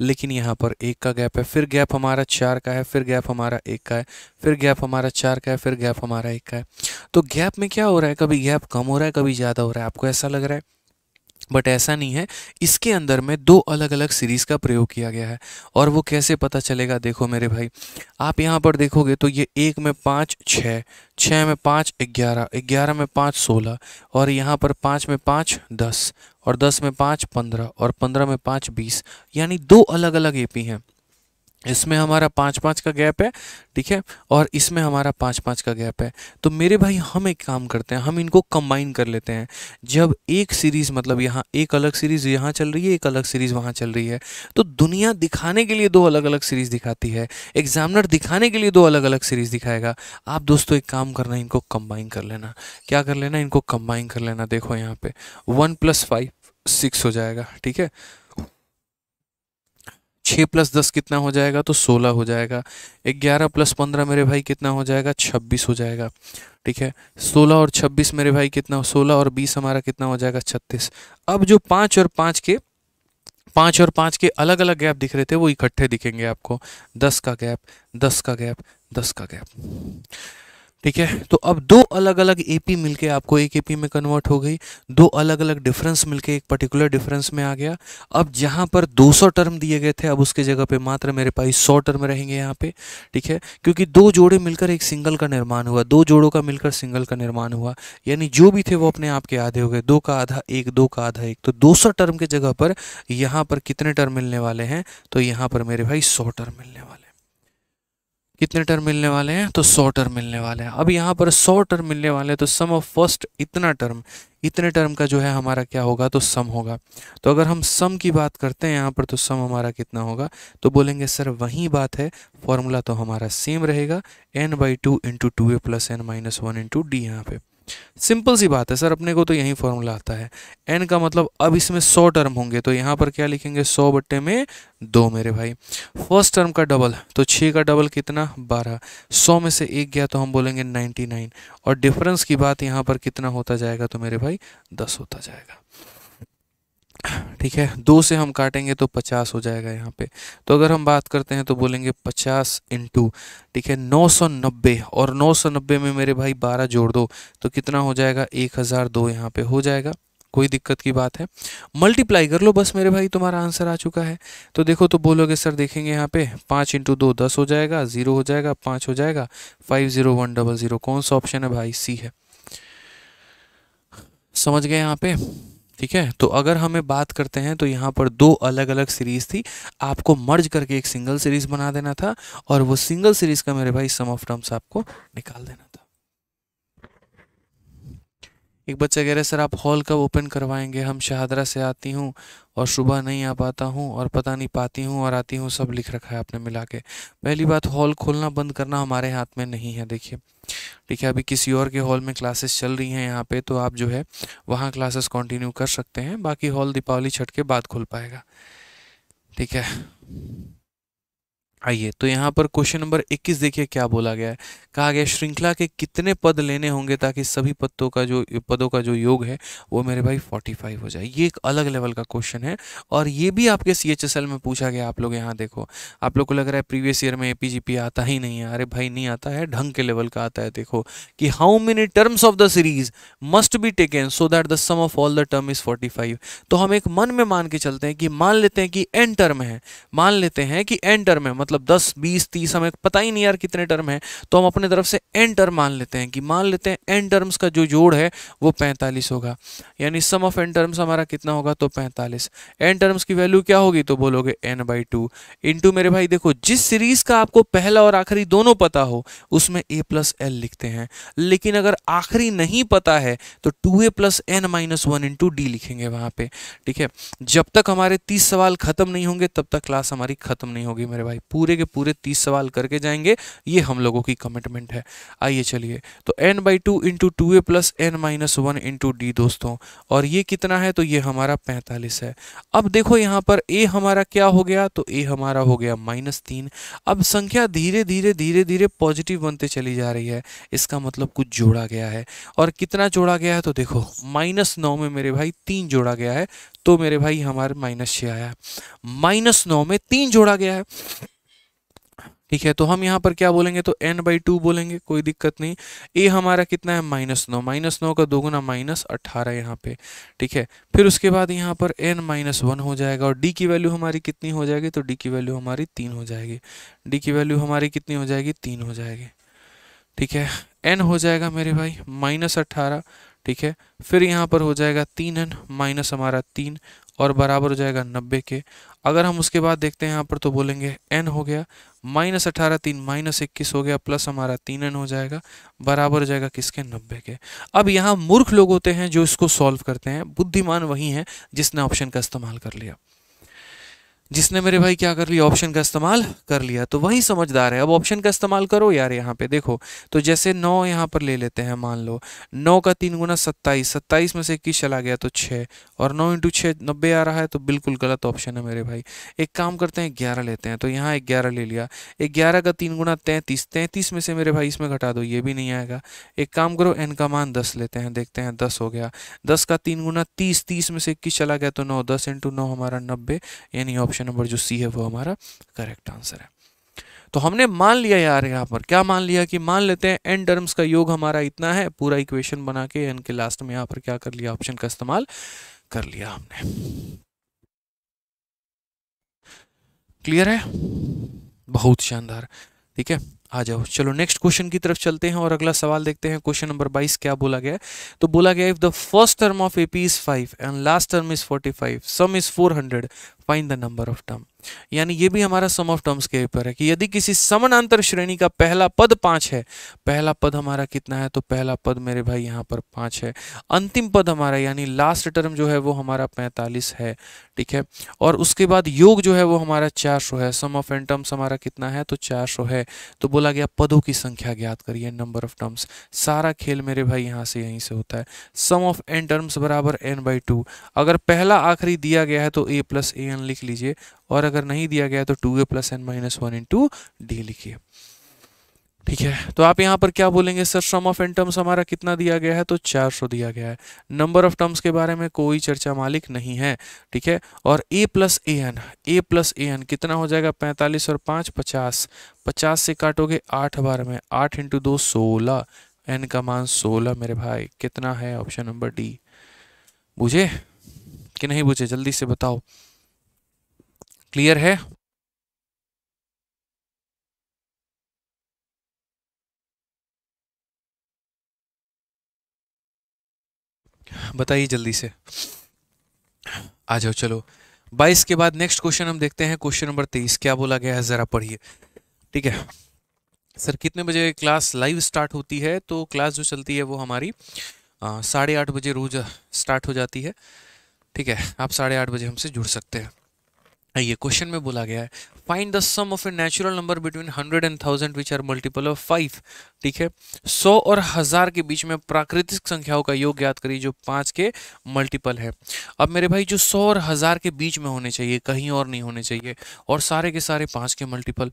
लेकिन यहाँ पर एक का गैप है फिर गैप हमारा चार का है फिर गैप हमारा एक का है फिर गैप हमारा चार का है फिर गैप हमारा एक का है तो गैप में क्या हो रहा है कभी गैप कम हो रहा है कभी ज़्यादा हो रहा है आपको ऐसा लग रहा है बट ऐसा नहीं है इसके अंदर में दो अलग अलग सीरीज़ का प्रयोग किया गया है और वो कैसे पता चलेगा देखो मेरे भाई आप यहाँ पर देखोगे तो ये एक में पाँच छः छः में पाँच ग्यारह ग्यारह में पाँच सोलह और यहाँ पर पाँच में पाँच दस और दस में पाँच पंद्रह और पंद्रह में पाँच बीस यानी दो अलग अलग ए हैं इसमें हमारा पाँच पाँच का गैप है ठीक है और इसमें हमारा पाँच पाँच का गैप है तो मेरे भाई हम एक काम करते हैं हम इनको कंबाइन कर लेते हैं जब एक सीरीज़ मतलब यहाँ एक अलग सीरीज़ यहाँ चल रही है एक अलग सीरीज़ वहाँ चल रही है तो दुनिया दिखाने के लिए दो अलग अलग सीरीज़ दिखाती है एग्जामिनर दिखाने के लिए दो अलग अलग सीरीज़ दिखाएगा आप दोस्तों एक काम करना इनको कंबाइन कर लेना क्या कर लेना इनको कंबाइन कर लेना देखो यहाँ पे वन प्लस फाइव सिक्स हो जाएगा ठीक है छः प्लस दस कितना हो जाएगा तो सोलह हो जाएगा ग्यारह प्लस पंद्रह मेरे भाई कितना हो जाएगा छब्बीस हो जाएगा ठीक है सोलह और छब्बीस मेरे भाई कितना सोलह और बीस हमारा कितना हो जाएगा छत्तीस अब जो पाँच और पाँच के पाँच और पाँच के अलग अलग गैप दिख रहे थे वो इकट्ठे दिखेंगे आपको दस का गैप दस का गैप दस का गैप ठीक है तो अब दो अलग अलग एपी मिलके आपको एक एपी में कन्वर्ट हो गई दो अलग अलग डिफरेंस मिलके एक पर्टिकुलर डिफरेंस में आ गया अब जहाँ पर 200 टर्म दिए गए थे अब उसके जगह पे मात्र मेरे पास 100 टर्म रहेंगे यहाँ पे ठीक है क्योंकि दो जोड़े मिलकर एक सिंगल का निर्माण हुआ दो जोड़ों का मिलकर सिंगल का निर्माण हुआ यानी जो भी थे वो अपने आप के आधे हो गए दो का आधा एक दो का आधा एक तो दो टर्म के जगह पर यहाँ पर कितने टर्म मिलने वाले हैं तो यहाँ पर मेरे भाई सौ टर्म मिलने वाले कितने टर्म मिलने वाले हैं तो सौ टर्म मिलने वाले हैं अब यहाँ पर सौ टर्म मिलने वाले हैं तो सम ऑफ फर्स्ट इतना टर्म इतने टर्म का जो है हमारा क्या होगा तो सम होगा तो अगर हम सम की बात करते हैं यहाँ पर तो सम हमारा कितना होगा तो बोलेंगे सर वही बात है फॉर्मूला तो हमारा सेम रहेगा n by two into two A plus N minus one into d यहाँ पे सिंपल सी बात है सर अपने को तो यही फॉर्मूला आता है एन का मतलब अब इसमें सौ टर्म होंगे तो यहाँ पर क्या लिखेंगे सौ बट्टे में दो मेरे भाई फर्स्ट टर्म का डबल तो छः का डबल कितना बारह सौ में से एक गया तो हम बोलेंगे नाइन्टी नाइन और डिफरेंस की बात यहाँ पर कितना होता जाएगा तो मेरे भाई दस होता जाएगा ठीक है दो से हम काटेंगे तो पचास हो जाएगा यहाँ पे तो अगर हम बात करते हैं तो बोलेंगे पचास इंटू ठीक है नौ सौ नब्बे और नौ सौ नब्बे में मेरे भाई बारह जोड़ दो तो कितना हो जाएगा एक हज़ार दो यहाँ पे हो जाएगा कोई दिक्कत की बात है मल्टीप्लाई कर लो बस मेरे भाई तुम्हारा आंसर आ चुका है तो देखो तो बोलोगे सर देखेंगे यहाँ पे पाँच इंटू दो दस हो जाएगा ज़ीरो हो जाएगा पाँच हो जाएगा five zero one double zero कौन सा ऑप्शन है भाई सी है समझ गए यहाँ पे ठीक है तो अगर हमें बात करते हैं तो यहाँ पर दो अलग अलग सीरीज़ थी आपको मर्ज करके एक सिंगल सीरीज़ बना देना था और वो सिंगल सीरीज़ का मेरे भाई सम ऑफ टर्म्स आपको निकाल देना था एक बच्चा कह रहा है सर आप हॉल कब ओपन करवाएंगे हम शहादरा से आती हूँ और सुबह नहीं आ पाता हूँ और पता नहीं पाती हूँ और आती हूँ सब लिख रखा है आपने मिला के पहली बात हॉल खोलना बंद करना हमारे हाथ में नहीं है देखिए ठीक है अभी किसी और के हॉल में क्लासेस चल रही हैं यहाँ पे तो आप जो है वहाँ क्लासेस कंटिन्यू कर सकते हैं बाकी हॉल दीपावली छठ के बाद खुल पाएगा ठीक है आइए तो यहाँ पर क्वेश्चन नंबर 21 देखिए क्या बोला गया है कहा गया श्रृंखला के कितने पद लेने होंगे ताकि सभी पदों का जो पदों का जो योग है वो मेरे भाई 45 हो जाए ये एक अलग लेवल का क्वेश्चन है और ये भी आपके सी में पूछा गया आप लोग यहाँ देखो आप लोग को लग रहा है प्रीवियस ईयर में ए आता ही नहीं है अरे भाई नहीं आता है ढंग के लेवल का आता है देखो कि how many terms of the series must be taken so that the sum of all the term is five तो हम एक मन में मान के चलते हैं कि मान लेते हैं कि एन टर्म है मान लेते हैं कि एन टर्म है मतलब मतलब 10 20 30 हमें पता ही नहीं यार कितने टर्म हैं तो हम अपने तरफ से एन टर्म मान लेते हैं कि मान लेते हैं एन टर्म्स का जो जोड़ है वो 45 होगा यानी सम ऑफ एन टर्म्स हमारा कितना होगा तो 45 एन टर्म्स की वैल्यू क्या होगी तो बोलोगे एन बाई टू इंटू मेरे भाई देखो जिस सीरीज का आपको पहला और आखिरी दोनों पता हो उसमें ए प्लस एल लिखते हैं लेकिन अगर आखिरी नहीं पता है तो टू ए plus N minus one into d लिखेंगे वहाँ पे ठीक है जब तक हमारे तीस सवाल खत्म नहीं होंगे तब तक क्लास हमारी खत्म नहीं होगी मेरे भाई पूरे के पूरे तीस सवाल करके जाएंगे ये हम लोगों की कमिटमेंट है आइए चलिए तो N by two into two A plus N minus one into d दोस्तों और ये कितना है तो ये हमारा पैंतालीस है अब देखो यहाँ पर ए हमारा क्या हो गया तो ए हमारा हो गया माइनस तीन अब संख्या धीरे धीरे धीरे धीरे पॉजिटिव बनते चली जा रही है इसका मतलब कुछ जोड़ा गया है और कितना जोड़ा गया है तो देखो माइनस नौ में मेरे भाई तीन जोड़ा गया है तो मेरे भाई हमारे माइनस छः आया माइनस नौ में तीन जोड़ा गया है ठीक है तो हम यहाँ पर क्या बोलेंगे तो एन बाई टू बोलेंगे कोई दिक्कत नहीं ए हमारा कितना है माइनस नौ माइनस नौ का दोगुना माइनस अट्ठारह यहाँ पे ठीक है फिर उसके बाद यहाँ पर n माइनस वन हो जाएगा और डी की वैल्यू हमारी कितनी हो जाएगी तो डी की वैल्यू हमारी तीन हो जाएगी डी की वैल्यू हमारी कितनी हो जाएगी तीन हो जाएगी ठीक है एन हो जाएगा मेरे भाई माइनस ठीक है फिर यहाँ पर हो जाएगा तीन एन माइनस हमारा तीन और बराबर हो जाएगा नब्बे के अगर हम उसके बाद देखते हैं यहाँ पर तो बोलेंगे एन हो गया माइनस अठारह तीन माइनस इक्कीस हो गया प्लस हमारा तीन एन हो जाएगा बराबर हो जाएगा किसके नब्बे के अब यहाँ मूर्ख लोग होते हैं जो इसको सॉल्व करते हैं बुद्धिमान वही हैं जिसने ऑप्शन का इस्तेमाल कर लिया जिसने मेरे भाई क्या कर लिया ऑप्शन का इस्तेमाल कर लिया तो वही समझदार है अब ऑप्शन का इस्तेमाल करो यार यहाँ पे देखो तो जैसे नौ यहाँ पर ले लेते हैं मान लो नौ का तीन गुना सत्ताईस सत्ताईस में से इक्कीस चला गया तो छः और नौ इंटू छः नब्बे आ रहा है तो बिल्कुल गलत ऑप्शन है मेरे भाई एक काम करते हैं ग्यारह लेते हैं तो यहाँ ग्यारह ले लिया ग्यारह का तीन गुना तैंतीस तैंतीस में से मेरे भाई इसमें घटा दो ये भी नहीं आएगा एक काम करो एन का मान दस लेते हैं देखते हैं दस हो गया दस का तीन गुना तीस तीस में से इक्कीस चला गया तो नौ दस इंटू नौ हमारा नब्बे यानी ऑप्शन ऑप्शन नंबर जो सी है वो हमारा करेक्ट आंसर है तो हमने मान लिया यार यहाँ पर क्या मान लिया कि मान लेते हैं एन टर्म्स का योग हमारा इतना है पूरा इक्वेशन बना के एन के लास्ट में यहाँ पर क्या कर लिया ऑप्शन का इस्तेमाल कर लिया हमने क्लियर है बहुत शानदार ठीक है आ जाओ चलो नेक्स्ट क्वेश्चन की तरफ चलते हैं और अगला सवाल देखते हैं क्वेश्चन नंबर 22 क्या बोला गया तो बोला गया if the first term of AP is 5 and last term is 45 sum is 400 find the number of term यानी ये भी हमारा सम ऑफ टर्म्स के ऊपर है कि यदि किसी समानांतर श्रेणी का पहला पद पांच है पहला पद हमारा कितना है तो पहला पद मेरे भाई यहाँ पर पांच है अंतिम पद हमारा यानी लास्ट टर्म जो है वो हमारा पैंतालीस है ठीक है और उसके बाद योग जो है वो हमारा चार सौ है सम ऑफ एन टर्म्स हमारा कितना है तो चार सौ है तो बोला गया पदों की संख्या ज्ञात करिए नंबर ऑफ टर्म्स सारा खेल मेरे भाई यहाँ से यहीं से होता है सम ऑफ एन टर्म्स बराबर एन बाई टू अगर पहला आखिरी दिया गया है तो ए प्लस ए एन लिख लीजिए और अगर नहीं दिया गया तो टू ए plus N minus one into d लिखिए ठीक है तो आप यहाँ पर क्या बोलेंगे sir sum of n terms हमारा कितना दिया गया है तो 400 दिया गया है नंबर ऑफ टर्म्स के बारे में कोई चर्चा मालिक नहीं है ठीक है और a plus a n a plus a n कितना हो जाएगा 45 और 5 50 50 से काटोगे 8 बार में 8 इंटू दो सोलह एन का मान 16 मेरे भाई कितना है ऑप्शन नंबर डी बुझे कि नहीं बुझे जल्दी से बताओ क्लियर है बताइए जल्दी से आ जाओ चलो बाईस के बाद नेक्स्ट क्वेश्चन हम देखते हैं क्वेश्चन नंबर तेईस क्या बोला गया है ज़रा पढ़िए ठीक है सर कितने बजे क्लास लाइव स्टार्ट होती है तो क्लास जो चलती है वो हमारी साढ़े आठ बजे रोज़ स्टार्ट हो जाती है ठीक है आप साढ़े आठ बजे हमसे जुड़ सकते हैं हाँ, ये क्वेश्चन में बोला गया है find the sum of a natural number between hundred and thousand which are multiple of five ठीक है सौ और हज़ार के बीच में प्राकृतिक संख्याओं का योग याद करिए जो पांच के मल्टीपल है अब मेरे भाई जो सौ और हज़ार के बीच में होने चाहिए कहीं और नहीं होने चाहिए और सारे के सारे पांच के मल्टीपल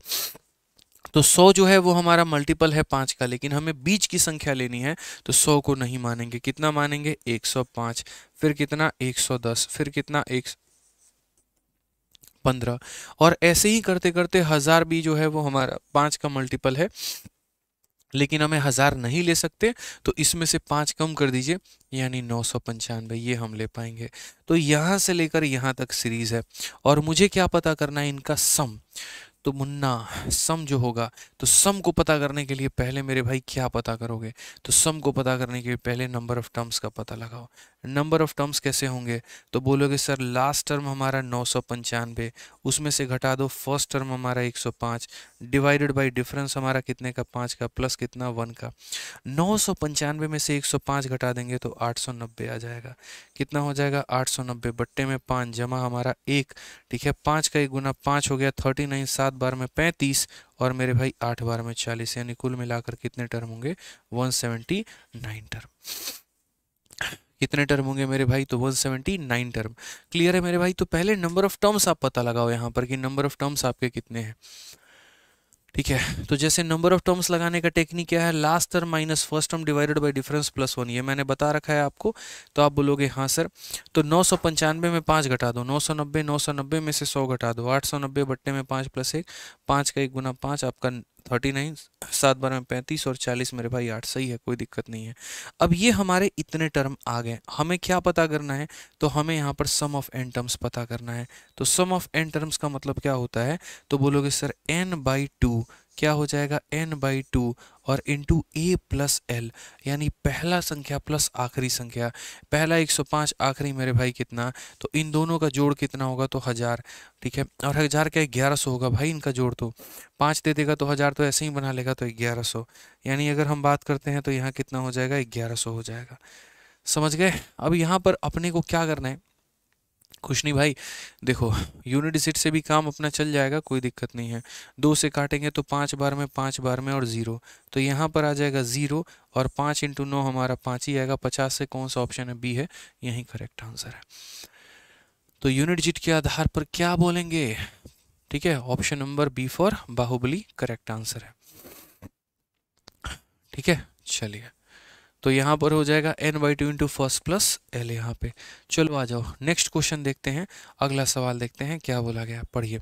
तो सौ जो है वो हमारा मल्टीपल है पांच का लेकिन हमें बीच की संख्या लेनी है तो सौ को नहीं मानेंगे कितना मानेंगे एक सौ फिर कितना एक सौ दस फिर कितना एक पंद्रह और ऐसे ही करते करते हज़ार भी जो है वो हमारा पांच का मल्टीपल है लेकिन हमें हज़ार नहीं ले सकते तो इसमें से पांच कम कर दीजिए यानी नौ सौ पंचानवे ये हम ले पाएंगे तो यहां से लेकर यहां तक सीरीज़ है और मुझे क्या पता करना है इनका सम तो मुन्ना सम जो होगा तो सम को पता करने के लिए पहले मेरे भाई क्या पता करोगे तो सम को पता करने के लिए पहले नंबर ऑफ टर्म्स का पता लगाओ नंबर ऑफ टर्म्स कैसे होंगे तो बोलोगे सर लास्ट टर्म हमारा नौ सौ पंचानवे उसमें से घटा दो फर्स्ट टर्म हमारा एक सौ पाँच डिवाइडेड बाई डिफरेंस हमारा कितने का पाँच का प्लस कितना वन का नौ सौ पंचानवे में से एक सौ पाँच घटा देंगे तो आठ सौ नब्बे आ जाएगा कितना हो जाएगा आठ सौ नब्बे बट्टे में पाँच जमा हमारा एक ठीक है पाँच का एक गुना पाँच हो गया थर्टी नाइन सात सात बार में पैंतीस और मेरे भाई आठ बार में चालीस यानी कुल मिलाकर कितने टर्म होंगे वन सेवेंटी नाइन टर्म कितने टर्म होंगे मेरे भाई तो वन नाइन टर्म क्लियर है मेरे भाई तो पहले नंबर ऑफ टर्म्स आप पता लगाओ यहाँ पर कि नंबर ऑफ टर्म्स आपके कितने हैं ठीक है तो जैसे नंबर ऑफ टर्म्स लगाने का टेक्निक क्या है last term minus first term divided by difference plus one ये मैंने बता रखा है आपको तो आप बोलोगे हाँ सर तो नौ सौ पंचानवे में पाँच घटा दो नौ सौ नब्बे नौ सौ नब्बे में से सौ घटा दो आठ सौ नब्बे बट्टे में पाँच प्लस एक पाँच का एक गुना पाँच आपका थर्टी नाइन सात बारह में पैंतीस और चालीस मेरे भाई आठ सही है कोई दिक्कत नहीं है अब ये हमारे इतने टर्म आ गए हमें क्या पता करना है तो हमें यहाँ पर सम ऑफ एन टर्म्स पता करना है तो सम ऑफ एन टर्म्स का मतलब क्या होता है तो बोलोगे सर एन बाई टू क्या हो जाएगा एन बाई टू और इंटू ए प्लस एल यानी पहला संख्या प्लस आखिरी संख्या पहला 105 आखिरी मेरे भाई कितना तो इन दोनों का जोड़ कितना होगा तो हज़ार ठीक है और हज़ार क्या ग्यारह सौ होगा भाई इनका जोड़ तो पाँच दे देगा तो हज़ार तो ऐसे ही बना लेगा तो ग्यारह सौ यानी अगर हम बात करते हैं तो यहाँ कितना हो जाएगा ग्यारह सौ हो जाएगा समझ गए अब यहाँ पर अपने को क्या करना है कुछ नहीं भाई देखो यूनिट सीट से भी काम अपना चल जाएगा कोई दिक्कत नहीं है दो से काटेंगे तो पाँच बार में पाँच बार में और ज़ीरो तो यहाँ पर आ जाएगा ज़ीरो और पाँच इंटू नौ हमारा पाँच ही आएगा पचास से कौन सा ऑप्शन है बी है यही करेक्ट आंसर है तो यूनिट डिजिट के आधार पर क्या बोलेंगे ठीक है option number B for Bahubali correct answer है ठीक है चलिए तो यहाँ पर हो जाएगा n by two into first plus l यहाँ पे चलो आ जाओ नेक्स्ट क्वेश्चन देखते हैं अगला सवाल देखते हैं क्या बोला गया पढ़िए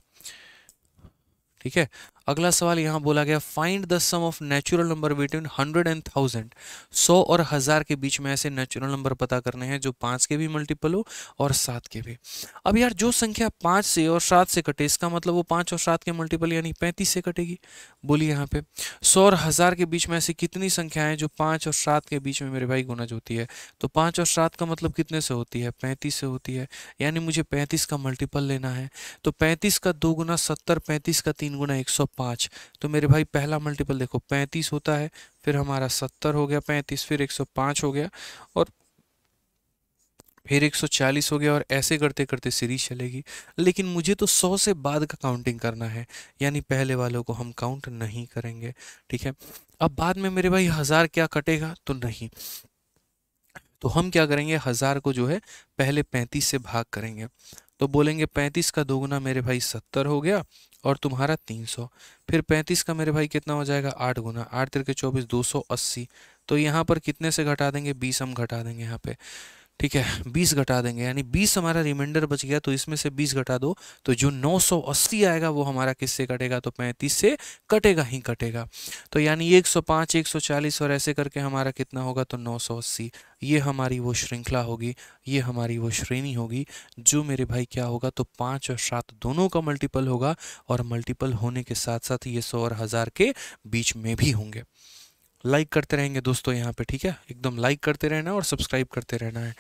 ठीक है अगला सवाल यहाँ बोला गया find the sum of natural number between hundred and thousand सौ और हज़ार के बीच में ऐसे नेचुरल नंबर पता करने हैं जो पाँच के भी मल्टीपल हो और सात के भी अब यार जो संख्या पाँच से और सात से कटे इसका मतलब वो पाँच और सात के मल्टीपल यानी पैंतीस से कटेगी बोलिए यहाँ पे सौ और हज़ार के बीच में ऐसी कितनी है जो पाँच और सात के बीच में मेरे भाई गुनज होती है तो पाँच और सात का मतलब कितने से होती है पैंतीस से होती है यानी मुझे पैंतीस का मल्टीपल लेना है तो पैंतीस का दो गुना सत्तर पैंतीस का तीन गुना एक सौ पाँच तो मेरे भाई पहला मल्टीपल देखो पैंतीस होता है फिर हमारा सत्तर हो गया पैंतीस फिर एक सौ पाँच हो गया और फिर एक सौ चालीस हो गया और ऐसे करते करते सीरीज चलेगी लेकिन मुझे तो सौ से बाद का काउंटिंग करना है यानी पहले वालों को हम काउंट नहीं करेंगे ठीक है अब बाद में मेरे भाई हज़ार क्या कटेगा तो नहीं तो हम क्या करेंगे हज़ार को जो है पहले पैंतीस से भाग करेंगे तो बोलेंगे पैंतीस का दोगुना मेरे भाई सत्तर हो गया और तुम्हारा तीन सौ फिर पैंतीस का मेरे भाई कितना हो जाएगा आठ गुना आठ तिर के चौबीस दो सौ अस्सी तो यहाँ पर कितने से घटा देंगे बीस हम घटा देंगे यहाँ पे ठीक है बीस घटा देंगे यानी बीस हमारा रिमाइंडर बच गया तो इसमें से बीस घटा दो तो जो नौ सौ अस्सी आएगा वो हमारा किससे कटेगा तो पैंतीस से कटेगा ही कटेगा तो यानी एक एक सौ सौ चालीस और ऐसे करके हमारा कितना होगा तो नौ सौ अस्सी ये हमारी वो श्रृंखला होगी ये हमारी वो श्रेणी होगी जो मेरे भाई क्या होगा तो पाँच और सात दोनों का मल्टीपल होगा और मल्टीपल होने के साथ साथ ये सौ और हज़ार के बीच में भी होंगे लाइक करते रहेंगे दोस्तों यहाँ पे ठीक है एकदम लाइक करते रहना और सब्सक्राइब करते रहना है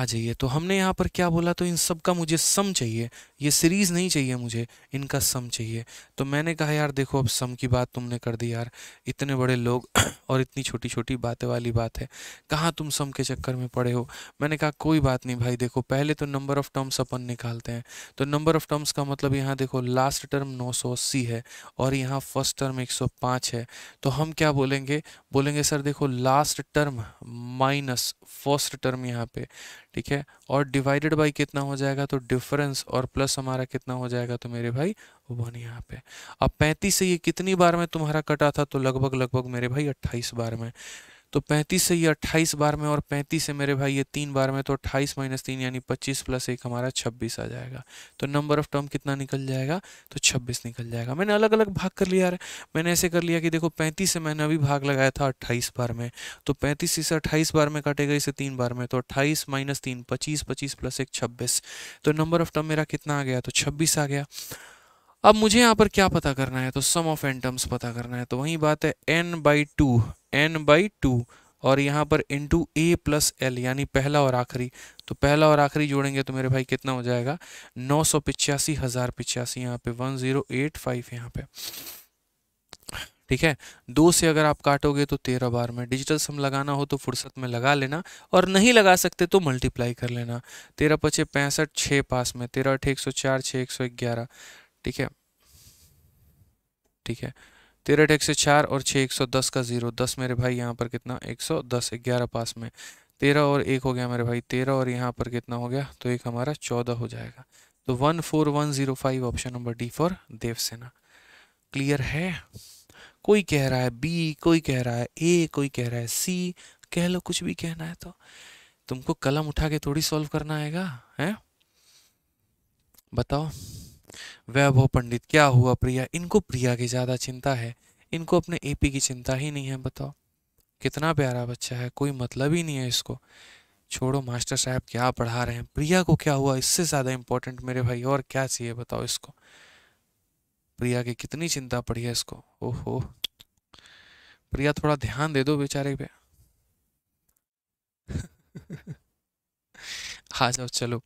आ जाइए तो हमने यहाँ पर क्या बोला तो इन सब का मुझे सम चाहिए ये सीरीज़ नहीं चाहिए मुझे इनका सम चाहिए तो मैंने कहा यार देखो अब सम की बात तुमने कर दी यार इतने बड़े लोग और इतनी छोटी छोटी बातें वाली बात है कहाँ तुम सम के चक्कर में पड़े हो मैंने कहा कोई बात नहीं भाई देखो पहले तो नंबर ऑफ़ टर्म्स अपन निकालते हैं तो नंबर ऑफ़ टर्म्स का मतलब यहाँ देखो लास्ट टर्म नौ है और यहाँ फर्स्ट टर्म एक है तो हम क्या बोलेंगे बोलेंगे सर देखो last term minus first term यहाँ पे ठीक है और डिवाइडेड बाई कितना हो जाएगा तो डिफरेंस और प्लस हमारा कितना हो जाएगा तो मेरे भाई वन यहाँ पे अब पैंतीस से ये कितनी बार में तुम्हारा कटा था तो लगभग लगभग मेरे भाई अट्ठाईस बार में तो 35 से ये 28 बार में और 35 से मेरे भाई ये तीन बार में तो 28 माइनस तीन यानी 25 प्लस एक हमारा 26 आ जाएगा तो नंबर ऑफ टर्म कितना निकल जाएगा तो 26 निकल जाएगा मैंने अलग अलग भाग कर लिया है मैंने ऐसे कर लिया कि देखो 35 से मैंने अभी भाग लगाया था अट्ठाईस बार में तो पैंतीस से अट्ठाईस बार में काटेगा इसे तीन बार में तो अट्ठाईस माइनस तीन पच्चीस पच्चीस प्लस एक छब्बीस तो नंबर ऑफ टर्म मेरा कितना आ गया तो छब्बीस आ गया अब मुझे यहाँ पर क्या पता करना है तो सम ऑफ एन टर्म्स पता करना है तो वही बात है N by two n by two और यहाँ पर इन टू ए प्लस एल यानी पहला और आखिरी तो पहला और आखिरी जोड़ेंगे तो मेरे भाई कितना हो जाएगा नौ सौ पिचासी हज़ार पिचासी यहाँ पे वन ज़ीरो एट फाइव यहाँ पे ठीक है दो से अगर आप काटोगे तो तेरह बार में डिजिटल सम लगाना हो तो फुर्सत में लगा लेना और नहीं लगा सकते तो मल्टीप्लाई कर लेना तेरह पचे पैंसठ छः पास में तेरह अठे एक सौ चार छः एक सौ ग्यारह ठीक है ठीक है तिरठ एक सौ चार और छः एक सौ दस का ज़ीरो दस मेरे भाई यहाँ पर कितना एक सौ दस ग्यारह पास में तेरह और एक हो गया मेरे भाई तेरह और यहाँ पर कितना हो गया तो एक हमारा चौदह हो जाएगा तो one four one zero five option number D for Devasena clear है कोई कह रहा है बी कोई कह रहा है ए कोई कह रहा है सी कह लो कुछ भी कहना है तो तुमको कलम उठा के थोड़ी सॉल्व करना आएगा है बताओ वैभव पंडित क्या हुआ प्रिया इनको प्रिया की ज़्यादा चिंता है इनको अपने एपी की चिंता ही नहीं है बताओ कितना प्यारा बच्चा है कोई मतलब ही नहीं है इसको छोड़ो मास्टर साहब क्या पढ़ा रहे हैं प्रिया को क्या हुआ इससे ज़्यादा इंपॉर्टेंट मेरे भाई और क्या चाहिए बताओ इसको प्रिया की कितनी चिंता पड़ी है इसको ओहो प्रिया थोड़ा ध्यान दे दो बेचारे पे हाँ जाओ चलो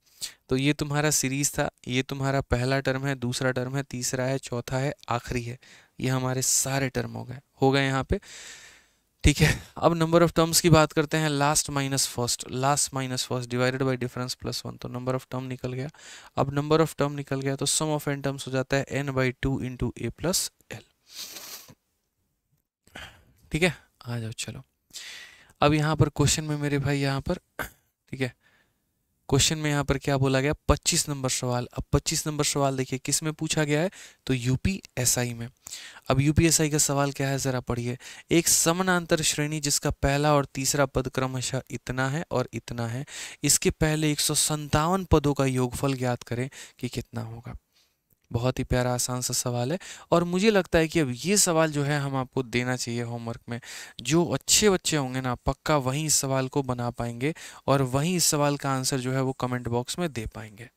तो ये तुम्हारा सीरीज था ये तुम्हारा पहला टर्म है दूसरा टर्म है तीसरा है चौथा है आखिरी है ये हमारे सारे टर्म हो गए हो गए यहाँ पे ठीक है अब नंबर ऑफ टर्म्स की बात करते हैं last minus first last minus first divided by difference plus one तो नंबर ऑफ टर्म निकल गया अब नंबर ऑफ टर्म निकल गया तो सम ऑफ एन टर्म्स हो जाता है N by two into A plus l ठीक है आ जाओ चलो अब यहाँ पर क्वेश्चन में मेरे भाई यहाँ पर ठीक है क्वेश्चन में यहाँ पर क्या बोला गया 25 नंबर सवाल अब 25 नंबर सवाल देखिए किस में पूछा गया है तो यूपीएसआई में अब यूपीएसआई का सवाल क्या है ज़रा पढ़िए एक समानांतर श्रेणी जिसका पहला और तीसरा पद क्रमशः इतना है और इतना है इसके पहले एक पदों का योगफल ज्ञात करें कि कितना होगा बहुत ही प्यारा आसान सा सवाल है और मुझे लगता है कि अब ये सवाल जो है हम आपको देना चाहिए होमवर्क में जो अच्छे बच्चे होंगे ना पक्का वहीं इस सवाल को बना पाएंगे और वहीं इस सवाल का आंसर जो है वो कमेंट बॉक्स में दे पाएंगे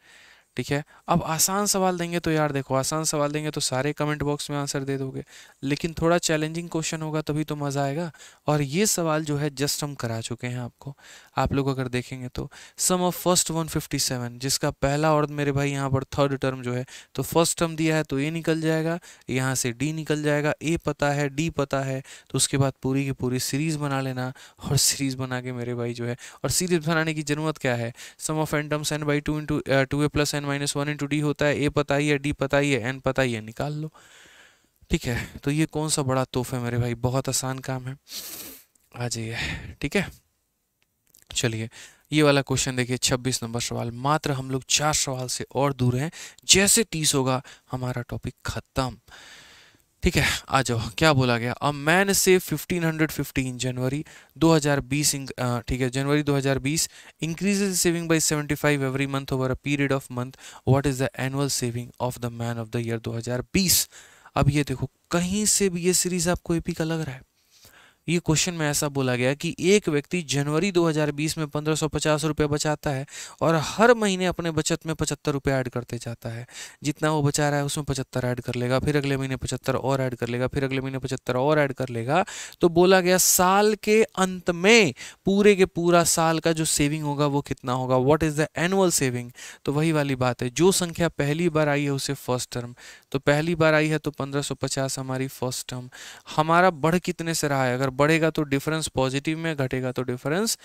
ठीक है अब आसान सवाल देंगे तो यार देखो आसान सवाल देंगे तो सारे कमेंट बॉक्स में आंसर दे दोगे लेकिन थोड़ा चैलेंजिंग क्वेश्चन होगा तभी तो मज़ा आएगा और ये सवाल जो है जस्ट हम करा चुके हैं आपको आप लोग अगर देखेंगे तो सम ऑफ फर्स्ट 157 जिसका पहला और मेरे भाई यहाँ पर थर्ड टर्म जो है तो फर्स्ट टर्म दिया है तो ए निकल जाएगा यहाँ से डी निकल जाएगा ए पता है डी पता है तो उसके बाद पूरी की पूरी सीरीज़ बना लेना और सीरीज़ बना के मेरे भाई जो है और सीरीज़ बनाने की ज़रूरत क्या है sum of n terms n by two into two A plus n n minus one into D होता है ए पता ही है डी पता ही है एन पता ही है निकाल लो ठीक है तो ये कौन सा बड़ा तोहफा है मेरे भाई बहुत आसान काम है आ जाइए ठीक है चलिए ये वाला क्वेश्चन देखिए 26 नंबर सवाल मात्र हम लोग चार सवाल से और दूर हैं जैसे तीस होगा हमारा टॉपिक ख़त्म ठीक है आ जाओ क्या बोला गया अ मैन से 1515 जनवरी 2020 ठीक है January 2020 increases saving by 75 every month over a period of month what is the annual saving of the man of the year 2020 अब ये देखो कहीं से भी ये सीरीज आपको एपी का लग रहा है ये क्वेश्चन में ऐसा बोला गया कि एक व्यक्ति जनवरी 2020 में पंद्रह सौ बचाता है और हर महीने अपने बचत में पचहत्तर रुपये ऐड करते जाता है जितना वो बचा रहा है उसमें पचहत्तर ऐड कर लेगा फिर अगले महीने पचहत्तर और ऐड कर लेगा फिर अगले महीने पचहत्तर और ऐड कर लेगा तो बोला गया साल के अंत में पूरे के पूरा साल का जो सेविंग होगा वो कितना होगा what is the annual saving तो वही वाली बात है जो संख्या पहली बार आई है उसे फर्स्ट टर्म तो पहली बार आई है तो पंद्रह हमारी फर्स्ट टर्म हमारा बढ़ कितने से रहा है अगर बढ़ेगा तो डिफरेंस पॉजिटिव में घटेगा तो डिफरेंस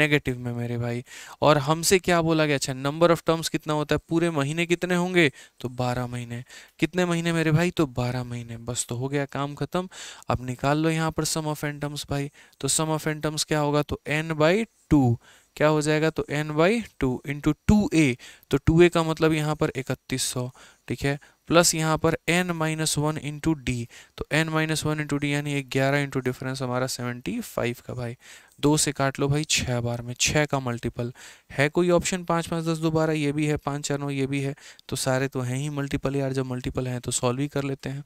नेगेटिव में मेरे भाई और हमसे क्या बोला गया अच्छा नंबर ऑफ टर्म्स कितना होता है पूरे महीने कितने होंगे तो बारह महीने कितने महीने मेरे भाई तो बारह महीने बस तो हो गया काम खत्म अब निकाल लो यहाँ पर सम ऑफ एंटम्स भाई तो सम ऑफ एंटम्स क्या होगा तो एन बाई क्या हो जाएगा तो N by two into two a तो टू ए का मतलब यहाँ पर इकतीस सौ ठीक है प्लस यहाँ पर n minus one into d तो n minus one into D यानी ग्यारह इंटू डिफरेंस हमारा सेवेंटी फाइव का भाई दो से काट लो भाई छः बार में छः का मल्टीपल है कोई ऑप्शन पाँच पाँच दस दो बारह ये भी है पाँच चार नौ ये भी है तो सारे तो हैं ही मल्टीपल यार जब मल्टीपल हैं तो सॉल्व ही कर लेते हैं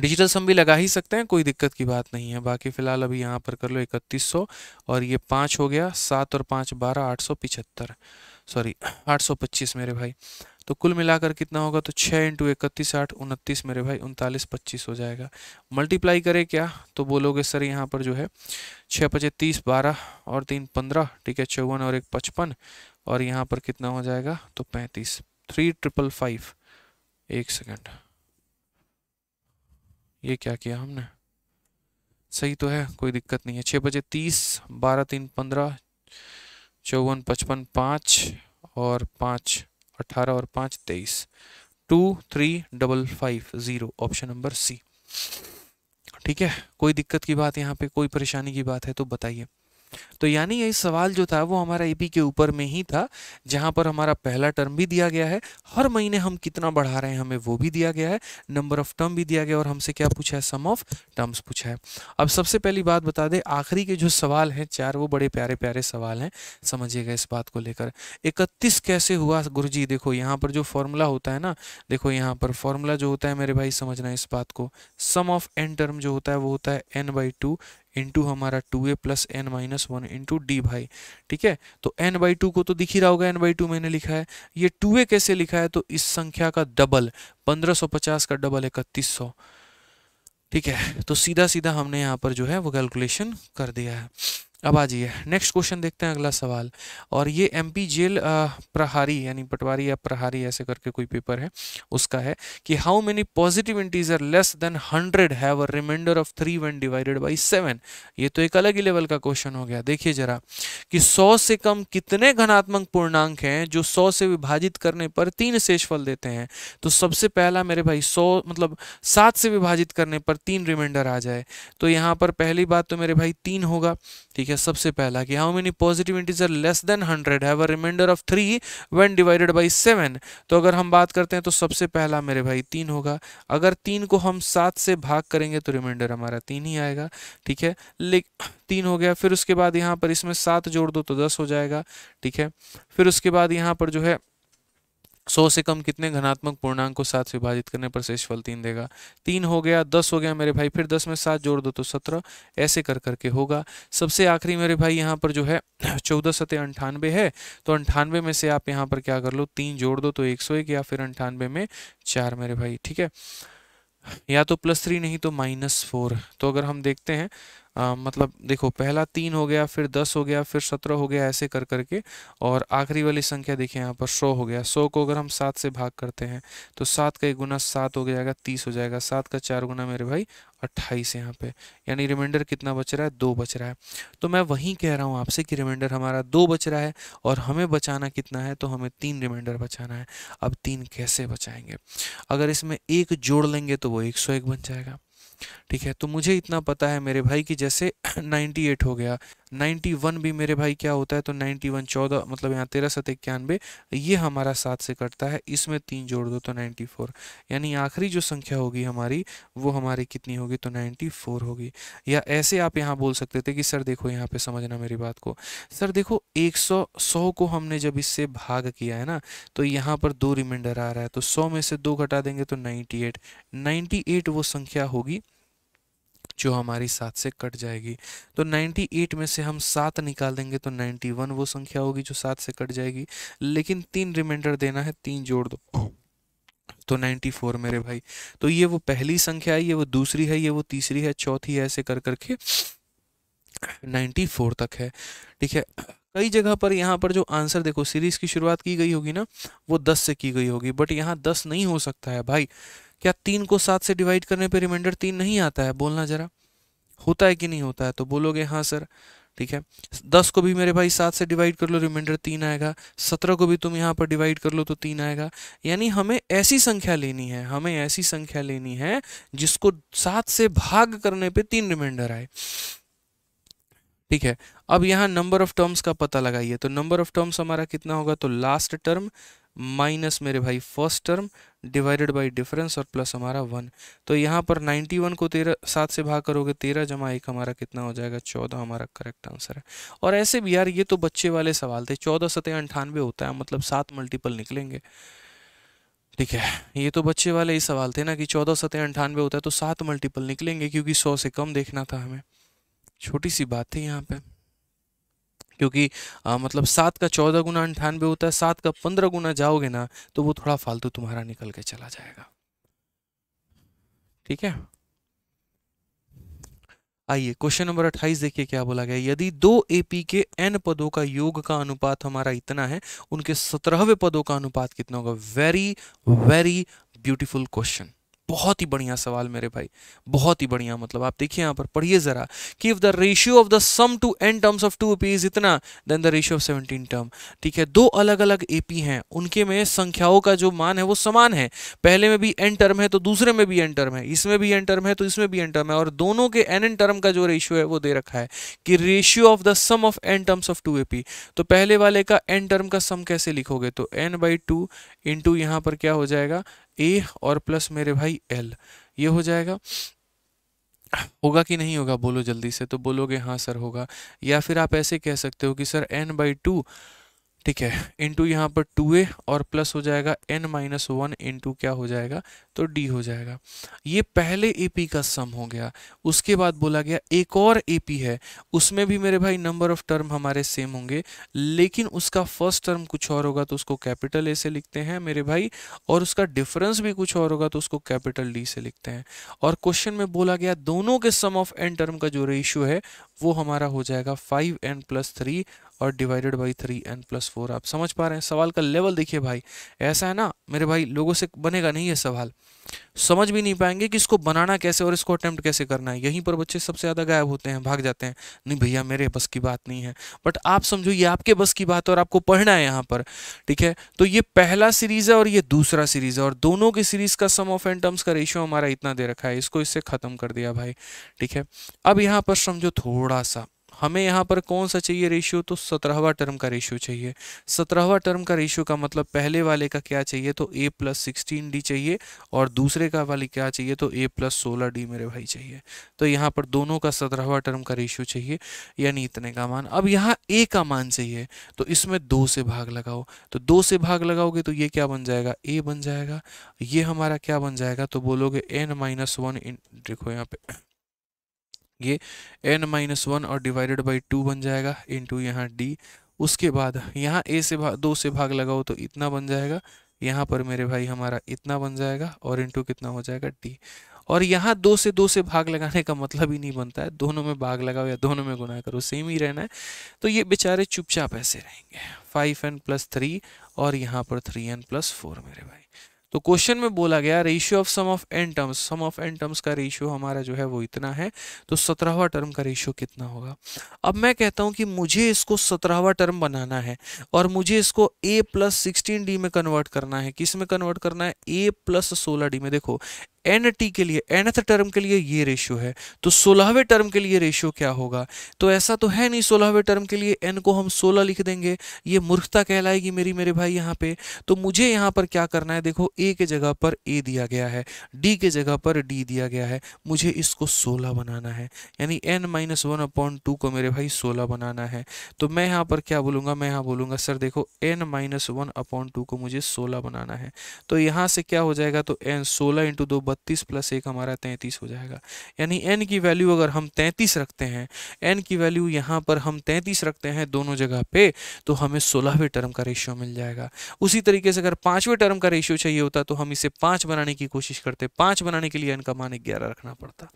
डिजिटल सम भी लगा ही सकते हैं कोई दिक्कत की बात नहीं है बाकी फिलहाल अभी यहाँ पर कर लो इकतीस सौ और ये पाँच हो गया सात और पाँच बारह आठ सौ पिछहत्तर सॉरी आठ सौ पच्चीस मेरे भाई तो कुल मिलाकर कितना होगा तो छः इंटू इकतीस आठ उनतीस मेरे भाई उनतालीस पच्चीस हो जाएगा मल्टीप्लाई करें क्या तो बोलोगे सर यहाँ पर जो है छः पचे तीस बारह और तीन पंद्रह ठीक है चौवन और एक पचपन और यहाँ पर कितना हो जाएगा तो पैंतीस थ्री ट्रिपल फाइव एक सेकेंड ये क्या किया हमने सही तो है कोई दिक्कत नहीं है छः बजे तीस बारह तीन पंद्रह चौवन पचपन पाँच और पाँच अट्ठारह और पाँच तेईस two three double five zero option number C ठीक है कोई दिक्कत की बात यहाँ पे कोई परेशानी की बात है तो बताइए तो यानी यही सवाल जो था वो हमारा एपी के ऊपर में ही था जहां पर हमारा पहला टर्म भी दिया गया है हर महीने हम कितना बढ़ा रहे हैं हमें वो भी दिया गया है नंबर ऑफ टर्म भी दिया गया और हमसे क्या पूछा है सम ऑफ टर्म्स पूछा है अब सबसे पहली बात बता दे आखिरी के जो सवाल हैं चार वो बड़े प्यारे प्यारे सवाल हैं समझिएगा इस बात को लेकर इकतीस कैसे हुआ गुरु जी देखो यहाँ पर जो फॉर्मूला होता है ना देखो यहाँ पर फॉर्मूला जो होता है मेरे भाई समझना इस बात को सम ऑफ एन टर्म जो होता है वो होता है एन बाई टू इंटू हमारा टू ए plus N minus one into d भाई ठीक है तो एन बाई टू को तो दिख ही रहा होगा एन बाई टू मैंने लिखा है ये टू ए कैसे लिखा है तो इस संख्या का डबल पंद्रह सौ पचास का डबल इकतीस सौ ठीक है तो सीधा सीधा हमने यहाँ पर जो है वो कैलकुलेशन कर दिया है अब आ जाइए नेक्स्ट क्वेश्चन देखते हैं अगला सवाल और ये एमपी जेल प्रहारी यानी पटवारी या प्रहारी ऐसे करके कोई पेपर है उसका है कि how many positive integer less than hundred have a remainder of three one divided by seven ये तो एक अलग ही लेवल का क्वेश्चन हो गया देखिए जरा कि सौ से कम कितने घनात्मक पूर्णांक हैं जो सौ से विभाजित करने पर तीन शेषफल देते हैं तो सबसे पहला मेरे भाई सौ मतलब सात से विभाजित करने पर तीन रिमाइंडर आ जाए तो यहाँ पर पहली बात तो मेरे भाई तीन होगा ठीक है है सबसे पहला कि how many positive integer less than hundred have remainder of three when divided by seven तो अगर हम बात करते हैं तो सबसे पहला मेरे भाई तीन होगा अगर तीन को हम सात से भाग करेंगे तो रिमाइंडर हमारा तीन ही आएगा ठीक है लेकिन तीन हो गया फिर उसके बाद यहाँ पर इसमें सात जोड़ दो तो दस हो जाएगा ठीक है फिर उसके बाद यहाँ पर जो है सौ से कम कितने घनात्मक पूर्णांक को सात से विभाजित करने पर शेषफल तीन देगा तीन हो गया दस हो गया मेरे भाई फिर दस में सात जोड़ दो तो सत्रह ऐसे कर करके होगा सबसे आखिरी मेरे भाई यहाँ पर जो है चौदह सतह अंठानवे है तो अंठानवे में से आप यहाँ पर क्या कर लो तीन जोड़ दो तो एक सौ एक या फिर अंठानवे में चार मेरे भाई ठीक है या तो प्लस थ्री नहीं तो माइनस फोर तो अगर हम देखते हैं आ, मतलब देखो पहला तीन हो गया फिर दस हो गया फिर सत्रह हो गया ऐसे कर करके और आखिरी वाली संख्या देखिए यहाँ पर सौ हो गया सौ को अगर हम सात से भाग करते हैं तो सात का एक गुना सात हो जाएगा तीस हो जाएगा सात का चार गुना मेरे भाई अट्ठाईस यहाँ पे यानी रिमाइंडर कितना बच रहा है दो बच रहा है तो मैं वहीं कह रहा हूँ आपसे कि रिमाइंडर हमारा दो बच रहा है और हमें बचाना कितना है तो हमें तीन रिमाइंडर बचाना है अब तीन कैसे बचाएंगे अगर इसमें एक जोड़ लेंगे तो वो एक सौ एक बन जाएगा ठीक है तो मुझे इतना पता है मेरे भाई कि जैसे 98 हो गया 91 भी मेरे भाई क्या होता है तो 91 वन चौदह मतलब यहाँ तेरह सत इक्यानवे ये हमारा सात से कटता है इसमें तीन जोड़ दो तो 94 यानी आखिरी जो संख्या होगी हमारी वो हमारी कितनी होगी तो 94 होगी या ऐसे आप यहाँ बोल सकते थे कि सर देखो यहाँ पे समझना मेरी बात को सर देखो एक सौ सौ को हमने जब इससे भाग किया है ना तो यहाँ पर दो रिमाइंडर आ रहा है तो सौ में से दो घटा देंगे तो नाइन्टी एट नाइन्टी एट वो संख्या होगी जो हमारी सात से कट जाएगी तो 98 में से हम सात निकाल देंगे तो 91 वो संख्या होगी जो सात से कट जाएगी लेकिन तीन रिमाइंडर देना है तीन जोड़ दो तो 94 मेरे भाई तो ये वो पहली संख्या है ये वो दूसरी है ये वो तीसरी है चौथी है ऐसे कर करके 94 तक है ठीक है कई जगह पर यहाँ पर जो आंसर देखो सीरीज की शुरुआत की गई होगी ना वो 10 से की गई होगी बट यहाँ 10 नहीं हो सकता है भाई क्या तीन को सात से डिवाइड करने पे रिमाइंडर तीन नहीं आता है बोलना ज़रा होता है कि नहीं होता है तो बोलोगे हाँ सर ठीक है दस को भी मेरे भाई सात से डिवाइड कर लो रिमाइंडर तीन आएगा सत्रह को भी तुम यहाँ पर डिवाइड कर लो तो तीन आएगा यानी हमें ऐसी संख्या लेनी है हमें ऐसी संख्या लेनी है जिसको सात से भाग करने पे तीन रिमाइंडर आए ठीक है अब यहाँ नंबर ऑफ टर्म्स का पता लगाइए तो नंबर ऑफ टर्म्स हमारा कितना होगा तो लास्ट टर्म माइनस मेरे भाई first term divided by difference और प्लस हमारा वन तो यहाँ पर नाइन्टी वन को तेरह सात से भाग करोगे तेरह जमा एक हमारा कितना हो जाएगा चौदह हमारा करेक्ट आंसर है और ऐसे भी यार ये तो बच्चे वाले सवाल थे चौदह सतह अंठानवे होता है मतलब सात मल्टीपल निकलेंगे ठीक है ये तो बच्चे वाले ही सवाल थे ना कि चौदह सतह अंठानवे होता है तो सात मल्टीपल निकलेंगे क्योंकि सौ से कम देखना था हमें छोटी सी बात थी यहाँ पर क्योंकि आ, मतलब सात का चौदह गुना अंठानवे होता है सात का पंद्रह गुना जाओगे ना तो वो थोड़ा फालतू तुम्हारा निकल के चला जाएगा ठीक है आइए क्वेश्चन नंबर अट्ठाईस देखिए क्या बोला गया यदि दो एपी के एन पदों का योग का अनुपात हमारा इतना है उनके सत्रहवें पदों का अनुपात कितना होगा वेरी वेरी ब्यूटीफुल क्वेश्चन बहुत ही बढ़िया सवाल मेरे भाई बहुत ही बढ़िया मतलब आप देखिए यहाँ पर पढ़िए जरा कि if the ratio of the sum to n terms of two a इतना then the ratio of seventeen term ठीक है दो अलग अलग एपी हैं उनके में संख्याओं का जो मान है वो समान है पहले में भी एन टर्म है तो दूसरे में भी एन टर्म है इसमें भी एन टर्म है तो इसमें भी एन टर्म है और दोनों के एन एन टर्म का जो रेशियो है वो दे रखा है कि ratio of the sum of n terms of two a तो पहले वाले का एन टर्म का सम कैसे लिखोगे तो एन बाई टू इंटू यहाँ पर क्या हो जाएगा ए और प्लस मेरे भाई एल ये हो जाएगा होगा कि नहीं होगा बोलो जल्दी से तो बोलोगे हाँ सर होगा या फिर आप ऐसे कह सकते हो कि सर एन बाई टू ठीक है इंटू यहाँ पर टू ए और प्लस हो जाएगा एन माइनस वन इंटू क्या हो जाएगा तो डी हो जाएगा ये पहले ए पी का सम हो गया उसके बाद बोला गया एक और ए पी है उसमें भी मेरे भाई नंबर ऑफ टर्म हमारे सेम होंगे लेकिन उसका फर्स्ट टर्म कुछ और होगा तो उसको कैपिटल ए से लिखते हैं मेरे भाई और उसका डिफरेंस भी कुछ और होगा तो उसको कैपिटल डी से लिखते हैं और क्वेश्चन में बोला गया दोनों के सम ऑफ एन टर्म का जो रेशियो है वो हमारा हो जाएगा फाइव एन प्लस थ्री और divided by three n plus four आप समझ पा रहे हैं सवाल का लेवल देखिए भाई ऐसा है ना मेरे भाई लोगों से बनेगा नहीं है सवाल समझ भी नहीं पाएंगे कि इसको बनाना कैसे और इसको अटैम्प्ट कैसे करना है यहीं पर बच्चे सबसे ज़्यादा गायब होते हैं भाग जाते हैं नहीं भैया मेरे बस की बात नहीं है बट आप समझो ये आपके बस की बात है और आपको पढ़ना है यहाँ पर ठीक है तो ये पहला सीरीज़ है और ये दूसरा सीरीज़ है और दोनों की सीरीज़ का सम ऑफ एंड टर्म्स का रेशियो हमारा इतना दे रखा है इसको इससे ख़त्म कर दिया भाई ठीक है अब यहाँ पर समझो थोड़ा सा हमें यहाँ पर कौन सा चाहिए रेशियो तो सत्रहवा टर्म का रेशियो चाहिए सत्रहवा टर्म का रेशियो का मतलब पहले वाले का क्या चाहिए तो ए प्लस सिक्सटीन डी चाहिए और दूसरे का वाली क्या चाहिए तो ए प्लस सोलह डी मेरे भाई चाहिए तो यहाँ पर दोनों का सत्रहवा टर्म का रेशियो चाहिए यानी इतने का मान अब यहाँ ए का मान चाहिए तो इसमें दो से भाग लगाओ तो दो से भाग लगाओगे तो ये क्या बन जाएगा ए बन जाएगा ये हमारा क्या बन जाएगा तो बोलोगे एन माइनस वन देखो यहाँ पे ये एन माइनस वन और डिवाइडेड बाई टू बन जाएगा इंटू यहाँ डी उसके बाद यहाँ ए से भाग दो से भाग लगाओ तो इतना बन जाएगा यहाँ पर मेरे भाई हमारा इतना बन जाएगा और इंटू कितना हो जाएगा डी और यहाँ दो से दो से भाग लगाने का मतलब ही नहीं बनता है दोनों में भाग लगाओ या दोनों में गुना करो सेम ही रहना है तो ये बेचारे चुपचाप ऐसे रहेंगे फाइव एन प्लस थ्री और यहाँ पर थ्री एन प्लस फोर मेरे भाई तो क्वेश्चन में बोला गया ratio of sum of n terms sum of n terms का रेशियो हमारा जो है वो इतना है तो सत्रहवा टर्म का रेशियो कितना होगा अब मैं कहता हूँ कि मुझे इसको सत्रहवा टर्म बनाना है और मुझे इसको ए प्लस सिक्सटीन डी में कन्वर्ट करना है किस में कन्वर्ट करना है ए प्लस सोलह डी में देखो एन टी के लिए एनथ टर्म के लिए ये रेशियो है तो सोलहवें टर्म के लिए रेशियो क्या होगा तो ऐसा तो है नहीं सोलहवें टर्म के लिए एन को हम सोलह लिख देंगे ये मूर्खता कहलाएगी मेरी मेरे भाई यहाँ पे तो मुझे यहाँ पर क्या करना है देखो ए के जगह पर ए दिया गया है डी के जगह पर डी दिया गया है मुझे इसको सोलह बनाना है यानी n minus one upon two को मेरे भाई सोलह बनाना है तो मैं यहाँ पर क्या बोलूँगा मैं यहाँ बोलूँगा सर देखो n minus one upon two को मुझे सोलह बनाना है तो यहाँ से क्या हो जाएगा तो एन सोलह इंटू दो बत्तीस प्लस एक हमारा तैंतीस हो जाएगा यानी एन की वैल्यू अगर हम तैंतीस रखते हैं एन की वैल्यू यहाँ पर हम तैंतीस रखते हैं दोनों जगह पे तो हमें सोलहवें टर्म का रेशियो मिल जाएगा उसी तरीके से अगर पाँचवें टर्म का रेशियो चाहिए होता तो हम इसे पाँच बनाने की कोशिश करते पाँच बनाने के लिए एन का मान ग्यारह रखना पड़ता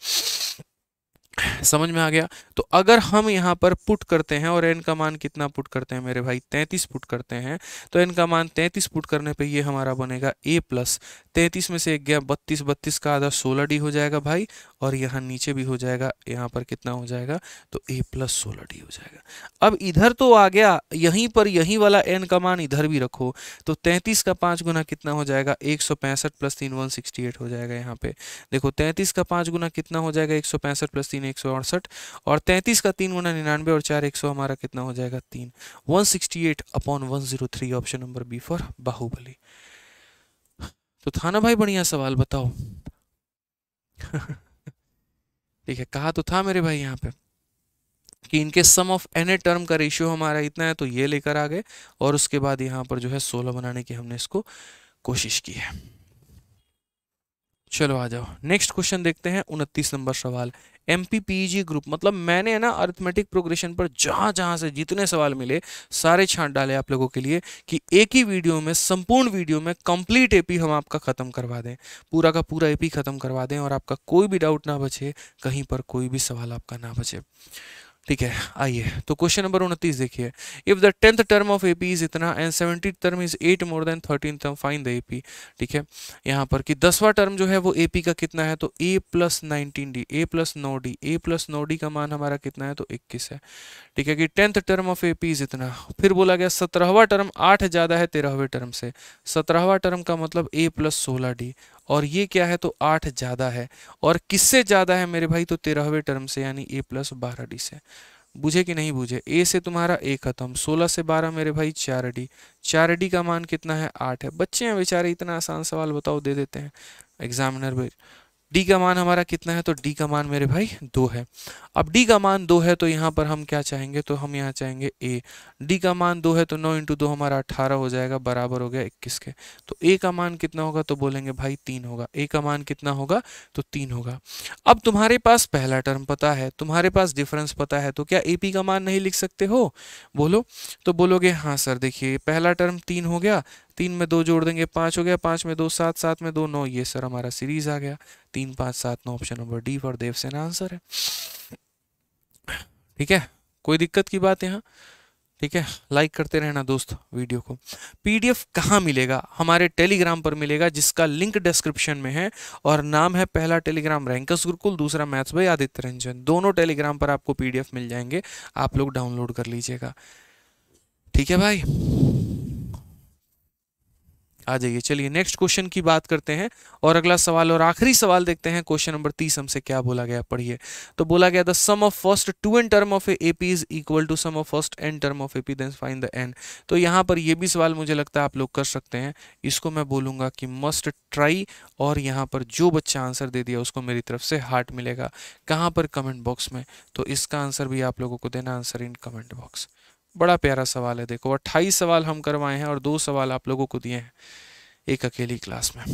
समझ में आ गया तो अगर हम यहाँ पर पुट करते हैं और एन का मान कितना पुट करते हैं मेरे भाई तैंतीस पुट करते हैं तो एन का मान तैंतीस पुट करने पे ये हमारा बनेगा ए प्लस तैंतीस में से एक गया बत्तीस बत्तीस का आधा सोलह डी हो जाएगा भाई और यहाँ नीचे भी हो जाएगा यहाँ पर कितना हो जाएगा तो ए प्लस सोलह डी हो जाएगा अब इधर तो आ गया यहीं पर यहीं वाला एन का मान इधर भी रखो तो तैंतीस का पाँच गुना कितना हो जाएगा एक सौ पैंसठ प्लस तीन वन सिक्सटी एट हो जाएगा यहाँ पे देखो तैंतीस का पाँच गुना कितना हो जाएगा एक सौ पैंसठ प्लस तीन एक सौ अड़सठ और तैंतीस का तीन गुना निन्यानवे और चार एक सौ हमारा कितना हो जाएगा तीन one sixty eight upon one zero three option number B for Bahubali तो था ना भाई बढ़िया सवाल बताओ ठीक है कहा तो था मेरे भाई यहाँ पे कि इनके सम ऑफ एनी टर्म का रेशियो हमारा इतना है तो ये लेकर आ गए और उसके बाद यहाँ पर जो है सोलह बनाने की हमने इसको कोशिश की है चलो आ जाओ नेक्स्ट क्वेश्चन देखते हैं उनतीस नंबर सवाल एम ग्रुप मतलब मैंने ना अर्थमेटिक प्रोग्रेशन पर जहाँ जहाँ से जितने सवाल मिले सारे छांट डाले आप लोगों के लिए कि एक ही वीडियो में संपूर्ण वीडियो में कंप्लीट एपी हम आपका ख़त्म करवा दें पूरा का पूरा एपी ख़त्म करवा दें और आपका कोई भी डाउट ना बचे कहीं पर कोई भी सवाल आपका ना बचे ठीक है आइए तो क्वेश्चन नंबर उनतीस देखिए if the tenth term of A P is इतना and seventy term is eight more than thirteen term find the A P ठीक है यहाँ पर कि दसवां टर्म जो है वो ए पी का कितना है तो ए plus nineteen d a plus no d a plus no d का मान हमारा कितना है तो इक्कीस है ठीक है कि tenth term of A P is इतना फिर बोला गया सत्रहवा टर्म आठ ज़्यादा है तेरहवें टर्म से सत्रहवा टर्म का मतलब ए प्लस सोलह डी और ये क्या है तो आठ ज़्यादा है और किससे ज़्यादा है मेरे भाई तो तेरहवें टर्म से यानी ए प्लस बारह डी से बुझे कि नहीं बुझे ए से तुम्हारा ए खत्म सोलह से बारह मेरे भाई चार डी चार डी का मान कितना है आठ है बच्चे हैं बेचारे इतना आसान सवाल बताओ दे देते हैं एग्जामिनर भी डी का मान हमारा कितना है तो डी का मान मेरे भाई दो है अब डी का मान दो है तो यहाँ पर हम क्या चाहेंगे तो हम यहाँ चाहेंगे ए डी का मान दो है तो नौ इंटू दो हमारा अट्ठारह हो जाएगा बराबर हो गया इक्कीस के तो ए का मान कितना होगा तो बोलेंगे भाई तीन होगा ए का मान कितना होगा तो तीन होगा अब तुम्हारे पास पहला टर्म पता है तुम्हारे पास डिफरेंस पता है तो क्या ए पी का मान नहीं लिख सकते हो बोलो तो बोलोगे हाँ सर देखिए पहला टर्म तीन हो गया तीन में दो जोड़ देंगे पाँच हो गया पाँच में दो सात सात में दो नौ ये सर हमारा सीरीज आ गया तीन पाँच सात नौ option number D for Devasena answer है ठीक है कोई दिक्कत की बात यहाँ ठीक है लाइक करते रहना दोस्त वीडियो को पीडीएफ कहाँ मिलेगा हमारे टेलीग्राम पर मिलेगा जिसका लिंक डिस्क्रिप्शन में है और नाम है पहला टेलीग्राम रैंकस गुरुकुल दूसरा मैथ्स भाई आदित्य रंजन दोनों टेलीग्राम पर आपको पीडीएफ मिल जाएंगे आप लोग डाउनलोड कर लीजिएगा ठीक है भाई आ जाइए चलिए नेक्स्ट क्वेश्चन की बात करते हैं और अगला सवाल और आखिरी सवाल देखते हैं क्वेश्चन नंबर तीस हमसे क्या बोला गया पढ़िए तो बोला गया the sum of first two n term of A P is equal to sum of first n term of A P then find the n तो यहाँ पर यह भी सवाल मुझे लगता है आप लोग कर सकते हैं इसको मैं बोलूंगा कि मस्ट ट्राई और यहाँ पर जो बच्चा आंसर दे दिया उसको मेरी तरफ से हार्ट मिलेगा कहाँ पर कमेंट बॉक्स में तो इसका आंसर भी आप लोगों को देना आंसर इन कमेंट बॉक्स बड़ा प्यारा सवाल है देखो अट्ठाईस सवाल हम करवाए हैं और दो सवाल आप लोगों को दिए हैं एक अकेली क्लास में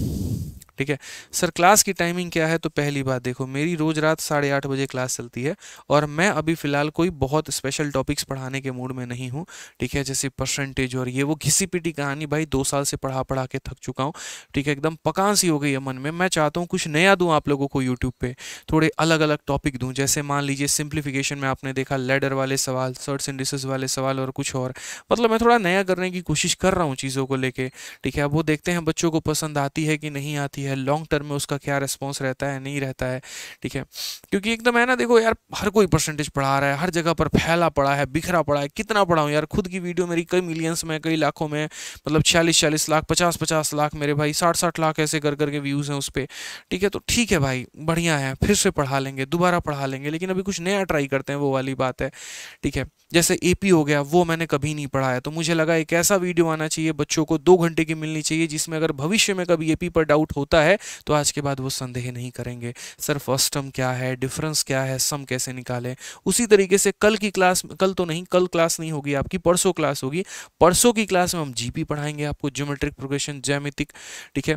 ठीक है सर क्लास की टाइमिंग क्या है तो पहली बात देखो मेरी रोज़ रात साढ़े आठ बजे क्लास चलती है और मैं अभी फ़िलहाल कोई बहुत स्पेशल टॉपिक्स पढ़ाने के मूड में नहीं हूँ ठीक है जैसे परसेंटेज और ये वो घिसी पिटी कहानी भाई दो साल से पढ़ा पढ़ा के थक चुका हूँ ठीक है एकदम पकान सी हो गई है मन में मैं चाहता हूँ कुछ नया दूँ आप लोगों को यूट्यूब पर थोड़े अलग अलग टॉपिक दूँ जैसे मान लीजिए सिंप्लीफिकेशन में आपने देखा लेडर वाले सवाल सर्ट इंडिसेस वाले सवाल और कुछ और मतलब मैं थोड़ा नया करने की कोशिश कर रहा हूँ चीज़ों को लेके ठीक है अब वो देखते हैं बच्चों को पसंद आती है कि नहीं आती है लॉन्ग टर्म में उसका क्या रिस्पॉन्स रहता है नहीं रहता है ठीक है क्योंकि एकदम है ना देखो यार हर कोई परसेंटेज पढ़ा रहा है हर जगह पर फैला पड़ा है बिखरा पड़ा है कितना पढ़ाऊँ यार खुद की वीडियो मेरी कई मिलियंस में कई लाखों में मतलब छियालीस छियालीस लाख पचास पचास लाख मेरे भाई साठ साठ लाख ऐसे कर करके व्यूज़ हैं उस पर ठीक है तो ठीक है भाई बढ़िया है फिर से पढ़ा लेंगे दोबारा पढ़ा लेंगे लेकिन अभी कुछ नया ट्राई करते हैं वो वाली बात है ठीक है जैसे ए हो गया वो मैंने कभी नहीं पढ़ाया तो मुझे लगा एक ऐसा वीडियो आना चाहिए बच्चों को दो घंटे की मिलनी चाहिए जिस में अगर भविष्य में कभी ए पर डाउट होता है तो आज के बाद वो संदेह नहीं करेंगे सर फर्स्ट टर्म क्या है डिफरेंस क्या है सम कैसे निकालें उसी तरीके से कल की क्लास कल तो नहीं कल क्लास नहीं होगी आपकी परसों क्लास होगी परसों की क्लास में हम जीपी पढ़ाएंगे आपको ज्योमेट्रिक प्रोग्रेशन जैमितिक ठीक है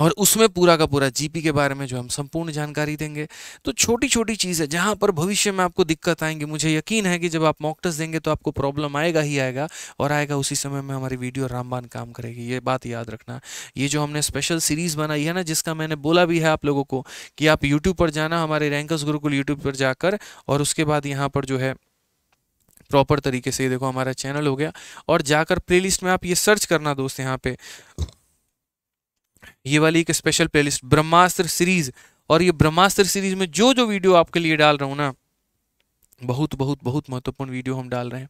और उसमें पूरा का पूरा जीपी के बारे में जो हम संपूर्ण जानकारी देंगे तो छोटी छोटी चीज़ें जहाँ पर भविष्य में आपको दिक्कत आएंगी मुझे यकीन है कि जब आप मॉक टेस्ट देंगे तो आपको प्रॉब्लम आएगा ही आएगा और आएगा उसी समय में हमारी वीडियो रामबान काम करेगी ये बात याद रखना ये जो हमने स्पेशल सीरीज़ बनाई है ना जिसका मैंने बोला भी है आप लोगों को कि आप यूट्यूब पर जाना हमारे रैंकर्स गुरुकुल यूट्यूब पर जाकर और उसके बाद यहाँ पर जो है प्रॉपर तरीके से ये देखो हमारा चैनल हो गया और जाकर प्लेलिस्ट में आप ये सर्च करना दोस्त यहाँ पे ये वाली एक स्पेशल प्लेलिस्ट ब्रह्मास्त्र सीरीज और ये ब्रह्मास्त्र सीरीज में जो जो वीडियो आपके लिए डाल रहा हूँ ना बहुत बहुत बहुत महत्वपूर्ण वीडियो हम डाल रहे हैं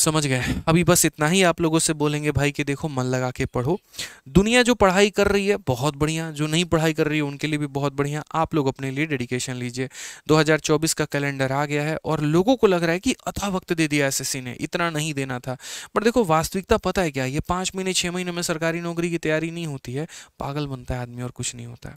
समझ गए अभी बस इतना ही आप लोगों से बोलेंगे भाई कि देखो मन लगा के पढ़ो दुनिया जो पढ़ाई कर रही है बहुत बढ़िया जो नहीं पढ़ाई कर रही है उनके लिए भी बहुत बढ़िया आप लोग अपने लिए डेडिकेशन लीजिए 2024 का कैलेंडर आ गया है और लोगों को लग रहा है कि अथा वक्त दे दिया एस ने इतना नहीं देना था पर देखो वास्तविकता पता है क्या ये पाँच महीने छः महीने में सरकारी नौकरी की तैयारी नहीं होती है पागल बनता है आदमी और कुछ नहीं होता है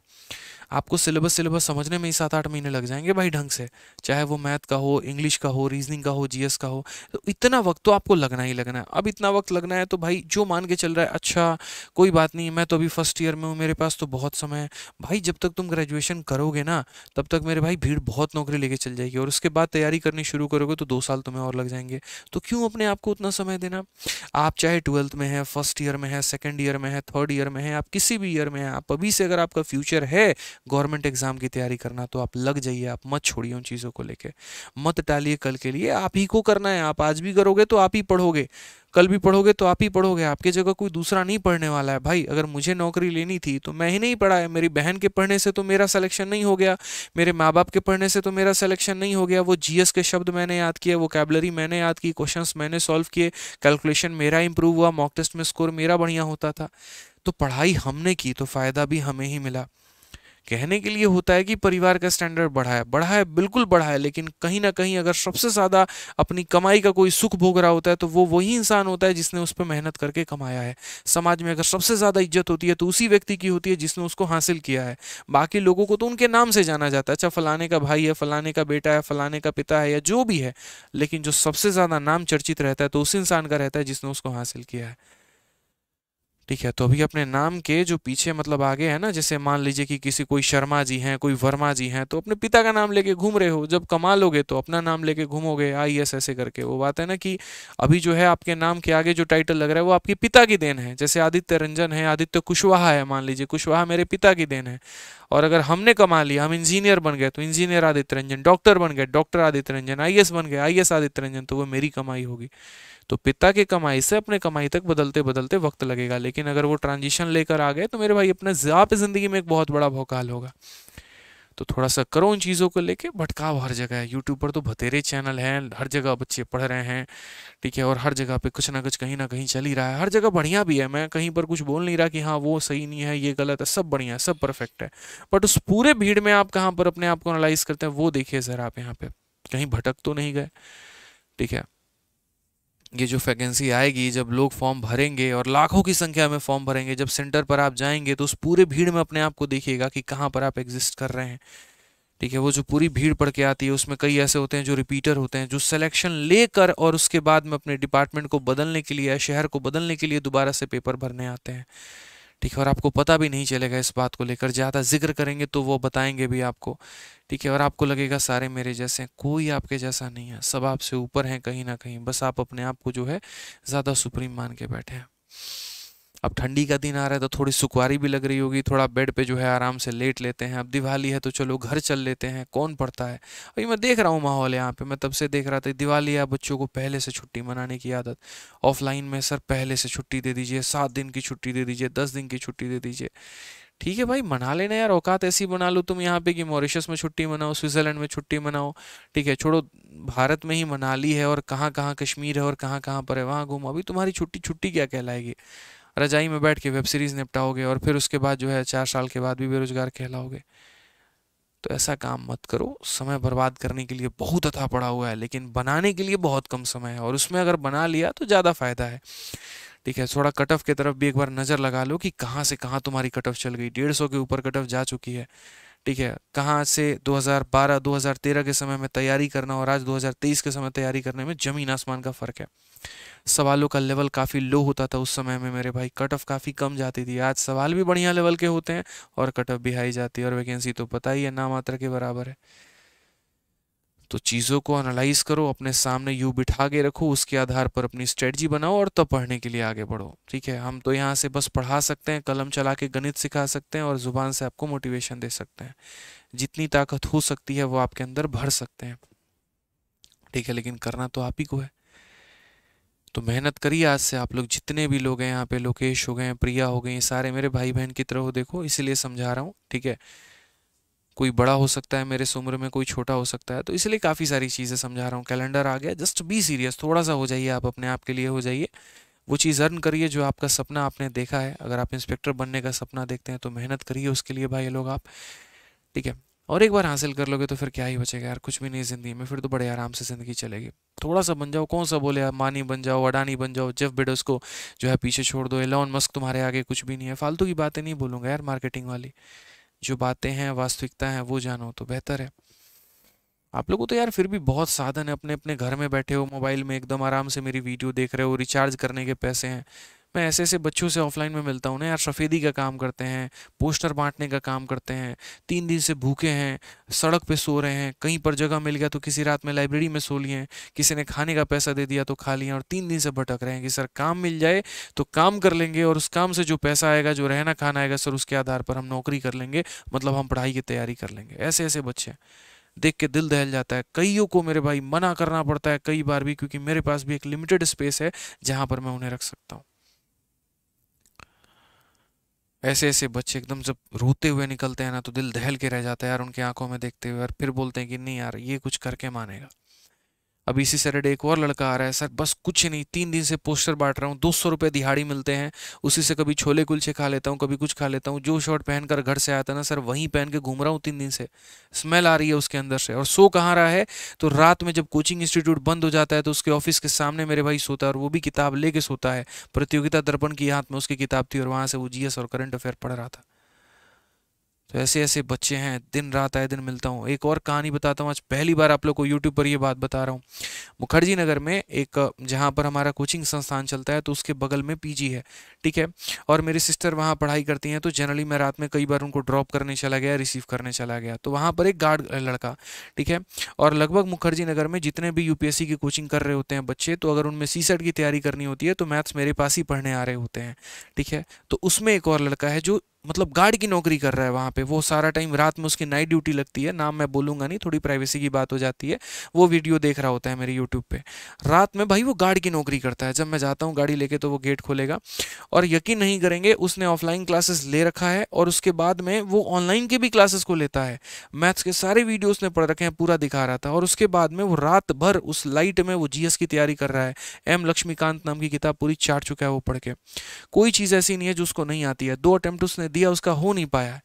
आपको सिलेबस सिलेबस समझने में ही सात आठ महीने लग जाएंगे भाई ढंग से चाहे वो मैथ का हो इंग्लिश का हो रीजनिंग का हो जीएस का हो तो इतना वक्त तो आपको लगना ही लगना है अब इतना वक्त लगना है तो भाई जो मान के चल रहा है अच्छा कोई बात नहीं मैं तो अभी फर्स्ट ईयर में हूँ मेरे पास तो बहुत समय है भाई जब तक तुम ग्रेजुएशन करोगे ना तब तक मेरे भाई भीड़ बहुत नौकरी लेके चल जाएगी और उसके बाद तैयारी करनी शुरू करोगे तो दो साल तुम्हें और लग जाएंगे तो क्यों अपने आप को उतना समय देना आप चाहे ट्वेल्थ में है फर्स्ट ईयर में है सेकेंड ईयर में है थर्ड ईयर में है आप किसी भी ईयर में है आप अभी से अगर आपका फ्यूचर है गवर्नमेंट एग्ज़ाम की तैयारी करना तो आप लग जाइए आप मत छोड़िए उन चीज़ों को लेके मत टालिए कल के लिए आप ही को करना है आप आज भी करोगे तो आप ही पढ़ोगे कल भी पढ़ोगे तो आप ही पढ़ोगे आपके जगह कोई दूसरा नहीं पढ़ने वाला है भाई अगर मुझे नौकरी लेनी थी तो मैं ही नहीं पढ़ा है मेरी बहन के पढ़ने से तो मेरा सिलेक्शन नहीं हो गया मेरे माँ बाप के पढ़ने से तो मेरा सिलेक्शन नहीं हो गया वो जीएस के शब्द मैंने याद किए वो कैबलरी मैंने याद की क्वेश्चन मैंने सॉल्व किए कैलकुलेशन मेरा इंप्रूव हुआ मॉक टेस्ट में स्कोर मेरा बढ़िया होता था तो पढ़ाई हमने की तो फ़ायदा भी हमें ही मिला कहने के लिए होता है कि परिवार का स्टैंडर्ड बढ़ा है बढ़ा है बिल्कुल बढ़ा है लेकिन कहीं ना कहीं अगर सबसे ज़्यादा अपनी कमाई का कोई सुख भोग रहा होता है तो वो वही इंसान होता है जिसने उस पर मेहनत करके कमाया है समाज में अगर सबसे ज़्यादा इज्जत होती है तो उसी व्यक्ति की होती है जिसने उसको हासिल किया है बाकी लोगों को तो उनके नाम से जाना जाता है अच्छा फलाने का भाई है फलाने का बेटा है फलाने का पिता है या जो भी है लेकिन जो सबसे ज़्यादा नाम चर्चित रहता है तो उस इंसान का रहता है जिसने उसको हासिल किया है ठीक है तो अभी अपने नाम के जो पीछे मतलब आगे है ना जैसे मान लीजिए कि किसी कोई शर्मा जी हैं कोई वर्मा जी हैं तो अपने पिता का नाम लेके घूम रहे हो जब कमा लोगे तो अपना नाम लेके घूमोगे आई एस ऐसे करके वो बात है ना कि अभी जो है आपके नाम के आगे जो टाइटल लग रहा है वो आपके पिता की देन है जैसे आदित्य रंजन है आदित्य कुशवाहा है मान लीजिए कुशवाहा मेरे पिता की देन है और अगर हमने कमा लिया हम इंजीनियर बन गए तो इंजीनियर आदित्य रंजन डॉक्टर बन गए डॉक्टर आदित्य रंजन आई बन गए आई आदित्य रंजन तो वो मेरी कमाई होगी तो पिता की कमाई से अपने कमाई तक बदलते बदलते वक्त लगेगा लेकिन अगर वो ट्रांजिशन लेकर आ गए तो मेरे भाई अपने आप ज़िंदगी में एक बहुत बड़ा भौकाल होगा तो थोड़ा सा करो उन चीज़ों को लेके भटकाव हर जगह है यूट्यूब पर तो बतेरे चैनल हैं हर जगह बच्चे पढ़ रहे हैं ठीक है और हर जगह पे कुछ ना कुछ कहीं ना कहीं चल ही रहा है हर जगह बढ़िया भी है मैं कहीं पर कुछ बोल नहीं रहा कि हाँ वो सही नहीं है ये गलत है सब बढ़िया है सब परफेक्ट है बट उस पूरे भीड़ में आप कहाँ पर अपने आप को एनालाइज करते हैं वो देखिए ज़रा आप यहाँ पर कहीं भटक तो नहीं गए ठीक है ये जो वैकेंसी आएगी जब लोग फॉर्म भरेंगे और लाखों की संख्या में फॉर्म भरेंगे जब सेंटर पर आप जाएंगे तो उस पूरे भीड़ में अपने आप को देखिएगा कि कहाँ पर आप एग्जिस्ट कर रहे हैं ठीक है वो जो पूरी भीड़ पड़ के आती है उसमें कई ऐसे होते हैं जो रिपीटर होते हैं जो सिलेक्शन लेकर और उसके बाद में अपने डिपार्टमेंट को बदलने के लिए शहर को बदलने के लिए दोबारा से पेपर भरने आते हैं ठीक है और आपको पता भी नहीं चलेगा इस बात को लेकर ज़्यादा जिक्र करेंगे तो वो बताएंगे भी आपको ठीक है और आपको लगेगा सारे मेरे जैसे हैं कोई आपके जैसा नहीं है सब आपसे ऊपर हैं कहीं ना कहीं बस आप अपने आप को जो है ज़्यादा सुप्रीम मान के बैठे हैं अब ठंडी का दिन आ रहा है तो थोड़ी सुखवारी भी लग रही होगी थोड़ा बेड पे जो है आराम से लेट लेते हैं अब दिवाली है तो चलो घर चल लेते हैं कौन पढ़ता है अभी मैं देख रहा हूँ माहौल यहाँ पे मैं तब से देख रहा था दिवाली है बच्चों को पहले से छुट्टी मनाने की आदत ऑफलाइन में सर पहले से छुट्टी दे दीजिए सात दिन की छुट्टी दे दीजिए दस दिन की छुट्टी दे दीजिए ठीक है भाई मना लेना यार औकात ऐसी बना लो तुम यहाँ पे कि मॉरिशस में छुट्टी मनाओ स्विट्ज़रलैंड में छुट्टी मनाओ ठीक है छोड़ो भारत में ही मनाली है और कहाँ कहाँ कश्मीर है और कहाँ कहाँ पर है वहाँ घूमो अभी तुम्हारी छुट्टी छुट्टी क्या कहलाएगी रजाई में बैठ के वेब सीरीज़ निपटाओगे और फिर उसके बाद जो है चार साल के बाद भी बेरोजगार कहलाओगे तो ऐसा काम मत करो समय बर्बाद करने के लिए बहुत अथा पड़ा हुआ है लेकिन बनाने के लिए बहुत कम समय है और उसमें अगर बना लिया तो ज़्यादा फायदा है ठीक है थोड़ा कट ऑफ की तरफ भी एक बार नज़र लगा लो कि कहाँ से कहाँ तुम्हारी कट ऑफ चल गई डेढ़ सौ के ऊपर कट ऑफ जा चुकी है ठीक है कहाँ से 2012 2013 के समय में तैयारी करना और आज 2023 के समय तैयारी करने में ज़मीन आसमान का फ़र्क है सवालों का लेवल काफ़ी लो होता था उस समय में मेरे भाई कट ऑफ काफ़ी कम जाती थी आज सवाल भी बढ़िया लेवल के होते हैं और कट ऑफ भी हाई जाती है और वैकेंसी तो पता ही है ना मात्रा के बराबर है तो चीज़ों को एनालाइज करो अपने सामने यू बिठा के रखो उसके आधार पर अपनी स्ट्रेटजी बनाओ और तब तो पढ़ने के लिए आगे बढ़ो ठीक है हम तो यहाँ से बस पढ़ा सकते हैं कलम चला के गणित सिखा सकते हैं और ज़ुबान से आपको मोटिवेशन दे सकते हैं जितनी ताकत हो सकती है वो आपके अंदर भर सकते हैं ठीक है लेकिन करना तो आप ही को है तो मेहनत करिए आज से आप लोग जितने भी लोग हैं यहाँ पे लोकेश हो गए प्रिया हो गए सारे मेरे भाई बहन की तरह हो देखो इसीलिए समझा रहा हूँ ठीक है कोई बड़ा हो सकता है मेरे इस उम्र में कोई छोटा हो सकता है तो इसलिए काफ़ी सारी चीज़ें समझा रहा हूँ कैलेंडर आ गया जस्ट बी सीरियस थोड़ा सा हो जाइए आप अपने आप के लिए हो जाइए वो चीज़ अर्न करिए जो आपका सपना आपने देखा है अगर आप इंस्पेक्टर बनने का सपना देखते हैं तो मेहनत करिए उसके लिए भाई लोग आप ठीक है और एक बार हासिल कर लोगे तो फिर क्या ही बचेगा यार कुछ भी नहीं ज़िंदगी में फिर तो बड़े आराम से ज़िंदगी चलेगी थोड़ा सा बन जाओ कौन सा बोले मानी बन जाओ अडानी बन जाओ जेफ बेडोस को जो है पीछे छोड़ दो एलॉन मस्क तुम्हारे आगे कुछ भी नहीं है फालतू की बातें नहीं बोलूँगा यार मार्केटिंग वाली जो बातें हैं वास्तविकता है वो जानो तो बेहतर है आप लोगों को तो यार फिर भी बहुत साधन है अपने अपने घर में बैठे हो मोबाइल में एकदम आराम से मेरी वीडियो देख रहे हो रिचार्ज करने के पैसे हैं मैं ऐसे ऐसे बच्चों से ऑफलाइन में मिलता हूँ ना यार सफ़ेदी का काम करते हैं पोस्टर बांटने का काम करते हैं तीन दिन से भूखे हैं सड़क पे सो रहे हैं कहीं पर जगह मिल गया तो किसी रात में लाइब्रेरी में सो लिए किसी ने खाने का पैसा दे दिया तो खा लिया और तीन दिन से भटक रहे हैं कि सर काम मिल जाए तो काम कर लेंगे और उस काम से जो पैसा आएगा जो रहना खाना आएगा सर उसके आधार पर हम नौकरी कर लेंगे मतलब हम पढ़ाई की तैयारी कर लेंगे ऐसे ऐसे बच्चे देख के दिल दहल जाता है कईयों को मेरे भाई मना करना पड़ता है कई बार भी क्योंकि मेरे पास भी एक लिमिटेड स्पेस है जहाँ पर मैं उन्हें रख सकता हूँ ऐसे ऐसे बच्चे एकदम जब रोते हुए निकलते हैं ना तो दिल दहल के रह जाता है यार उनकी आंखों में देखते हुए और फिर बोलते हैं कि नहीं यार ये कुछ करके मानेगा अब इसी सैटरडे एक और लड़का आ रहा है सर बस कुछ नहीं तीन दिन से पोस्टर बांट रहा हूँ दो सौ रुपये दिहाड़ी मिलते हैं उसी से कभी छोले कुलचे खा लेता हूँ कभी कुछ खा लेता हूँ जो शर्ट पहन कर घर से आता ना सर वहीं पहन के घूम रहा हूँ तीन दिन से स्मेल आ रही है उसके अंदर से और सो कहाँ रहा है तो रात में जब कोचिंग इंस्टीट्यूट बंद हो जाता है तो उसके ऑफिस के सामने मेरे भाई सोता है और वो भी किताब लेके सोता है प्रतियोगिता दर्पण की हाथ में उसकी किताब थी और वहाँ से वो जी और करंट अफेयर पढ़ रहा था तो ऐसे ऐसे बच्चे हैं दिन रात आए दिन मिलता हूँ एक और कहानी बताता हूँ आज पहली बार आप लोग को यूट्यूब पर ये बात बता रहा हूँ मुखर्जी नगर में एक जहाँ पर हमारा कोचिंग संस्थान चलता है तो उसके बगल में पीजी है ठीक है और मेरी सिस्टर वहाँ पढ़ाई करती हैं तो जनरली मैं रात में कई बार उनको ड्रॉप करने चला गया रिसीव करने चला गया तो वहाँ पर एक गार्ड लड़का ठीक है और लगभग मुखर्जी नगर में जितने भी यू की कोचिंग कर रहे होते हैं बच्चे तो अगर उनमें सी की तैयारी करनी होती है तो मैथ्स मेरे पास ही पढ़ने आ रहे होते हैं ठीक है तो उसमें एक और लड़का है जो मतलब गार्ड की नौकरी कर रहा है वहाँ पे वो सारा टाइम रात में उसकी नाइट ड्यूटी लगती है नाम मैं बोलूँगा नहीं थोड़ी प्राइवेसी की बात हो जाती है वो वीडियो देख रहा होता है मेरे यूट्यूब पे रात में भाई वो गार्ड की नौकरी करता है जब मैं जाता हूँ गाड़ी लेके तो वो गेट खोलेगा और यकीन नहीं करेंगे उसने ऑफलाइन क्लासेस ले रखा है और उसके बाद में वो ऑनलाइन के भी क्लासेस को लेता है मैथ्स के सारे वीडियो उसने पढ़ रखे हैं पूरा दिखा रहा था और उसके बाद में वो रात भर उस लाइट में वो जीएस की तैयारी कर रहा है एम लक्ष्मीकांत नाम की किताब पूरी चाट चुका है वो पढ़ के कोई चीज़ ऐसी नहीं है जो उसको नहीं आती है दो अटैम्प्ट उसने दिया उसका हो नहीं पाया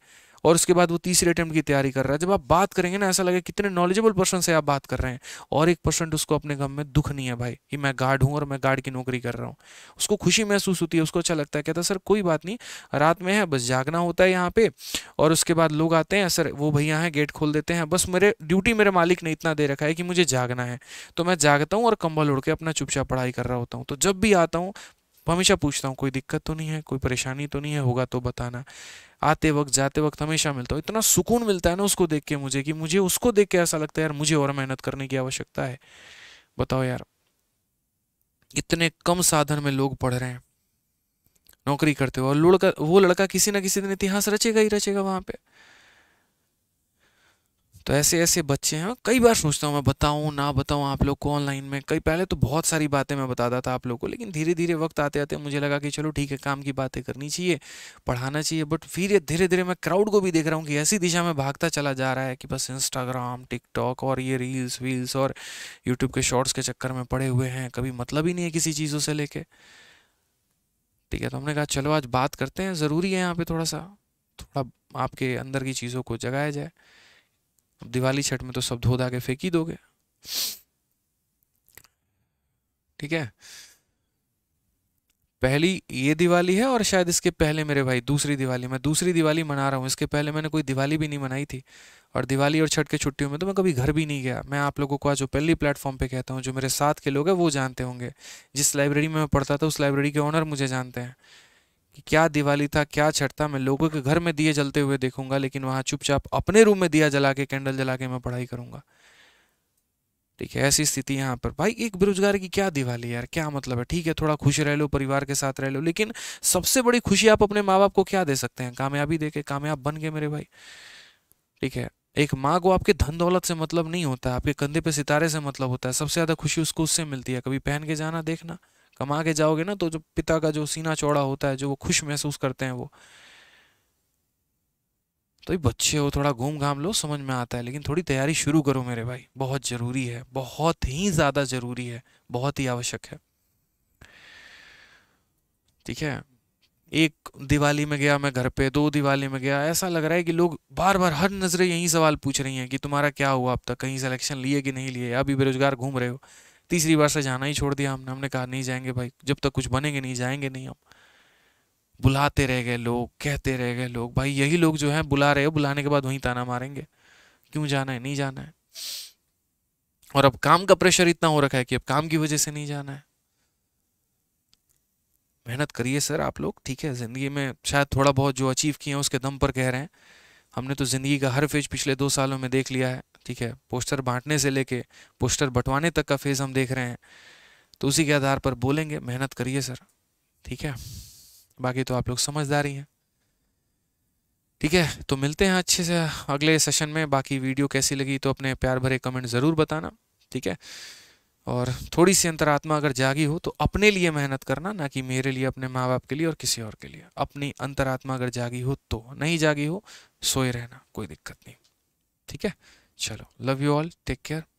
और उसके बाद वो तीसरे अटैम्प्ट की तैयारी कर रहा है जब आप बात करेंगे ना ऐसा लगे कितने नॉलेजेबल पर्सन से आप बात कर रहे हैं और एक परसेंट उसको अपने गम में दुख नहीं है भाई कि मैं गार्ड हूँ और मैं गार्ड की नौकरी कर रहा हूँ उसको खुशी महसूस होती है उसको अच्छा लगता है कहता सर कोई बात नहीं रात में है बस जागना होता है यहाँ पे और उसके बाद लोग आते हैं सर वो भैया हैं गेट खोल देते हैं बस मेरे ड्यूटी मेरे मालिक ने इतना दे रखा है कि मुझे जागना है तो मैं जागता हूँ और कंबल उड़ के अपना चुपचाप पढ़ाई कर रहा होता हूँ तो जब भी आता हूँ तो हमेशा पूछता हूँ कोई दिक्कत तो नहीं है कोई परेशानी तो नहीं है होगा तो बताना आते वक्त जाते वक्त हमेशा मिलता हूँ इतना सुकून मिलता है ना उसको देख के मुझे कि मुझे उसको देख के ऐसा लगता है यार मुझे और मेहनत करने की आवश्यकता है बताओ यार इतने कम साधन में लोग पढ़ रहे हैं नौकरी करते हो और लड़का वो लड़का किसी ना किसी दिन इतिहास रचेगा ही रचेगा वहां पे तो ऐसे ऐसे बच्चे हैं कई बार सोचता हूँ मैं बताऊँ ना बताऊँ आप लोग को ऑनलाइन में कई पहले तो बहुत सारी बातें मैं बताता था आप लोग को लेकिन धीरे धीरे वक्त आते आते मुझे लगा कि चलो ठीक है काम की बातें करनी चाहिए पढ़ाना चाहिए बट फिर धीरे धीरे मैं क्राउड को भी देख रहा हूँ कि ऐसी दिशा में भागता चला जा रहा है कि बस इंस्टाग्राम टिकटॉक और ये रील्स वील्स और यूट्यूब के शॉर्ट्स के चक्कर में पड़े हुए हैं कभी मतलब ही नहीं है किसी चीज़ों से लेके ठीक है तो हमने कहा चलो आज बात करते हैं ज़रूरी है यहाँ पे थोड़ा सा थोड़ा आपके अंदर की चीज़ों को जगाया जाए दिवाली छठ में तो सब धो धा के फेंक ही दोगे ठीक है पहली ये दिवाली है और शायद इसके पहले मेरे भाई दूसरी दिवाली मैं दूसरी दिवाली मना रहा हूँ इसके पहले मैंने कोई दिवाली भी नहीं मनाई थी और दिवाली और छठ की छुट्टियों में तो मैं कभी घर भी नहीं गया मैं आप लोगों को आज जो पहली प्लेटफॉर्म पे कहता हूँ जो मेरे साथ के लोग हैं वो जानते होंगे जिस लाइब्रेरी में मैं पढ़ता था उस लाइब्रेरी के ऑनर मुझे जानते हैं कि क्या दिवाली था क्या छठ था मैं लोगों के घर में दिए जलते हुए देखूंगा लेकिन वहां चुपचाप अपने रूम में दिया जला के कैंडल जला के मैं पढ़ाई करूंगा ठीक है ऐसी स्थिति यहाँ पर भाई एक बेरोजगार की क्या दिवाली यार क्या मतलब है ठीक है थोड़ा खुश रह लो परिवार के साथ रह लो लेकिन सबसे बड़ी खुशी आप अपने माँ बाप को क्या दे सकते हैं कामयाबी दे के कामयाब बन गए मेरे भाई ठीक है एक माँ को आपके धन दौलत से मतलब नहीं होता आपके कंधे पे सितारे से मतलब होता है सबसे ज़्यादा खुशी उसको उससे मिलती है कभी पहन के जाना देखना कमा के जाओगे ना तो जो पिता का जो सीना चौड़ा होता है जो वो खुश महसूस करते हैं वो तो ये बच्चे हो थोड़ा घूम घाम लो समझ में आता है लेकिन थोड़ी तैयारी शुरू करो मेरे भाई बहुत ज़रूरी है बहुत ही ज़्यादा ज़रूरी है बहुत ही आवश्यक है ठीक है एक दिवाली में गया मैं घर पे दो दिवाली में गया ऐसा लग रहा है कि लोग बार बार हर नज़रे यही सवाल पूछ रही हैं कि तुम्हारा क्या हुआ अब तक कहीं सिलेक्शन लिए कि नहीं लिए अभी बेरोजगार घूम रहे हो तीसरी बार से जाना ही छोड़ दिया हमने हमने कहा नहीं जाएंगे भाई जब तक कुछ बनेंगे नहीं जाएंगे नहीं हम बुलाते रह गए लोग कहते रह गए लोग भाई यही लोग जो है बुला रहे हो बुलाने के बाद वहीं ताना मारेंगे क्यों जाना है नहीं जाना है और अब काम का प्रेशर इतना हो रखा है कि अब काम की वजह से नहीं जाना है मेहनत करिए सर आप लोग ठीक है ज़िंदगी में शायद थोड़ा बहुत जो अचीव किए हैं उसके दम पर कह रहे हैं हमने तो ज़िंदगी का हर फेज पिछले दो सालों में देख लिया है ठीक है पोस्टर बांटने से लेके पोस्टर बंटवाने तक का फेज़ हम देख रहे हैं तो उसी के आधार पर बोलेंगे मेहनत करिए सर ठीक है बाकी तो आप लोग समझदार ही हैं ठीक है तो मिलते हैं अच्छे से अगले सेशन में बाकी वीडियो कैसी लगी तो अपने प्यार भरे कमेंट ज़रूर बताना ठीक है और थोड़ी सी अंतरात्मा अगर जागी हो तो अपने लिए मेहनत करना ना कि मेरे लिए अपने माँ बाप के लिए और किसी और के लिए अपनी अंतरात्मा अगर जागी हो तो नहीं जागी हो सोए रहना कोई दिक्कत नहीं ठीक है चलो love you all take care